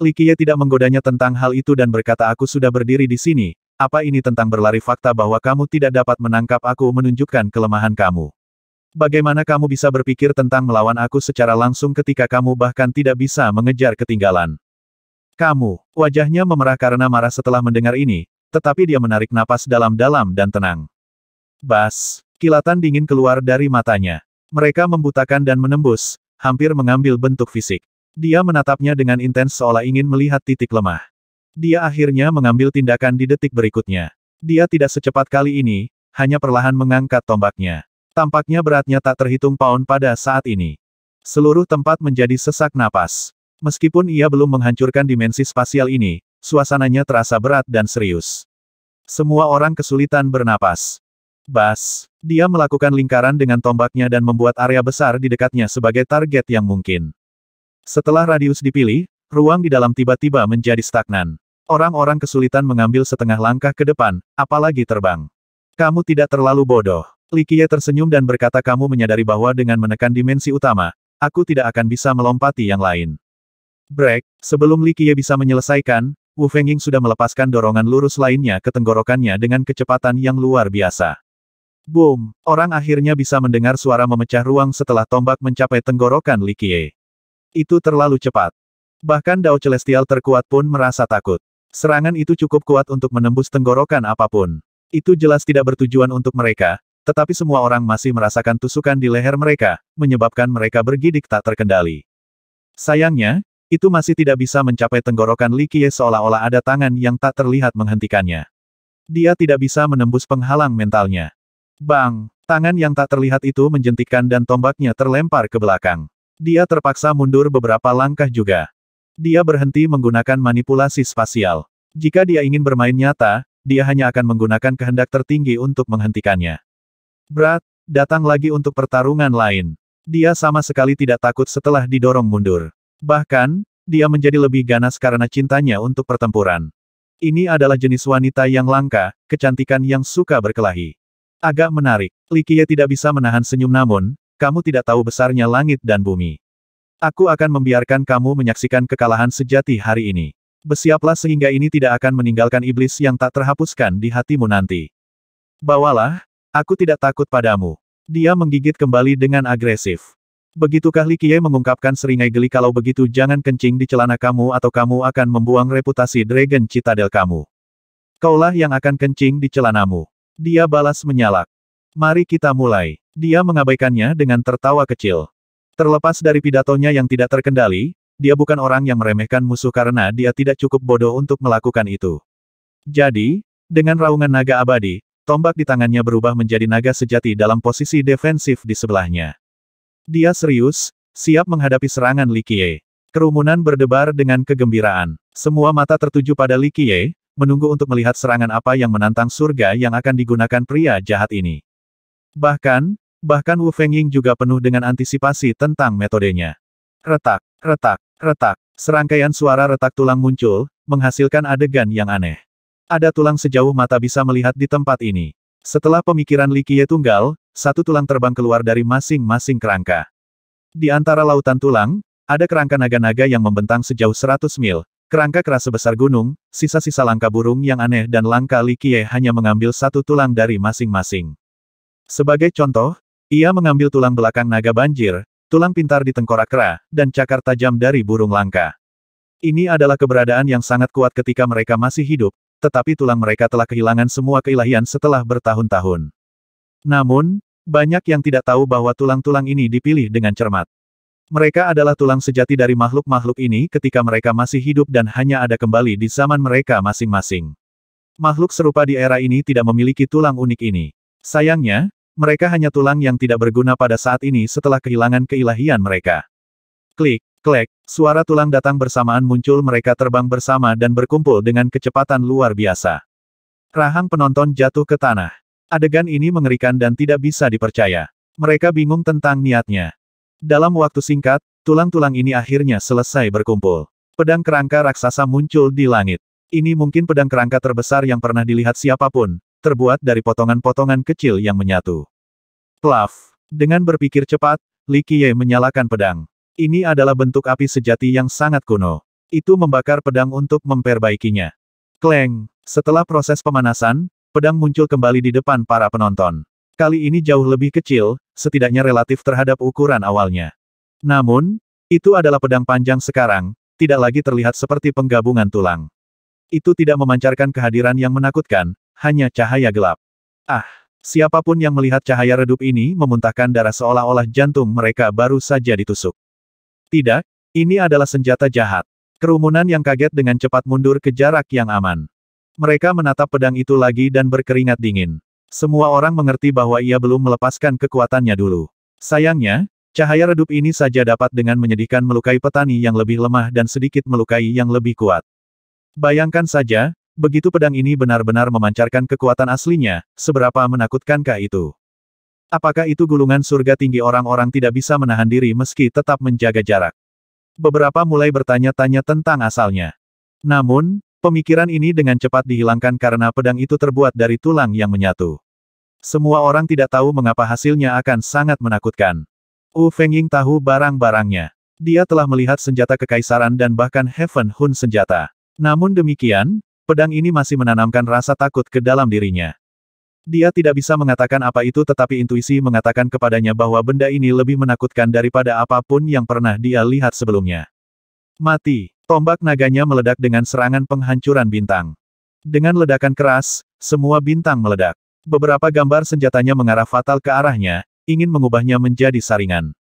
Li Qiye tidak menggodanya tentang hal itu dan berkata aku sudah berdiri di sini, apa ini tentang berlari fakta bahwa kamu tidak dapat menangkap aku menunjukkan kelemahan kamu. Bagaimana kamu bisa berpikir tentang melawan aku secara langsung ketika kamu bahkan tidak bisa mengejar ketinggalan? Kamu, wajahnya memerah karena marah setelah mendengar ini, tetapi dia menarik napas dalam-dalam dan tenang. Bas, kilatan dingin keluar dari matanya. Mereka membutakan dan menembus, hampir mengambil bentuk fisik. Dia menatapnya dengan intens seolah ingin melihat titik lemah. Dia akhirnya mengambil tindakan di detik berikutnya. Dia tidak secepat kali ini, hanya perlahan mengangkat tombaknya. Tampaknya beratnya tak terhitung pound pada saat ini. Seluruh tempat menjadi sesak napas. Meskipun ia belum menghancurkan dimensi spasial ini, suasananya terasa berat dan serius. Semua orang kesulitan bernapas. Bas, dia melakukan lingkaran dengan tombaknya dan membuat area besar di dekatnya sebagai target yang mungkin. Setelah radius dipilih, ruang di dalam tiba-tiba menjadi stagnan. Orang-orang kesulitan mengambil setengah langkah ke depan, apalagi terbang. Kamu tidak terlalu bodoh. Likie tersenyum dan berkata kamu menyadari bahwa dengan menekan dimensi utama, aku tidak akan bisa melompati yang lain. Brek, sebelum Likie bisa menyelesaikan, Wu Fenging sudah melepaskan dorongan lurus lainnya ke tenggorokannya dengan kecepatan yang luar biasa. Boom, orang akhirnya bisa mendengar suara memecah ruang setelah tombak mencapai tenggorokan Likie. Itu terlalu cepat. Bahkan Dao Celestial terkuat pun merasa takut. Serangan itu cukup kuat untuk menembus tenggorokan apapun. Itu jelas tidak bertujuan untuk mereka, tetapi semua orang masih merasakan tusukan di leher mereka, menyebabkan mereka bergidik tak terkendali. Sayangnya, itu masih tidak bisa mencapai tenggorokan Li seolah-olah ada tangan yang tak terlihat menghentikannya. Dia tidak bisa menembus penghalang mentalnya. Bang! Tangan yang tak terlihat itu menjentikkan dan tombaknya terlempar ke belakang. Dia terpaksa mundur beberapa langkah juga. Dia berhenti menggunakan manipulasi spasial. Jika dia ingin bermain nyata, dia hanya akan menggunakan kehendak tertinggi untuk menghentikannya. Brat, datang lagi untuk pertarungan lain. Dia sama sekali tidak takut setelah didorong mundur. Bahkan, dia menjadi lebih ganas karena cintanya untuk pertempuran. Ini adalah jenis wanita yang langka, kecantikan yang suka berkelahi. Agak menarik, Likie tidak bisa menahan senyum namun, kamu tidak tahu besarnya langit dan bumi. Aku akan membiarkan kamu menyaksikan kekalahan sejati hari ini. Bersiaplah sehingga ini tidak akan meninggalkan iblis yang tak terhapuskan di hatimu nanti. Bawalah, Aku tidak takut padamu. Dia menggigit kembali dengan agresif. Begitukah Li Qiye mengungkapkan seringai geli kalau begitu jangan kencing di celana kamu atau kamu akan membuang reputasi Dragon Citadel kamu. Kaulah yang akan kencing di celanamu. Dia balas menyalak. Mari kita mulai. Dia mengabaikannya dengan tertawa kecil. Terlepas dari pidatonya yang tidak terkendali, dia bukan orang yang meremehkan musuh karena dia tidak cukup bodoh untuk melakukan itu. Jadi, dengan raungan naga abadi, Tombak di tangannya berubah menjadi naga sejati dalam posisi defensif di sebelahnya. Dia serius, siap menghadapi serangan Li Likie. Kerumunan berdebar dengan kegembiraan. Semua mata tertuju pada Li Likie, menunggu untuk melihat serangan apa yang menantang surga yang akan digunakan pria jahat ini. Bahkan, bahkan Wu Fengying juga penuh dengan antisipasi tentang metodenya. Retak, retak, retak. Serangkaian suara retak tulang muncul, menghasilkan adegan yang aneh. Ada tulang sejauh mata bisa melihat di tempat ini. Setelah pemikiran Li tunggal, satu tulang terbang keluar dari masing-masing kerangka. Di antara lautan tulang, ada kerangka naga-naga yang membentang sejauh 100 mil, kerangka keras sebesar gunung, sisa-sisa langka burung yang aneh dan langka Li hanya mengambil satu tulang dari masing-masing. Sebagai contoh, ia mengambil tulang belakang naga banjir, tulang pintar di tengkorak kera, dan cakar tajam dari burung langka. Ini adalah keberadaan yang sangat kuat ketika mereka masih hidup, tetapi tulang mereka telah kehilangan semua keilahian setelah bertahun-tahun. Namun, banyak yang tidak tahu bahwa tulang-tulang ini dipilih dengan cermat. Mereka adalah tulang sejati dari makhluk-makhluk ini ketika mereka masih hidup dan hanya ada kembali di zaman mereka masing-masing. Makhluk serupa di era ini tidak memiliki tulang unik ini. Sayangnya, mereka hanya tulang yang tidak berguna pada saat ini setelah kehilangan keilahian mereka. Klik. Klek, suara tulang datang bersamaan muncul mereka terbang bersama dan berkumpul dengan kecepatan luar biasa. Rahang penonton jatuh ke tanah. Adegan ini mengerikan dan tidak bisa dipercaya. Mereka bingung tentang niatnya. Dalam waktu singkat, tulang-tulang ini akhirnya selesai berkumpul. Pedang kerangka raksasa muncul di langit. Ini mungkin pedang kerangka terbesar yang pernah dilihat siapapun, terbuat dari potongan-potongan kecil yang menyatu. Plaf. Dengan berpikir cepat, Li Qiye menyalakan pedang. Ini adalah bentuk api sejati yang sangat kuno. Itu membakar pedang untuk memperbaikinya. Kleng! Setelah proses pemanasan, pedang muncul kembali di depan para penonton. Kali ini jauh lebih kecil, setidaknya relatif terhadap ukuran awalnya. Namun, itu adalah pedang panjang sekarang, tidak lagi terlihat seperti penggabungan tulang. Itu tidak memancarkan kehadiran yang menakutkan, hanya cahaya gelap. Ah, siapapun yang melihat cahaya redup ini memuntahkan darah seolah-olah jantung mereka baru saja ditusuk. Tidak, ini adalah senjata jahat. Kerumunan yang kaget dengan cepat mundur ke jarak yang aman. Mereka menatap pedang itu lagi dan berkeringat dingin. Semua orang mengerti bahwa ia belum melepaskan kekuatannya dulu. Sayangnya, cahaya redup ini saja dapat dengan menyedihkan melukai petani yang lebih lemah dan sedikit melukai yang lebih kuat. Bayangkan saja, begitu pedang ini benar-benar memancarkan kekuatan aslinya, seberapa menakutkankah itu? Apakah itu gulungan surga tinggi orang-orang tidak bisa menahan diri meski tetap menjaga jarak? Beberapa mulai bertanya-tanya tentang asalnya. Namun, pemikiran ini dengan cepat dihilangkan karena pedang itu terbuat dari tulang yang menyatu. Semua orang tidak tahu mengapa hasilnya akan sangat menakutkan. Wu Fengying tahu barang-barangnya. Dia telah melihat senjata kekaisaran dan bahkan Heaven Hun senjata. Namun demikian, pedang ini masih menanamkan rasa takut ke dalam dirinya. Dia tidak bisa mengatakan apa itu tetapi intuisi mengatakan kepadanya bahwa benda ini lebih menakutkan daripada apapun yang pernah dia lihat sebelumnya. Mati. Tombak naganya meledak dengan serangan penghancuran bintang. Dengan ledakan keras, semua bintang meledak. Beberapa gambar senjatanya mengarah fatal ke arahnya, ingin mengubahnya menjadi saringan.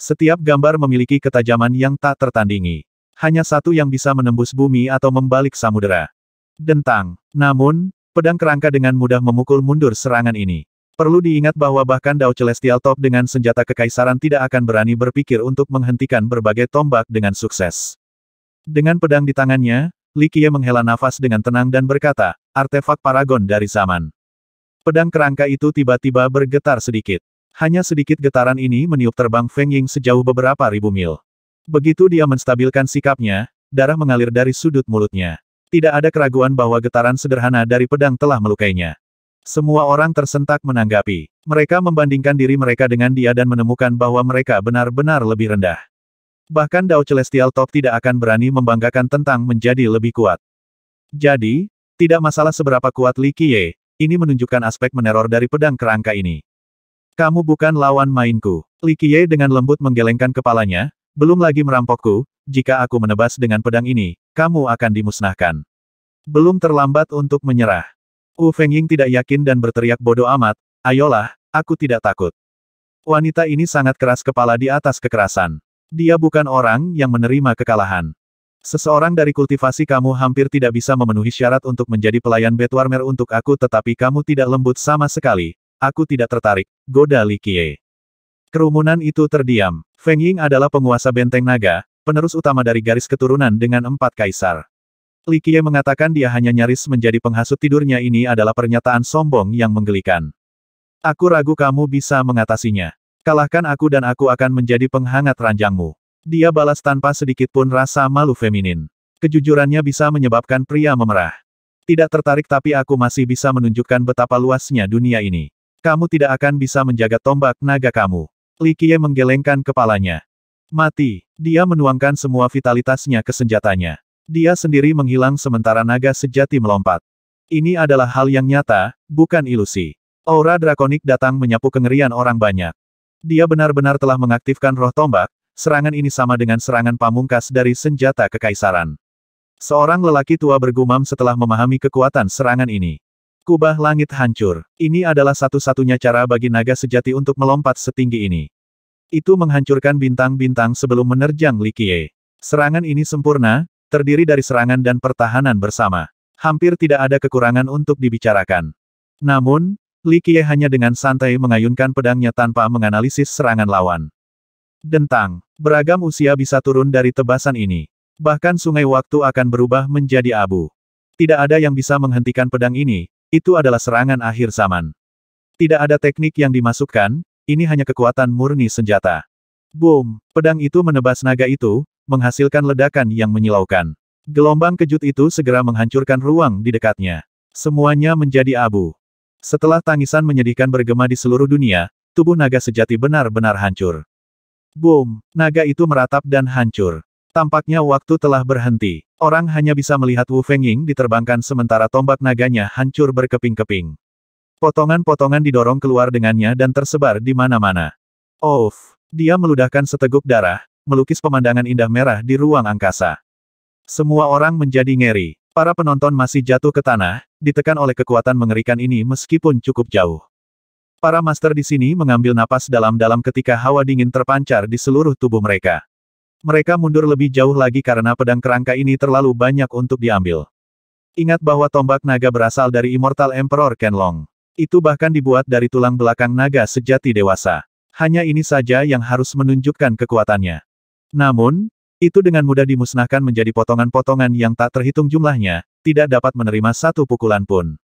Setiap gambar memiliki ketajaman yang tak tertandingi. Hanya satu yang bisa menembus bumi atau membalik samudera. Dentang. Namun, Pedang kerangka dengan mudah memukul mundur serangan ini. Perlu diingat bahwa bahkan Dao Celestial Top dengan senjata kekaisaran tidak akan berani berpikir untuk menghentikan berbagai tombak dengan sukses. Dengan pedang di tangannya, Li Qiye menghela nafas dengan tenang dan berkata, artefak paragon dari zaman. Pedang kerangka itu tiba-tiba bergetar sedikit. Hanya sedikit getaran ini meniup terbang Feng Ying sejauh beberapa ribu mil. Begitu dia menstabilkan sikapnya, darah mengalir dari sudut mulutnya. Tidak ada keraguan bahwa getaran sederhana dari pedang telah melukainya. Semua orang tersentak menanggapi. Mereka membandingkan diri mereka dengan dia dan menemukan bahwa mereka benar-benar lebih rendah. Bahkan Dao Celestial Top tidak akan berani membanggakan tentang menjadi lebih kuat. Jadi, tidak masalah seberapa kuat Li Qiye, ini menunjukkan aspek meneror dari pedang kerangka ini. Kamu bukan lawan mainku. Li Qiye dengan lembut menggelengkan kepalanya, belum lagi merampokku, jika aku menebas dengan pedang ini, kamu akan dimusnahkan. Belum terlambat untuk menyerah. Wu Fengying tidak yakin dan berteriak bodoh amat, ayolah, aku tidak takut. Wanita ini sangat keras kepala di atas kekerasan. Dia bukan orang yang menerima kekalahan. Seseorang dari kultivasi kamu hampir tidak bisa memenuhi syarat untuk menjadi pelayan Betwarmer untuk aku tetapi kamu tidak lembut sama sekali. Aku tidak tertarik, goda Li Kerumunan itu terdiam. Feng Ying adalah penguasa benteng naga, penerus utama dari garis keturunan dengan empat kaisar. Li Qiye mengatakan dia hanya nyaris menjadi penghasut tidurnya ini adalah pernyataan sombong yang menggelikan. Aku ragu kamu bisa mengatasinya. Kalahkan aku dan aku akan menjadi penghangat ranjangmu. Dia balas tanpa sedikit pun rasa malu feminin. Kejujurannya bisa menyebabkan pria memerah. Tidak tertarik tapi aku masih bisa menunjukkan betapa luasnya dunia ini. Kamu tidak akan bisa menjaga tombak naga kamu. Li Qiye menggelengkan kepalanya. Mati. Dia menuangkan semua vitalitasnya ke senjatanya. Dia sendiri menghilang sementara naga sejati melompat. Ini adalah hal yang nyata, bukan ilusi. Aura drakonik datang menyapu kengerian orang banyak. Dia benar-benar telah mengaktifkan roh tombak, serangan ini sama dengan serangan pamungkas dari senjata kekaisaran. Seorang lelaki tua bergumam setelah memahami kekuatan serangan ini. Kubah langit hancur. Ini adalah satu-satunya cara bagi naga sejati untuk melompat setinggi ini. Itu menghancurkan bintang-bintang sebelum menerjang Likie. Serangan ini sempurna, terdiri dari serangan dan pertahanan bersama. Hampir tidak ada kekurangan untuk dibicarakan. Namun, Likie hanya dengan santai mengayunkan pedangnya tanpa menganalisis serangan lawan. Dentang, beragam usia bisa turun dari tebasan ini. Bahkan sungai waktu akan berubah menjadi abu. Tidak ada yang bisa menghentikan pedang ini, itu adalah serangan akhir zaman. Tidak ada teknik yang dimasukkan, ini hanya kekuatan murni senjata. Boom! Pedang itu menebas naga itu, menghasilkan ledakan yang menyilaukan. Gelombang kejut itu segera menghancurkan ruang di dekatnya. Semuanya menjadi abu. Setelah tangisan menyedihkan bergema di seluruh dunia, tubuh naga sejati benar-benar hancur. Boom! Naga itu meratap dan hancur. Tampaknya waktu telah berhenti. Orang hanya bisa melihat Wu Fengying diterbangkan sementara tombak naganya hancur berkeping-keping. Potongan-potongan didorong keluar dengannya dan tersebar di mana-mana. Oof, Dia meludahkan seteguk darah, melukis pemandangan indah merah di ruang angkasa. Semua orang menjadi ngeri. Para penonton masih jatuh ke tanah, ditekan oleh kekuatan mengerikan ini meskipun cukup jauh. Para master di sini mengambil napas dalam-dalam ketika hawa dingin terpancar di seluruh tubuh mereka. Mereka mundur lebih jauh lagi karena pedang kerangka ini terlalu banyak untuk diambil. Ingat bahwa tombak naga berasal dari Immortal Emperor Kenlong. Itu bahkan dibuat dari tulang belakang naga sejati dewasa. Hanya ini saja yang harus menunjukkan kekuatannya. Namun, itu dengan mudah dimusnahkan menjadi potongan-potongan yang tak terhitung jumlahnya, tidak dapat menerima satu pukulan pun.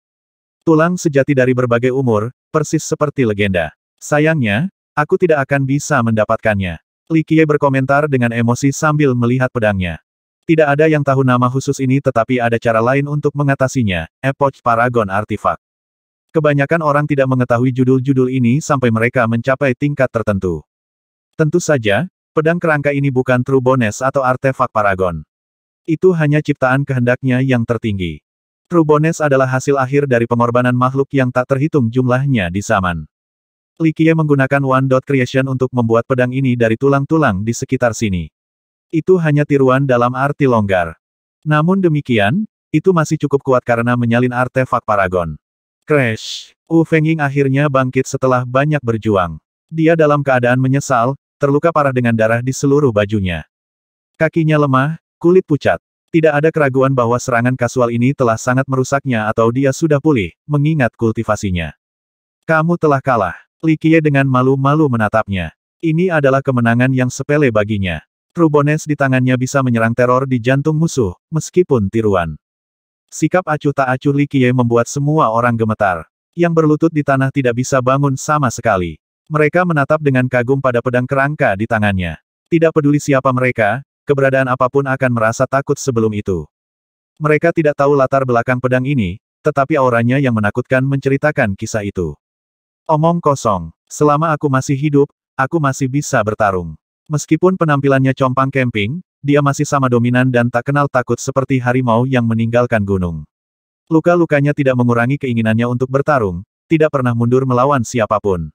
Tulang sejati dari berbagai umur, persis seperti legenda. Sayangnya, aku tidak akan bisa mendapatkannya. Li Qiye berkomentar dengan emosi sambil melihat pedangnya. Tidak ada yang tahu nama khusus ini tetapi ada cara lain untuk mengatasinya, Epoch Paragon Artifact. Kebanyakan orang tidak mengetahui judul-judul ini sampai mereka mencapai tingkat tertentu. Tentu saja, pedang kerangka ini bukan True Bones atau artefak Paragon. Itu hanya ciptaan kehendaknya yang tertinggi. True Bones adalah hasil akhir dari pengorbanan makhluk yang tak terhitung jumlahnya di zaman. Likie menggunakan One Dot Creation untuk membuat pedang ini dari tulang-tulang di sekitar sini. Itu hanya tiruan dalam arti longgar. Namun demikian, itu masih cukup kuat karena menyalin artefak Paragon. Crash. U Fenging akhirnya bangkit setelah banyak berjuang. Dia dalam keadaan menyesal, terluka parah dengan darah di seluruh bajunya. Kakinya lemah, kulit pucat. Tidak ada keraguan bahwa serangan kasual ini telah sangat merusaknya atau dia sudah pulih, mengingat kultivasinya. Kamu telah kalah. Li Likie dengan malu-malu menatapnya. Ini adalah kemenangan yang sepele baginya. Trubones di tangannya bisa menyerang teror di jantung musuh, meskipun tiruan. Sikap acuh tak acuh Li Qiye membuat semua orang gemetar. Yang berlutut di tanah tidak bisa bangun sama sekali. Mereka menatap dengan kagum pada pedang kerangka di tangannya. Tidak peduli siapa mereka, keberadaan apapun akan merasa takut sebelum itu. Mereka tidak tahu latar belakang pedang ini, tetapi auranya yang menakutkan menceritakan kisah itu. Omong kosong, selama aku masih hidup, aku masih bisa bertarung. Meskipun penampilannya compang camping, dia masih sama dominan dan tak kenal takut seperti harimau yang meninggalkan gunung. Luka-lukanya tidak mengurangi keinginannya untuk bertarung, tidak pernah mundur melawan siapapun.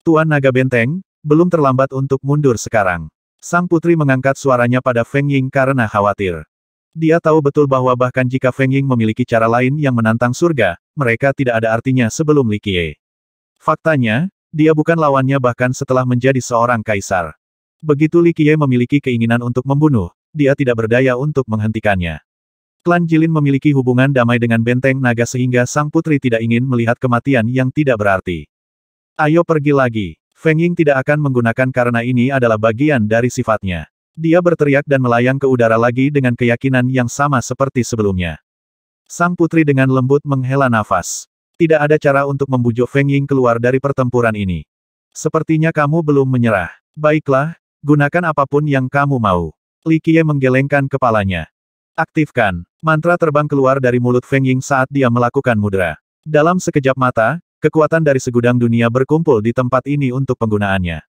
Tuan Naga Benteng, belum terlambat untuk mundur sekarang. Sang putri mengangkat suaranya pada Feng Ying karena khawatir. Dia tahu betul bahwa bahkan jika Feng Ying memiliki cara lain yang menantang surga, mereka tidak ada artinya sebelum Li Qie. Faktanya, dia bukan lawannya bahkan setelah menjadi seorang kaisar. Begitu Li Qiye memiliki keinginan untuk membunuh, dia tidak berdaya untuk menghentikannya. Klan Jilin memiliki hubungan damai dengan benteng naga sehingga sang putri tidak ingin melihat kematian yang tidak berarti. Ayo pergi lagi. Feng Ying tidak akan menggunakan karena ini adalah bagian dari sifatnya. Dia berteriak dan melayang ke udara lagi dengan keyakinan yang sama seperti sebelumnya. Sang putri dengan lembut menghela nafas. Tidak ada cara untuk membujuk Feng Ying keluar dari pertempuran ini. Sepertinya kamu belum menyerah. Baiklah, Gunakan apapun yang kamu mau. Li Qiye menggelengkan kepalanya. Aktifkan. Mantra terbang keluar dari mulut Feng Ying saat dia melakukan mudra. Dalam sekejap mata, kekuatan dari segudang dunia berkumpul di tempat ini untuk penggunaannya.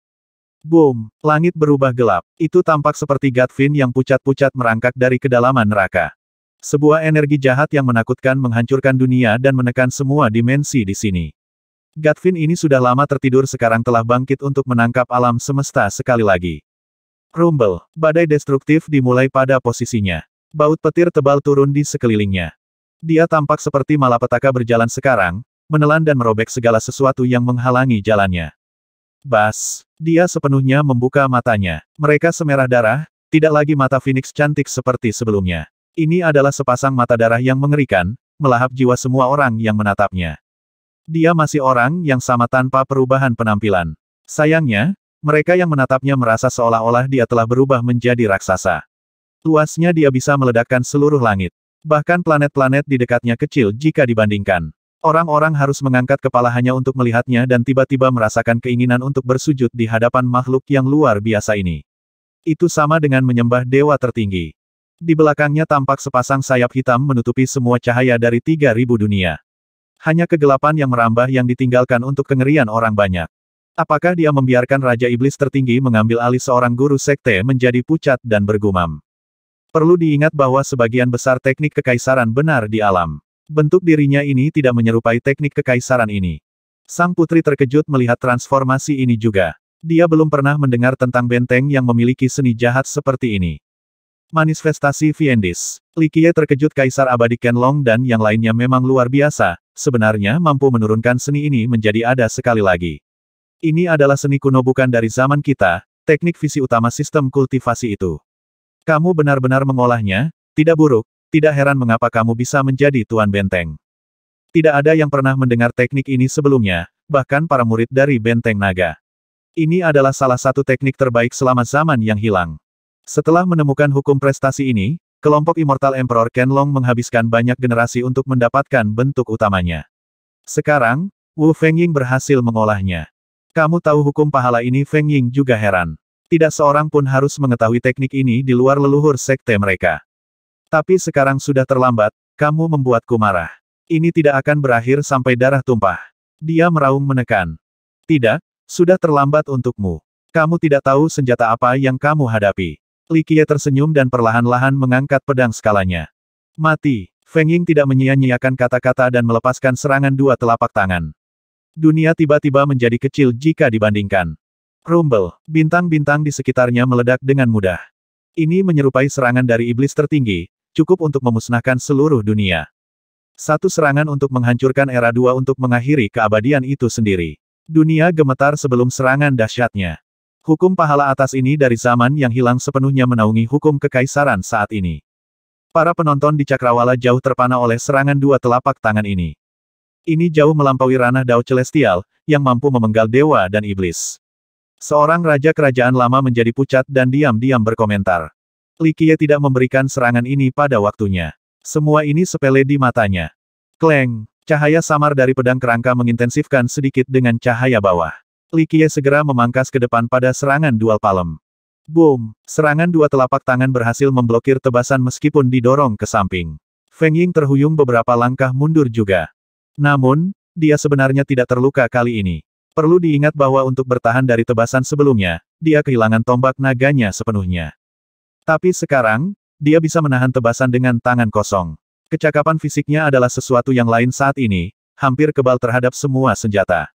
Boom! Langit berubah gelap. Itu tampak seperti Gatvin yang pucat-pucat merangkak dari kedalaman neraka. Sebuah energi jahat yang menakutkan menghancurkan dunia dan menekan semua dimensi di sini. Gatvin ini sudah lama tertidur sekarang telah bangkit untuk menangkap alam semesta sekali lagi. Rumble, badai destruktif dimulai pada posisinya. Baut petir tebal turun di sekelilingnya. Dia tampak seperti malapetaka berjalan sekarang, menelan dan merobek segala sesuatu yang menghalangi jalannya. Bas, dia sepenuhnya membuka matanya. Mereka semerah darah, tidak lagi mata Phoenix cantik seperti sebelumnya. Ini adalah sepasang mata darah yang mengerikan, melahap jiwa semua orang yang menatapnya. Dia masih orang yang sama tanpa perubahan penampilan. Sayangnya, mereka yang menatapnya merasa seolah-olah dia telah berubah menjadi raksasa. Luasnya dia bisa meledakkan seluruh langit. Bahkan planet-planet di dekatnya kecil jika dibandingkan. Orang-orang harus mengangkat kepala hanya untuk melihatnya dan tiba-tiba merasakan keinginan untuk bersujud di hadapan makhluk yang luar biasa ini. Itu sama dengan menyembah dewa tertinggi. Di belakangnya tampak sepasang sayap hitam menutupi semua cahaya dari 3000 dunia. Hanya kegelapan yang merambah yang ditinggalkan untuk kengerian orang banyak. Apakah dia membiarkan Raja Iblis tertinggi mengambil alih seorang guru sekte menjadi pucat dan bergumam? Perlu diingat bahwa sebagian besar teknik kekaisaran benar di alam. Bentuk dirinya ini tidak menyerupai teknik kekaisaran ini. Sang putri terkejut melihat transformasi ini juga. Dia belum pernah mendengar tentang benteng yang memiliki seni jahat seperti ini. Manifestasi Fiendis. Likie terkejut Kaisar Abadi Kenlong dan yang lainnya memang luar biasa, sebenarnya mampu menurunkan seni ini menjadi ada sekali lagi. Ini adalah seni kuno bukan dari zaman kita, teknik visi utama sistem kultivasi itu. Kamu benar-benar mengolahnya, tidak buruk, tidak heran mengapa kamu bisa menjadi tuan benteng. Tidak ada yang pernah mendengar teknik ini sebelumnya, bahkan para murid dari benteng naga. Ini adalah salah satu teknik terbaik selama zaman yang hilang. Setelah menemukan hukum prestasi ini, Kelompok Immortal Emperor Kenlong menghabiskan banyak generasi untuk mendapatkan bentuk utamanya. Sekarang, Wu Fengying berhasil mengolahnya. Kamu tahu hukum pahala ini Fengying juga heran. Tidak seorang pun harus mengetahui teknik ini di luar leluhur sekte mereka. Tapi sekarang sudah terlambat, kamu membuatku marah. Ini tidak akan berakhir sampai darah tumpah. Dia meraung menekan. Tidak, sudah terlambat untukmu. Kamu tidak tahu senjata apa yang kamu hadapi. Li Qie tersenyum dan perlahan-lahan mengangkat pedang skalanya. Mati. Feng Ying tidak menyia-nyiakan kata-kata dan melepaskan serangan dua telapak tangan. Dunia tiba-tiba menjadi kecil jika dibandingkan. Rumble, bintang-bintang di sekitarnya meledak dengan mudah. Ini menyerupai serangan dari iblis tertinggi, cukup untuk memusnahkan seluruh dunia. Satu serangan untuk menghancurkan era dua untuk mengakhiri keabadian itu sendiri. Dunia gemetar sebelum serangan dahsyatnya. Hukum pahala atas ini dari zaman yang hilang sepenuhnya menaungi hukum kekaisaran saat ini. Para penonton di Cakrawala jauh terpana oleh serangan dua telapak tangan ini. Ini jauh melampaui ranah Dao Celestial, yang mampu memenggal dewa dan iblis. Seorang raja kerajaan lama menjadi pucat dan diam-diam berkomentar. Li Qiye tidak memberikan serangan ini pada waktunya. Semua ini sepele di matanya. Kleng, cahaya samar dari pedang kerangka mengintensifkan sedikit dengan cahaya bawah. Li segera memangkas ke depan pada serangan dual palem. Boom! Serangan dua telapak tangan berhasil memblokir tebasan meskipun didorong ke samping. Feng Ying terhuyung beberapa langkah mundur juga. Namun, dia sebenarnya tidak terluka kali ini. Perlu diingat bahwa untuk bertahan dari tebasan sebelumnya, dia kehilangan tombak naganya sepenuhnya. Tapi sekarang, dia bisa menahan tebasan dengan tangan kosong. Kecakapan fisiknya adalah sesuatu yang lain saat ini, hampir kebal terhadap semua senjata.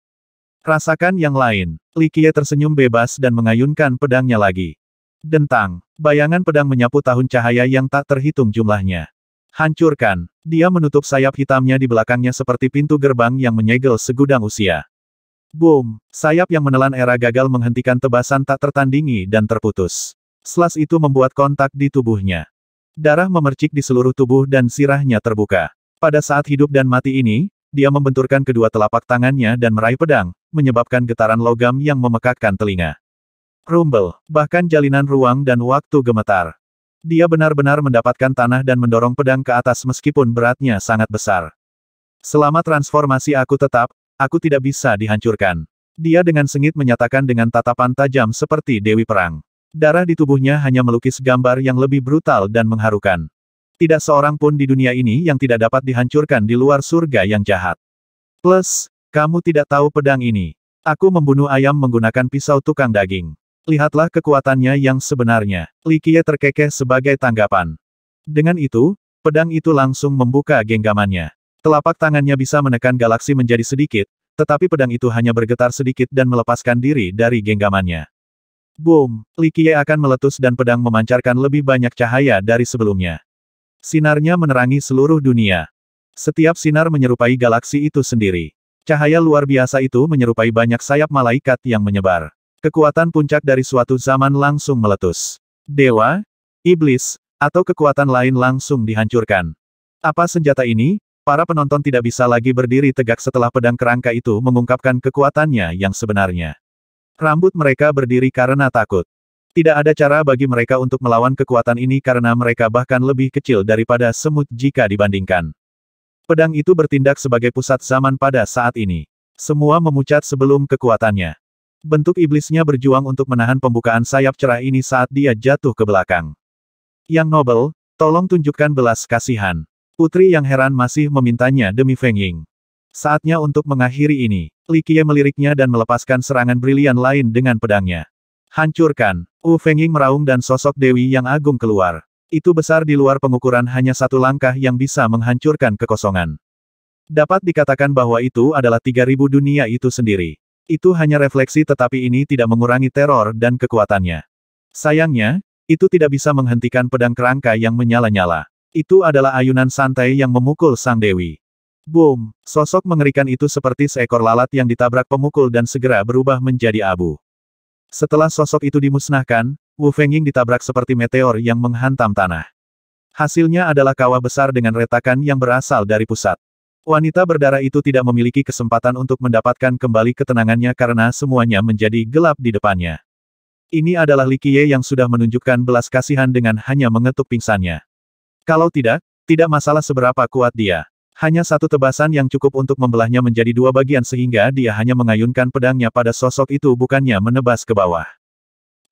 Rasakan yang lain. Likie tersenyum bebas dan mengayunkan pedangnya lagi. Dentang. Bayangan pedang menyapu tahun cahaya yang tak terhitung jumlahnya. Hancurkan. Dia menutup sayap hitamnya di belakangnya seperti pintu gerbang yang menyegel segudang usia. Boom. Sayap yang menelan era gagal menghentikan tebasan tak tertandingi dan terputus. Slas itu membuat kontak di tubuhnya. Darah memercik di seluruh tubuh dan sirahnya terbuka. Pada saat hidup dan mati ini, dia membenturkan kedua telapak tangannya dan meraih pedang, menyebabkan getaran logam yang memekakkan telinga. Rumble, bahkan jalinan ruang dan waktu gemetar. Dia benar-benar mendapatkan tanah dan mendorong pedang ke atas meskipun beratnya sangat besar. Selama transformasi aku tetap, aku tidak bisa dihancurkan. Dia dengan sengit menyatakan dengan tatapan tajam seperti Dewi Perang. Darah di tubuhnya hanya melukis gambar yang lebih brutal dan mengharukan. Tidak seorang pun di dunia ini yang tidak dapat dihancurkan di luar surga yang jahat. Plus, kamu tidak tahu pedang ini. Aku membunuh ayam menggunakan pisau tukang daging. Lihatlah kekuatannya yang sebenarnya. Li Qiye terkekeh sebagai tanggapan. Dengan itu, pedang itu langsung membuka genggamannya. Telapak tangannya bisa menekan galaksi menjadi sedikit, tetapi pedang itu hanya bergetar sedikit dan melepaskan diri dari genggamannya. Boom! Li Qiye akan meletus dan pedang memancarkan lebih banyak cahaya dari sebelumnya. Sinarnya menerangi seluruh dunia. Setiap sinar menyerupai galaksi itu sendiri. Cahaya luar biasa itu menyerupai banyak sayap malaikat yang menyebar. Kekuatan puncak dari suatu zaman langsung meletus. Dewa, iblis, atau kekuatan lain langsung dihancurkan. Apa senjata ini? Para penonton tidak bisa lagi berdiri tegak setelah pedang kerangka itu mengungkapkan kekuatannya yang sebenarnya. Rambut mereka berdiri karena takut. Tidak ada cara bagi mereka untuk melawan kekuatan ini karena mereka bahkan lebih kecil daripada semut jika dibandingkan. Pedang itu bertindak sebagai pusat zaman pada saat ini. Semua memucat sebelum kekuatannya. Bentuk iblisnya berjuang untuk menahan pembukaan sayap cerah ini saat dia jatuh ke belakang. Yang Nobel, tolong tunjukkan belas kasihan. Putri yang heran masih memintanya demi Feng Ying. Saatnya untuk mengakhiri ini. Li Qiye meliriknya dan melepaskan serangan brilian lain dengan pedangnya. Hancurkan. Wu Fengying meraung dan sosok Dewi yang agung keluar. Itu besar di luar pengukuran hanya satu langkah yang bisa menghancurkan kekosongan. Dapat dikatakan bahwa itu adalah 3000 dunia itu sendiri. Itu hanya refleksi tetapi ini tidak mengurangi teror dan kekuatannya. Sayangnya, itu tidak bisa menghentikan pedang kerangka yang menyala-nyala. Itu adalah ayunan santai yang memukul sang dewi. Boom! Sosok mengerikan itu seperti seekor lalat yang ditabrak pemukul dan segera berubah menjadi abu. Setelah sosok itu dimusnahkan, Wu Fengying ditabrak seperti meteor yang menghantam tanah. Hasilnya adalah kawah besar dengan retakan yang berasal dari pusat. Wanita berdarah itu tidak memiliki kesempatan untuk mendapatkan kembali ketenangannya karena semuanya menjadi gelap di depannya. Ini adalah Li Likie yang sudah menunjukkan belas kasihan dengan hanya mengetuk pingsannya. Kalau tidak, tidak masalah seberapa kuat dia. Hanya satu tebasan yang cukup untuk membelahnya menjadi dua bagian sehingga dia hanya mengayunkan pedangnya pada sosok itu bukannya menebas ke bawah.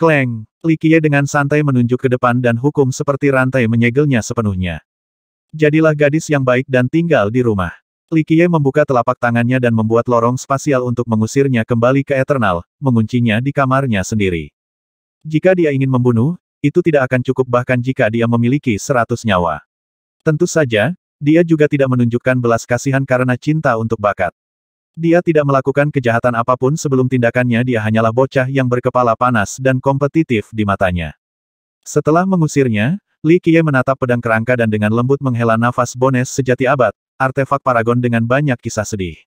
Kleng, Likie dengan santai menunjuk ke depan dan hukum seperti rantai menyegelnya sepenuhnya. Jadilah gadis yang baik dan tinggal di rumah. Likie membuka telapak tangannya dan membuat lorong spasial untuk mengusirnya kembali ke Eternal, menguncinya di kamarnya sendiri. Jika dia ingin membunuh, itu tidak akan cukup bahkan jika dia memiliki seratus nyawa. Tentu saja, dia juga tidak menunjukkan belas kasihan karena cinta untuk bakat. Dia tidak melakukan kejahatan apapun sebelum tindakannya dia hanyalah bocah yang berkepala panas dan kompetitif di matanya. Setelah mengusirnya, Li Qiye menatap pedang kerangka dan dengan lembut menghela nafas Bones sejati abad, artefak paragon dengan banyak kisah sedih.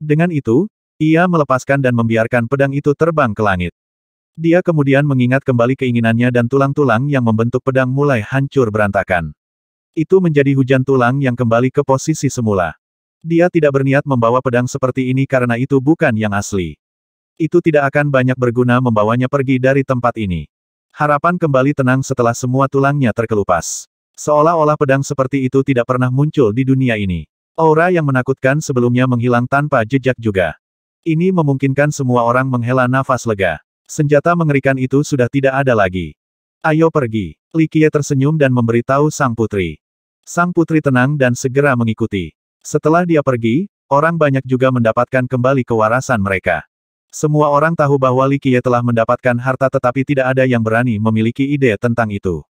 Dengan itu, ia melepaskan dan membiarkan pedang itu terbang ke langit. Dia kemudian mengingat kembali keinginannya dan tulang-tulang yang membentuk pedang mulai hancur berantakan. Itu menjadi hujan tulang yang kembali ke posisi semula. Dia tidak berniat membawa pedang seperti ini karena itu bukan yang asli. Itu tidak akan banyak berguna membawanya pergi dari tempat ini. Harapan kembali tenang setelah semua tulangnya terkelupas. Seolah-olah pedang seperti itu tidak pernah muncul di dunia ini. Aura yang menakutkan sebelumnya menghilang tanpa jejak juga. Ini memungkinkan semua orang menghela nafas lega. Senjata mengerikan itu sudah tidak ada lagi. Ayo pergi. Likie tersenyum dan memberitahu sang putri. Sang putri tenang dan segera mengikuti. Setelah dia pergi, orang banyak juga mendapatkan kembali kewarasan mereka. Semua orang tahu bahwa Li Qiye telah mendapatkan harta tetapi tidak ada yang berani memiliki ide tentang itu.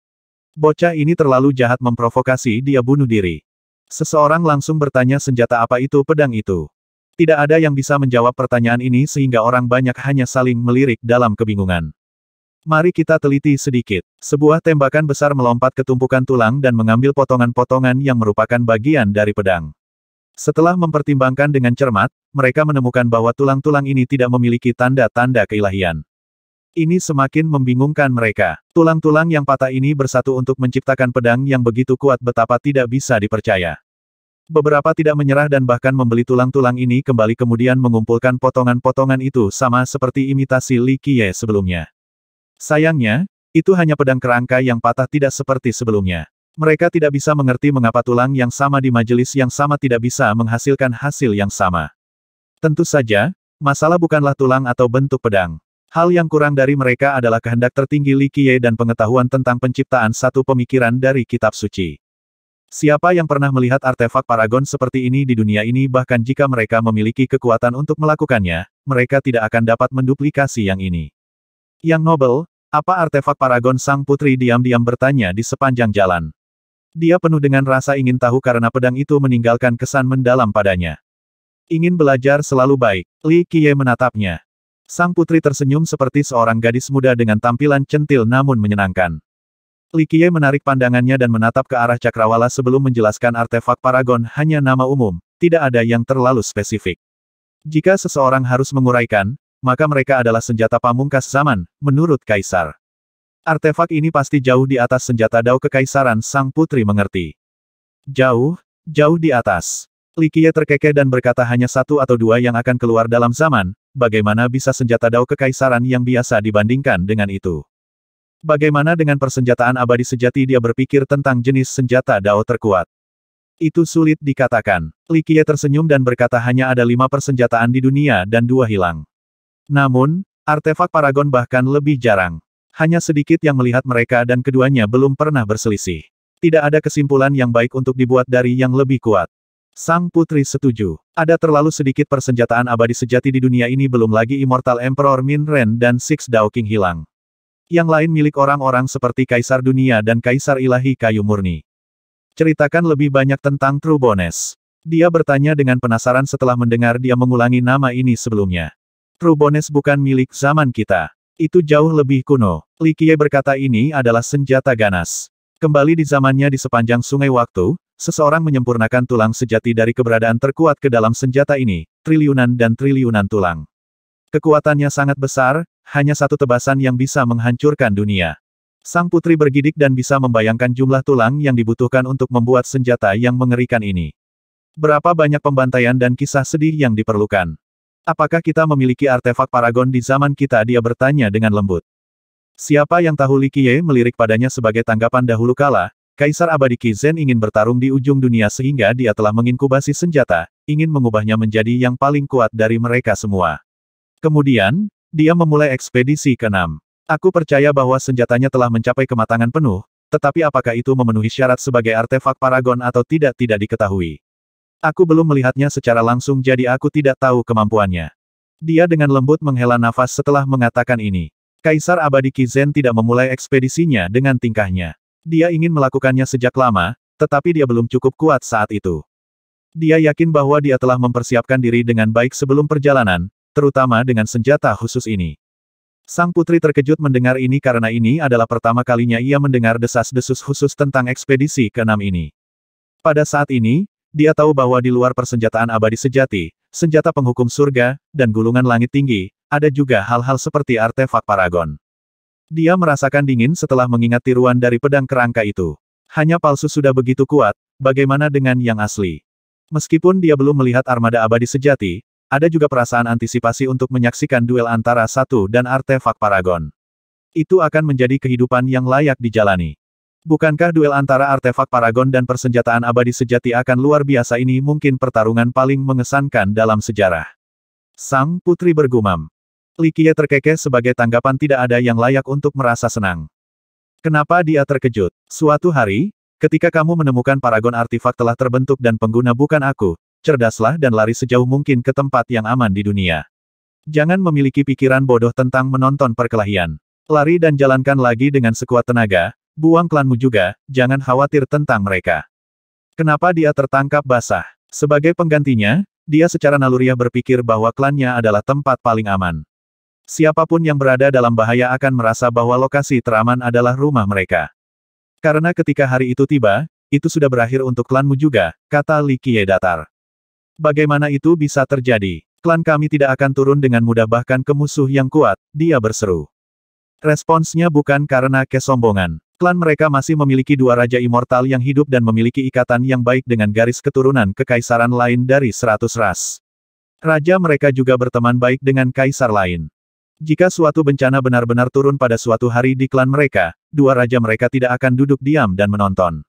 Bocah ini terlalu jahat memprovokasi dia bunuh diri. Seseorang langsung bertanya senjata apa itu pedang itu. Tidak ada yang bisa menjawab pertanyaan ini sehingga orang banyak hanya saling melirik dalam kebingungan. Mari kita teliti sedikit. Sebuah tembakan besar melompat ke tumpukan tulang dan mengambil potongan-potongan yang merupakan bagian dari pedang. Setelah mempertimbangkan dengan cermat, mereka menemukan bahwa tulang-tulang ini tidak memiliki tanda-tanda keilahian. Ini semakin membingungkan mereka. Tulang-tulang yang patah ini bersatu untuk menciptakan pedang yang begitu kuat betapa tidak bisa dipercaya. Beberapa tidak menyerah dan bahkan membeli tulang-tulang ini kembali kemudian mengumpulkan potongan-potongan itu sama seperti imitasi Li Qiye sebelumnya. Sayangnya, itu hanya pedang kerangka yang patah tidak seperti sebelumnya. Mereka tidak bisa mengerti mengapa tulang yang sama di majelis yang sama tidak bisa menghasilkan hasil yang sama. Tentu saja, masalah bukanlah tulang atau bentuk pedang. Hal yang kurang dari mereka adalah kehendak tertinggi Li Qiye dan pengetahuan tentang penciptaan satu pemikiran dari kitab suci. Siapa yang pernah melihat artefak paragon seperti ini di dunia ini bahkan jika mereka memiliki kekuatan untuk melakukannya, mereka tidak akan dapat menduplikasi yang ini. Yang Nobel, apa artefak paragon sang putri diam-diam bertanya di sepanjang jalan. Dia penuh dengan rasa ingin tahu karena pedang itu meninggalkan kesan mendalam padanya. Ingin belajar selalu baik, Li Qiye menatapnya. Sang putri tersenyum seperti seorang gadis muda dengan tampilan centil namun menyenangkan. Li Qiye menarik pandangannya dan menatap ke arah Cakrawala sebelum menjelaskan artefak Paragon hanya nama umum, tidak ada yang terlalu spesifik. Jika seseorang harus menguraikan, maka mereka adalah senjata pamungkas zaman, menurut Kaisar. Artefak ini pasti jauh di atas senjata dao kekaisaran sang putri mengerti. Jauh, jauh di atas. Likie terkekeh dan berkata hanya satu atau dua yang akan keluar dalam zaman, bagaimana bisa senjata dao kekaisaran yang biasa dibandingkan dengan itu. Bagaimana dengan persenjataan abadi sejati dia berpikir tentang jenis senjata dao terkuat. Itu sulit dikatakan. Likie tersenyum dan berkata hanya ada lima persenjataan di dunia dan dua hilang. Namun, artefak paragon bahkan lebih jarang. Hanya sedikit yang melihat mereka dan keduanya belum pernah berselisih. Tidak ada kesimpulan yang baik untuk dibuat dari yang lebih kuat. Sang putri setuju. Ada terlalu sedikit persenjataan abadi sejati di dunia ini belum lagi Immortal Emperor Min Ren dan Six Dao King hilang. Yang lain milik orang-orang seperti Kaisar Dunia dan Kaisar Ilahi Kayu Murni. Ceritakan lebih banyak tentang Trubones. Dia bertanya dengan penasaran setelah mendengar dia mengulangi nama ini sebelumnya. Trubones bukan milik zaman kita. Itu jauh lebih kuno. Li Qiye berkata ini adalah senjata ganas. Kembali di zamannya di sepanjang sungai waktu, seseorang menyempurnakan tulang sejati dari keberadaan terkuat ke dalam senjata ini, triliunan dan triliunan tulang. Kekuatannya sangat besar, hanya satu tebasan yang bisa menghancurkan dunia. Sang putri bergidik dan bisa membayangkan jumlah tulang yang dibutuhkan untuk membuat senjata yang mengerikan ini. Berapa banyak pembantaian dan kisah sedih yang diperlukan. Apakah kita memiliki artefak paragon di zaman kita dia bertanya dengan lembut. Siapa yang tahu Li Qiye melirik padanya sebagai tanggapan dahulu kala, Kaisar Abadi Qizen ingin bertarung di ujung dunia sehingga dia telah menginkubasi senjata, ingin mengubahnya menjadi yang paling kuat dari mereka semua. Kemudian, dia memulai ekspedisi ke-6. Aku percaya bahwa senjatanya telah mencapai kematangan penuh, tetapi apakah itu memenuhi syarat sebagai artefak paragon atau tidak tidak diketahui. Aku belum melihatnya secara langsung jadi aku tidak tahu kemampuannya. Dia dengan lembut menghela nafas setelah mengatakan ini. Kaisar Abadi Kizen tidak memulai ekspedisinya dengan tingkahnya. Dia ingin melakukannya sejak lama, tetapi dia belum cukup kuat saat itu. Dia yakin bahwa dia telah mempersiapkan diri dengan baik sebelum perjalanan, terutama dengan senjata khusus ini. Sang putri terkejut mendengar ini karena ini adalah pertama kalinya ia mendengar desas-desus khusus tentang ekspedisi keenam ini. Pada saat ini, dia tahu bahwa di luar persenjataan abadi sejati, senjata penghukum surga, dan gulungan langit tinggi, ada juga hal-hal seperti artefak paragon. Dia merasakan dingin setelah mengingat tiruan dari pedang kerangka itu. Hanya palsu sudah begitu kuat, bagaimana dengan yang asli? Meskipun dia belum melihat armada abadi sejati, ada juga perasaan antisipasi untuk menyaksikan duel antara satu dan artefak paragon. Itu akan menjadi kehidupan yang layak dijalani. Bukankah duel antara artefak Paragon dan persenjataan abadi sejati akan luar biasa ini mungkin pertarungan paling mengesankan dalam sejarah? Sang putri bergumam. Likie terkekeh sebagai tanggapan tidak ada yang layak untuk merasa senang. Kenapa dia terkejut? Suatu hari, ketika kamu menemukan Paragon artefak telah terbentuk dan pengguna bukan aku, cerdaslah dan lari sejauh mungkin ke tempat yang aman di dunia. Jangan memiliki pikiran bodoh tentang menonton perkelahian. Lari dan jalankan lagi dengan sekuat tenaga, Buang klanmu juga, jangan khawatir tentang mereka. Kenapa dia tertangkap basah? Sebagai penggantinya, dia secara naluriah berpikir bahwa klannya adalah tempat paling aman. Siapapun yang berada dalam bahaya akan merasa bahwa lokasi teraman adalah rumah mereka. Karena ketika hari itu tiba, itu sudah berakhir untuk klanmu juga, kata Li Qiye Datar. Bagaimana itu bisa terjadi? Klan kami tidak akan turun dengan mudah bahkan ke musuh yang kuat, dia berseru. Responsnya bukan karena kesombongan. Klan mereka masih memiliki dua raja immortal yang hidup dan memiliki ikatan yang baik dengan garis keturunan kekaisaran lain dari seratus ras. Raja mereka juga berteman baik dengan kaisar lain. Jika suatu bencana benar-benar turun pada suatu hari di klan mereka, dua raja mereka tidak akan duduk diam dan menonton.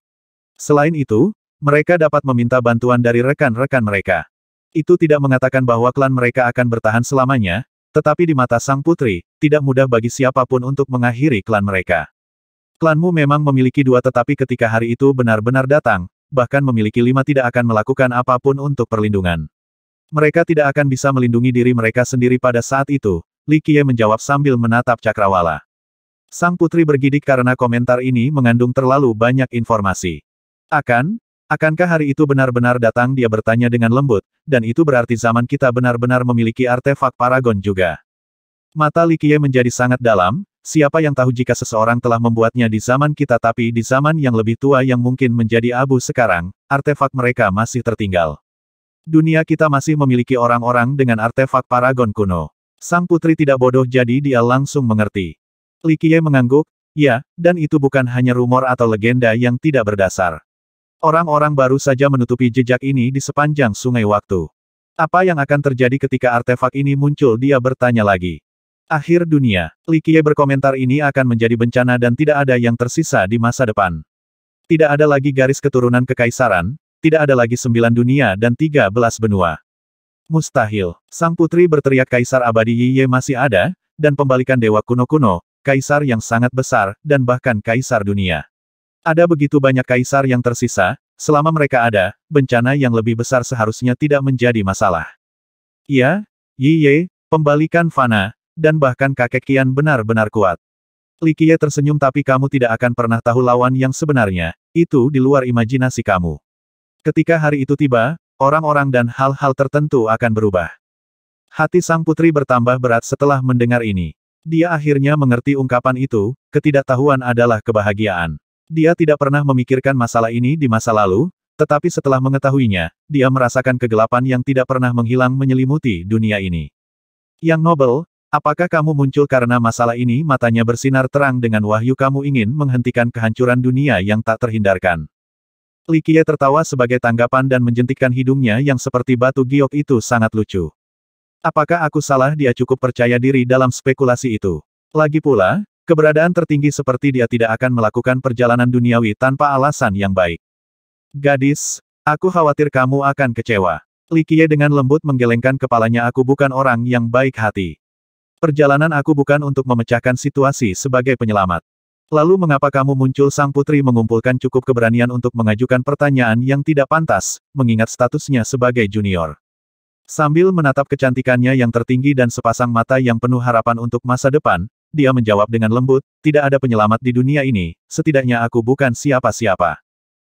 Selain itu, mereka dapat meminta bantuan dari rekan-rekan mereka. Itu tidak mengatakan bahwa klan mereka akan bertahan selamanya, tetapi di mata sang putri, tidak mudah bagi siapapun untuk mengakhiri klan mereka. Klanmu memang memiliki dua tetapi ketika hari itu benar-benar datang, bahkan memiliki lima tidak akan melakukan apapun untuk perlindungan. Mereka tidak akan bisa melindungi diri mereka sendiri pada saat itu, Li Qiye menjawab sambil menatap Cakrawala. Sang putri bergidik karena komentar ini mengandung terlalu banyak informasi. Akan? Akankah hari itu benar-benar datang dia bertanya dengan lembut, dan itu berarti zaman kita benar-benar memiliki artefak paragon juga. Mata Li menjadi sangat dalam, Siapa yang tahu jika seseorang telah membuatnya di zaman kita tapi di zaman yang lebih tua yang mungkin menjadi abu sekarang, artefak mereka masih tertinggal. Dunia kita masih memiliki orang-orang dengan artefak paragon kuno. Sang putri tidak bodoh jadi dia langsung mengerti. Likie mengangguk, ya, dan itu bukan hanya rumor atau legenda yang tidak berdasar. Orang-orang baru saja menutupi jejak ini di sepanjang sungai waktu. Apa yang akan terjadi ketika artefak ini muncul dia bertanya lagi. Akhir dunia, Li Qiye berkomentar ini akan menjadi bencana dan tidak ada yang tersisa di masa depan. Tidak ada lagi garis keturunan kekaisaran, tidak ada lagi sembilan dunia dan tiga belas benua. Mustahil, sang putri berteriak kaisar abadi Yiye masih ada, dan pembalikan dewa kuno-kuno, kaisar yang sangat besar, dan bahkan kaisar dunia. Ada begitu banyak kaisar yang tersisa, selama mereka ada, bencana yang lebih besar seharusnya tidak menjadi masalah. Iya, Yiye, pembalikan fana, dan bahkan kakek Kian benar-benar kuat. Li Qiye tersenyum tapi kamu tidak akan pernah tahu lawan yang sebenarnya, itu di luar imajinasi kamu. Ketika hari itu tiba, orang-orang dan hal-hal tertentu akan berubah. Hati sang putri bertambah berat setelah mendengar ini. Dia akhirnya mengerti ungkapan itu, ketidaktahuan adalah kebahagiaan. Dia tidak pernah memikirkan masalah ini di masa lalu, tetapi setelah mengetahuinya, dia merasakan kegelapan yang tidak pernah menghilang menyelimuti dunia ini. Yang Nobel, Apakah kamu muncul karena masalah ini? Matanya bersinar terang dengan wahyu kamu ingin menghentikan kehancuran dunia yang tak terhindarkan. Likie tertawa sebagai tanggapan dan menjentikkan hidungnya yang seperti batu giok itu sangat lucu. Apakah aku salah dia cukup percaya diri dalam spekulasi itu? Lagi pula, keberadaan tertinggi seperti dia tidak akan melakukan perjalanan duniawi tanpa alasan yang baik. Gadis, aku khawatir kamu akan kecewa. Likie dengan lembut menggelengkan kepalanya aku bukan orang yang baik hati. Perjalanan aku bukan untuk memecahkan situasi sebagai penyelamat. Lalu mengapa kamu muncul sang putri mengumpulkan cukup keberanian untuk mengajukan pertanyaan yang tidak pantas, mengingat statusnya sebagai junior. Sambil menatap kecantikannya yang tertinggi dan sepasang mata yang penuh harapan untuk masa depan, dia menjawab dengan lembut, tidak ada penyelamat di dunia ini, setidaknya aku bukan siapa-siapa.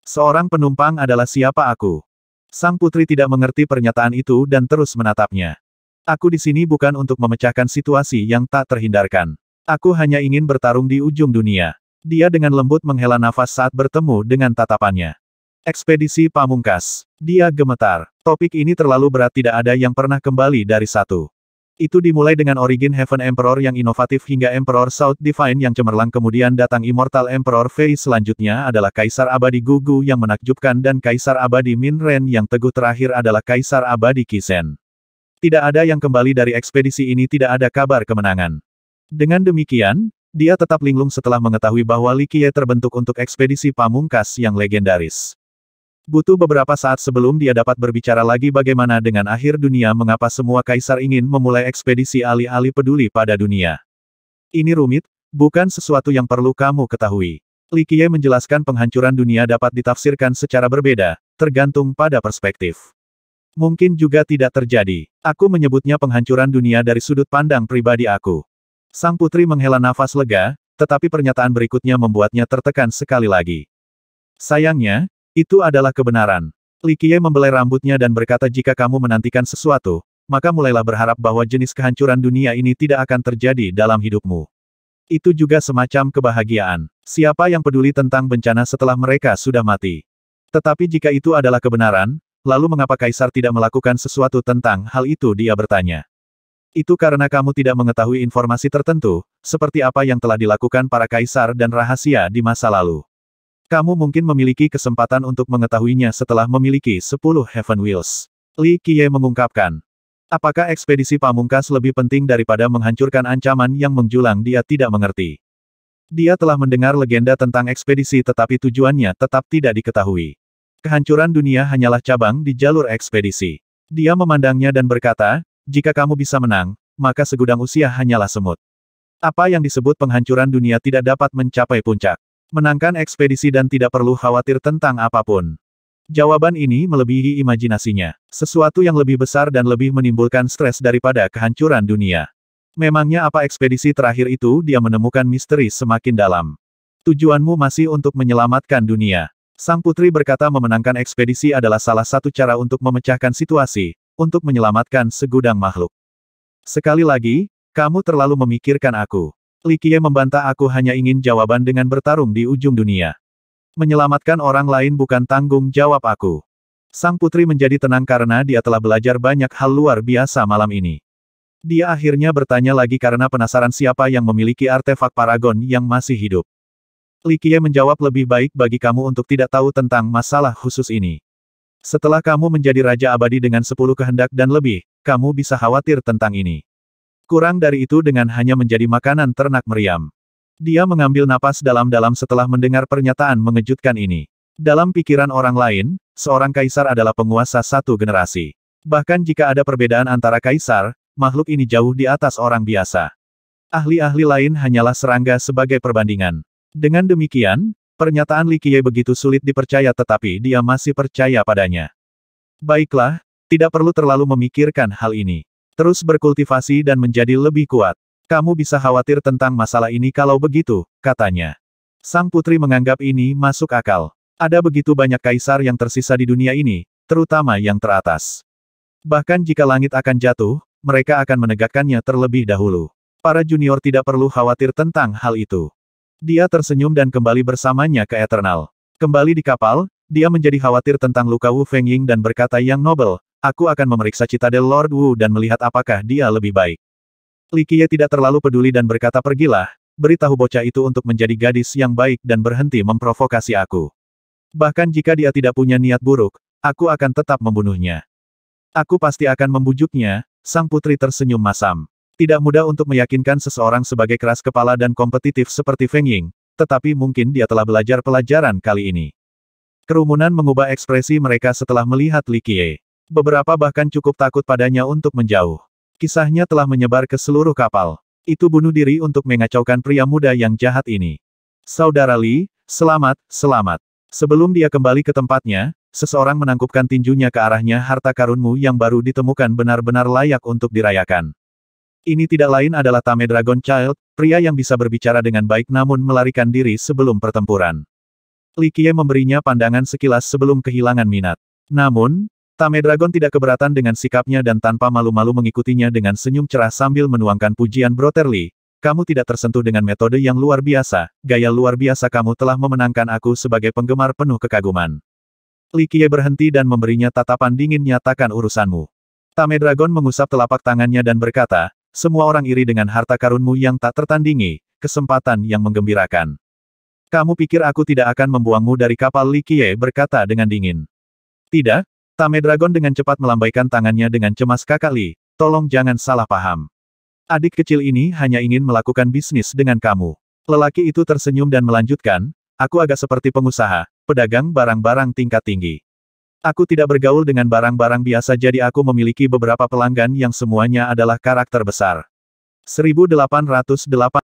Seorang penumpang adalah siapa aku. Sang putri tidak mengerti pernyataan itu dan terus menatapnya. Aku di sini bukan untuk memecahkan situasi yang tak terhindarkan. Aku hanya ingin bertarung di ujung dunia. Dia dengan lembut menghela nafas saat bertemu dengan tatapannya. Ekspedisi Pamungkas. Dia gemetar. Topik ini terlalu berat tidak ada yang pernah kembali dari satu. Itu dimulai dengan Origin Heaven Emperor yang inovatif hingga Emperor South Divine yang cemerlang kemudian datang Immortal Emperor Fei selanjutnya adalah Kaisar Abadi Gugu yang menakjubkan dan Kaisar Abadi Minren yang teguh terakhir adalah Kaisar Abadi Kisen tidak ada yang kembali dari ekspedisi ini tidak ada kabar kemenangan. Dengan demikian, dia tetap linglung setelah mengetahui bahwa Li terbentuk untuk ekspedisi pamungkas yang legendaris. Butuh beberapa saat sebelum dia dapat berbicara lagi bagaimana dengan akhir dunia mengapa semua kaisar ingin memulai ekspedisi alih-alih peduli pada dunia. Ini rumit, bukan sesuatu yang perlu kamu ketahui. Li menjelaskan penghancuran dunia dapat ditafsirkan secara berbeda, tergantung pada perspektif. Mungkin juga tidak terjadi. Aku menyebutnya penghancuran dunia dari sudut pandang pribadi aku. Sang putri menghela nafas lega, tetapi pernyataan berikutnya membuatnya tertekan sekali lagi. Sayangnya, itu adalah kebenaran. Likie membelai rambutnya dan berkata jika kamu menantikan sesuatu, maka mulailah berharap bahwa jenis kehancuran dunia ini tidak akan terjadi dalam hidupmu. Itu juga semacam kebahagiaan. Siapa yang peduli tentang bencana setelah mereka sudah mati? Tetapi jika itu adalah kebenaran, Lalu mengapa Kaisar tidak melakukan sesuatu tentang hal itu dia bertanya. Itu karena kamu tidak mengetahui informasi tertentu, seperti apa yang telah dilakukan para kaisar dan rahasia di masa lalu. Kamu mungkin memiliki kesempatan untuk mengetahuinya setelah memiliki 10 Heaven Wheels. Li Qiye mengungkapkan. Apakah ekspedisi pamungkas lebih penting daripada menghancurkan ancaman yang menjulang dia tidak mengerti. Dia telah mendengar legenda tentang ekspedisi tetapi tujuannya tetap tidak diketahui. Kehancuran dunia hanyalah cabang di jalur ekspedisi. Dia memandangnya dan berkata, jika kamu bisa menang, maka segudang usia hanyalah semut. Apa yang disebut penghancuran dunia tidak dapat mencapai puncak. Menangkan ekspedisi dan tidak perlu khawatir tentang apapun. Jawaban ini melebihi imajinasinya. Sesuatu yang lebih besar dan lebih menimbulkan stres daripada kehancuran dunia. Memangnya apa ekspedisi terakhir itu dia menemukan misteri semakin dalam. Tujuanmu masih untuk menyelamatkan dunia. Sang putri berkata memenangkan ekspedisi adalah salah satu cara untuk memecahkan situasi, untuk menyelamatkan segudang makhluk. Sekali lagi, kamu terlalu memikirkan aku. Likie membantah aku hanya ingin jawaban dengan bertarung di ujung dunia. Menyelamatkan orang lain bukan tanggung jawab aku. Sang putri menjadi tenang karena dia telah belajar banyak hal luar biasa malam ini. Dia akhirnya bertanya lagi karena penasaran siapa yang memiliki artefak paragon yang masih hidup. Li Qiye menjawab lebih baik bagi kamu untuk tidak tahu tentang masalah khusus ini. Setelah kamu menjadi raja abadi dengan sepuluh kehendak dan lebih, kamu bisa khawatir tentang ini. Kurang dari itu dengan hanya menjadi makanan ternak meriam. Dia mengambil napas dalam-dalam setelah mendengar pernyataan mengejutkan ini. Dalam pikiran orang lain, seorang kaisar adalah penguasa satu generasi. Bahkan jika ada perbedaan antara kaisar, makhluk ini jauh di atas orang biasa. Ahli-ahli lain hanyalah serangga sebagai perbandingan. Dengan demikian, pernyataan Li Qiye begitu sulit dipercaya tetapi dia masih percaya padanya. Baiklah, tidak perlu terlalu memikirkan hal ini. Terus berkultivasi dan menjadi lebih kuat. Kamu bisa khawatir tentang masalah ini kalau begitu, katanya. Sang putri menganggap ini masuk akal. Ada begitu banyak kaisar yang tersisa di dunia ini, terutama yang teratas. Bahkan jika langit akan jatuh, mereka akan menegakkannya terlebih dahulu. Para junior tidak perlu khawatir tentang hal itu. Dia tersenyum dan kembali bersamanya ke Eternal. Kembali di kapal, dia menjadi khawatir tentang luka Wu Fengying dan berkata yang nobel, aku akan memeriksa Citadel Lord Wu dan melihat apakah dia lebih baik. Li Qiye tidak terlalu peduli dan berkata pergilah, beritahu bocah itu untuk menjadi gadis yang baik dan berhenti memprovokasi aku. Bahkan jika dia tidak punya niat buruk, aku akan tetap membunuhnya. Aku pasti akan membujuknya, sang putri tersenyum masam. Tidak mudah untuk meyakinkan seseorang sebagai keras kepala dan kompetitif seperti Feng Ying, tetapi mungkin dia telah belajar pelajaran kali ini. Kerumunan mengubah ekspresi mereka setelah melihat Li Qie. Beberapa bahkan cukup takut padanya untuk menjauh. Kisahnya telah menyebar ke seluruh kapal. Itu bunuh diri untuk mengacaukan pria muda yang jahat ini. Saudara Li, selamat, selamat. Sebelum dia kembali ke tempatnya, seseorang menangkupkan tinjunya ke arahnya harta karunmu yang baru ditemukan benar-benar layak untuk dirayakan. Ini tidak lain adalah Tame Dragon Child, pria yang bisa berbicara dengan baik namun melarikan diri sebelum pertempuran. Li Likie memberinya pandangan sekilas sebelum kehilangan minat. Namun, Tame Dragon tidak keberatan dengan sikapnya dan tanpa malu-malu mengikutinya dengan senyum cerah sambil menuangkan pujian Brother Li. Kamu tidak tersentuh dengan metode yang luar biasa, gaya luar biasa kamu telah memenangkan aku sebagai penggemar penuh kekaguman. Li Likie berhenti dan memberinya tatapan dingin nyatakan urusanmu. Tame Dragon mengusap telapak tangannya dan berkata, semua orang iri dengan harta karunmu yang tak tertandingi, kesempatan yang menggembirakan. Kamu pikir aku tidak akan membuangmu dari kapal Likie berkata dengan dingin. Tidak, Tame Dragon dengan cepat melambaikan tangannya dengan cemas kakak Li, tolong jangan salah paham. Adik kecil ini hanya ingin melakukan bisnis dengan kamu. Lelaki itu tersenyum dan melanjutkan, aku agak seperti pengusaha, pedagang barang-barang tingkat tinggi. Aku tidak bergaul dengan barang-barang biasa jadi aku memiliki beberapa pelanggan yang semuanya adalah karakter besar. 1808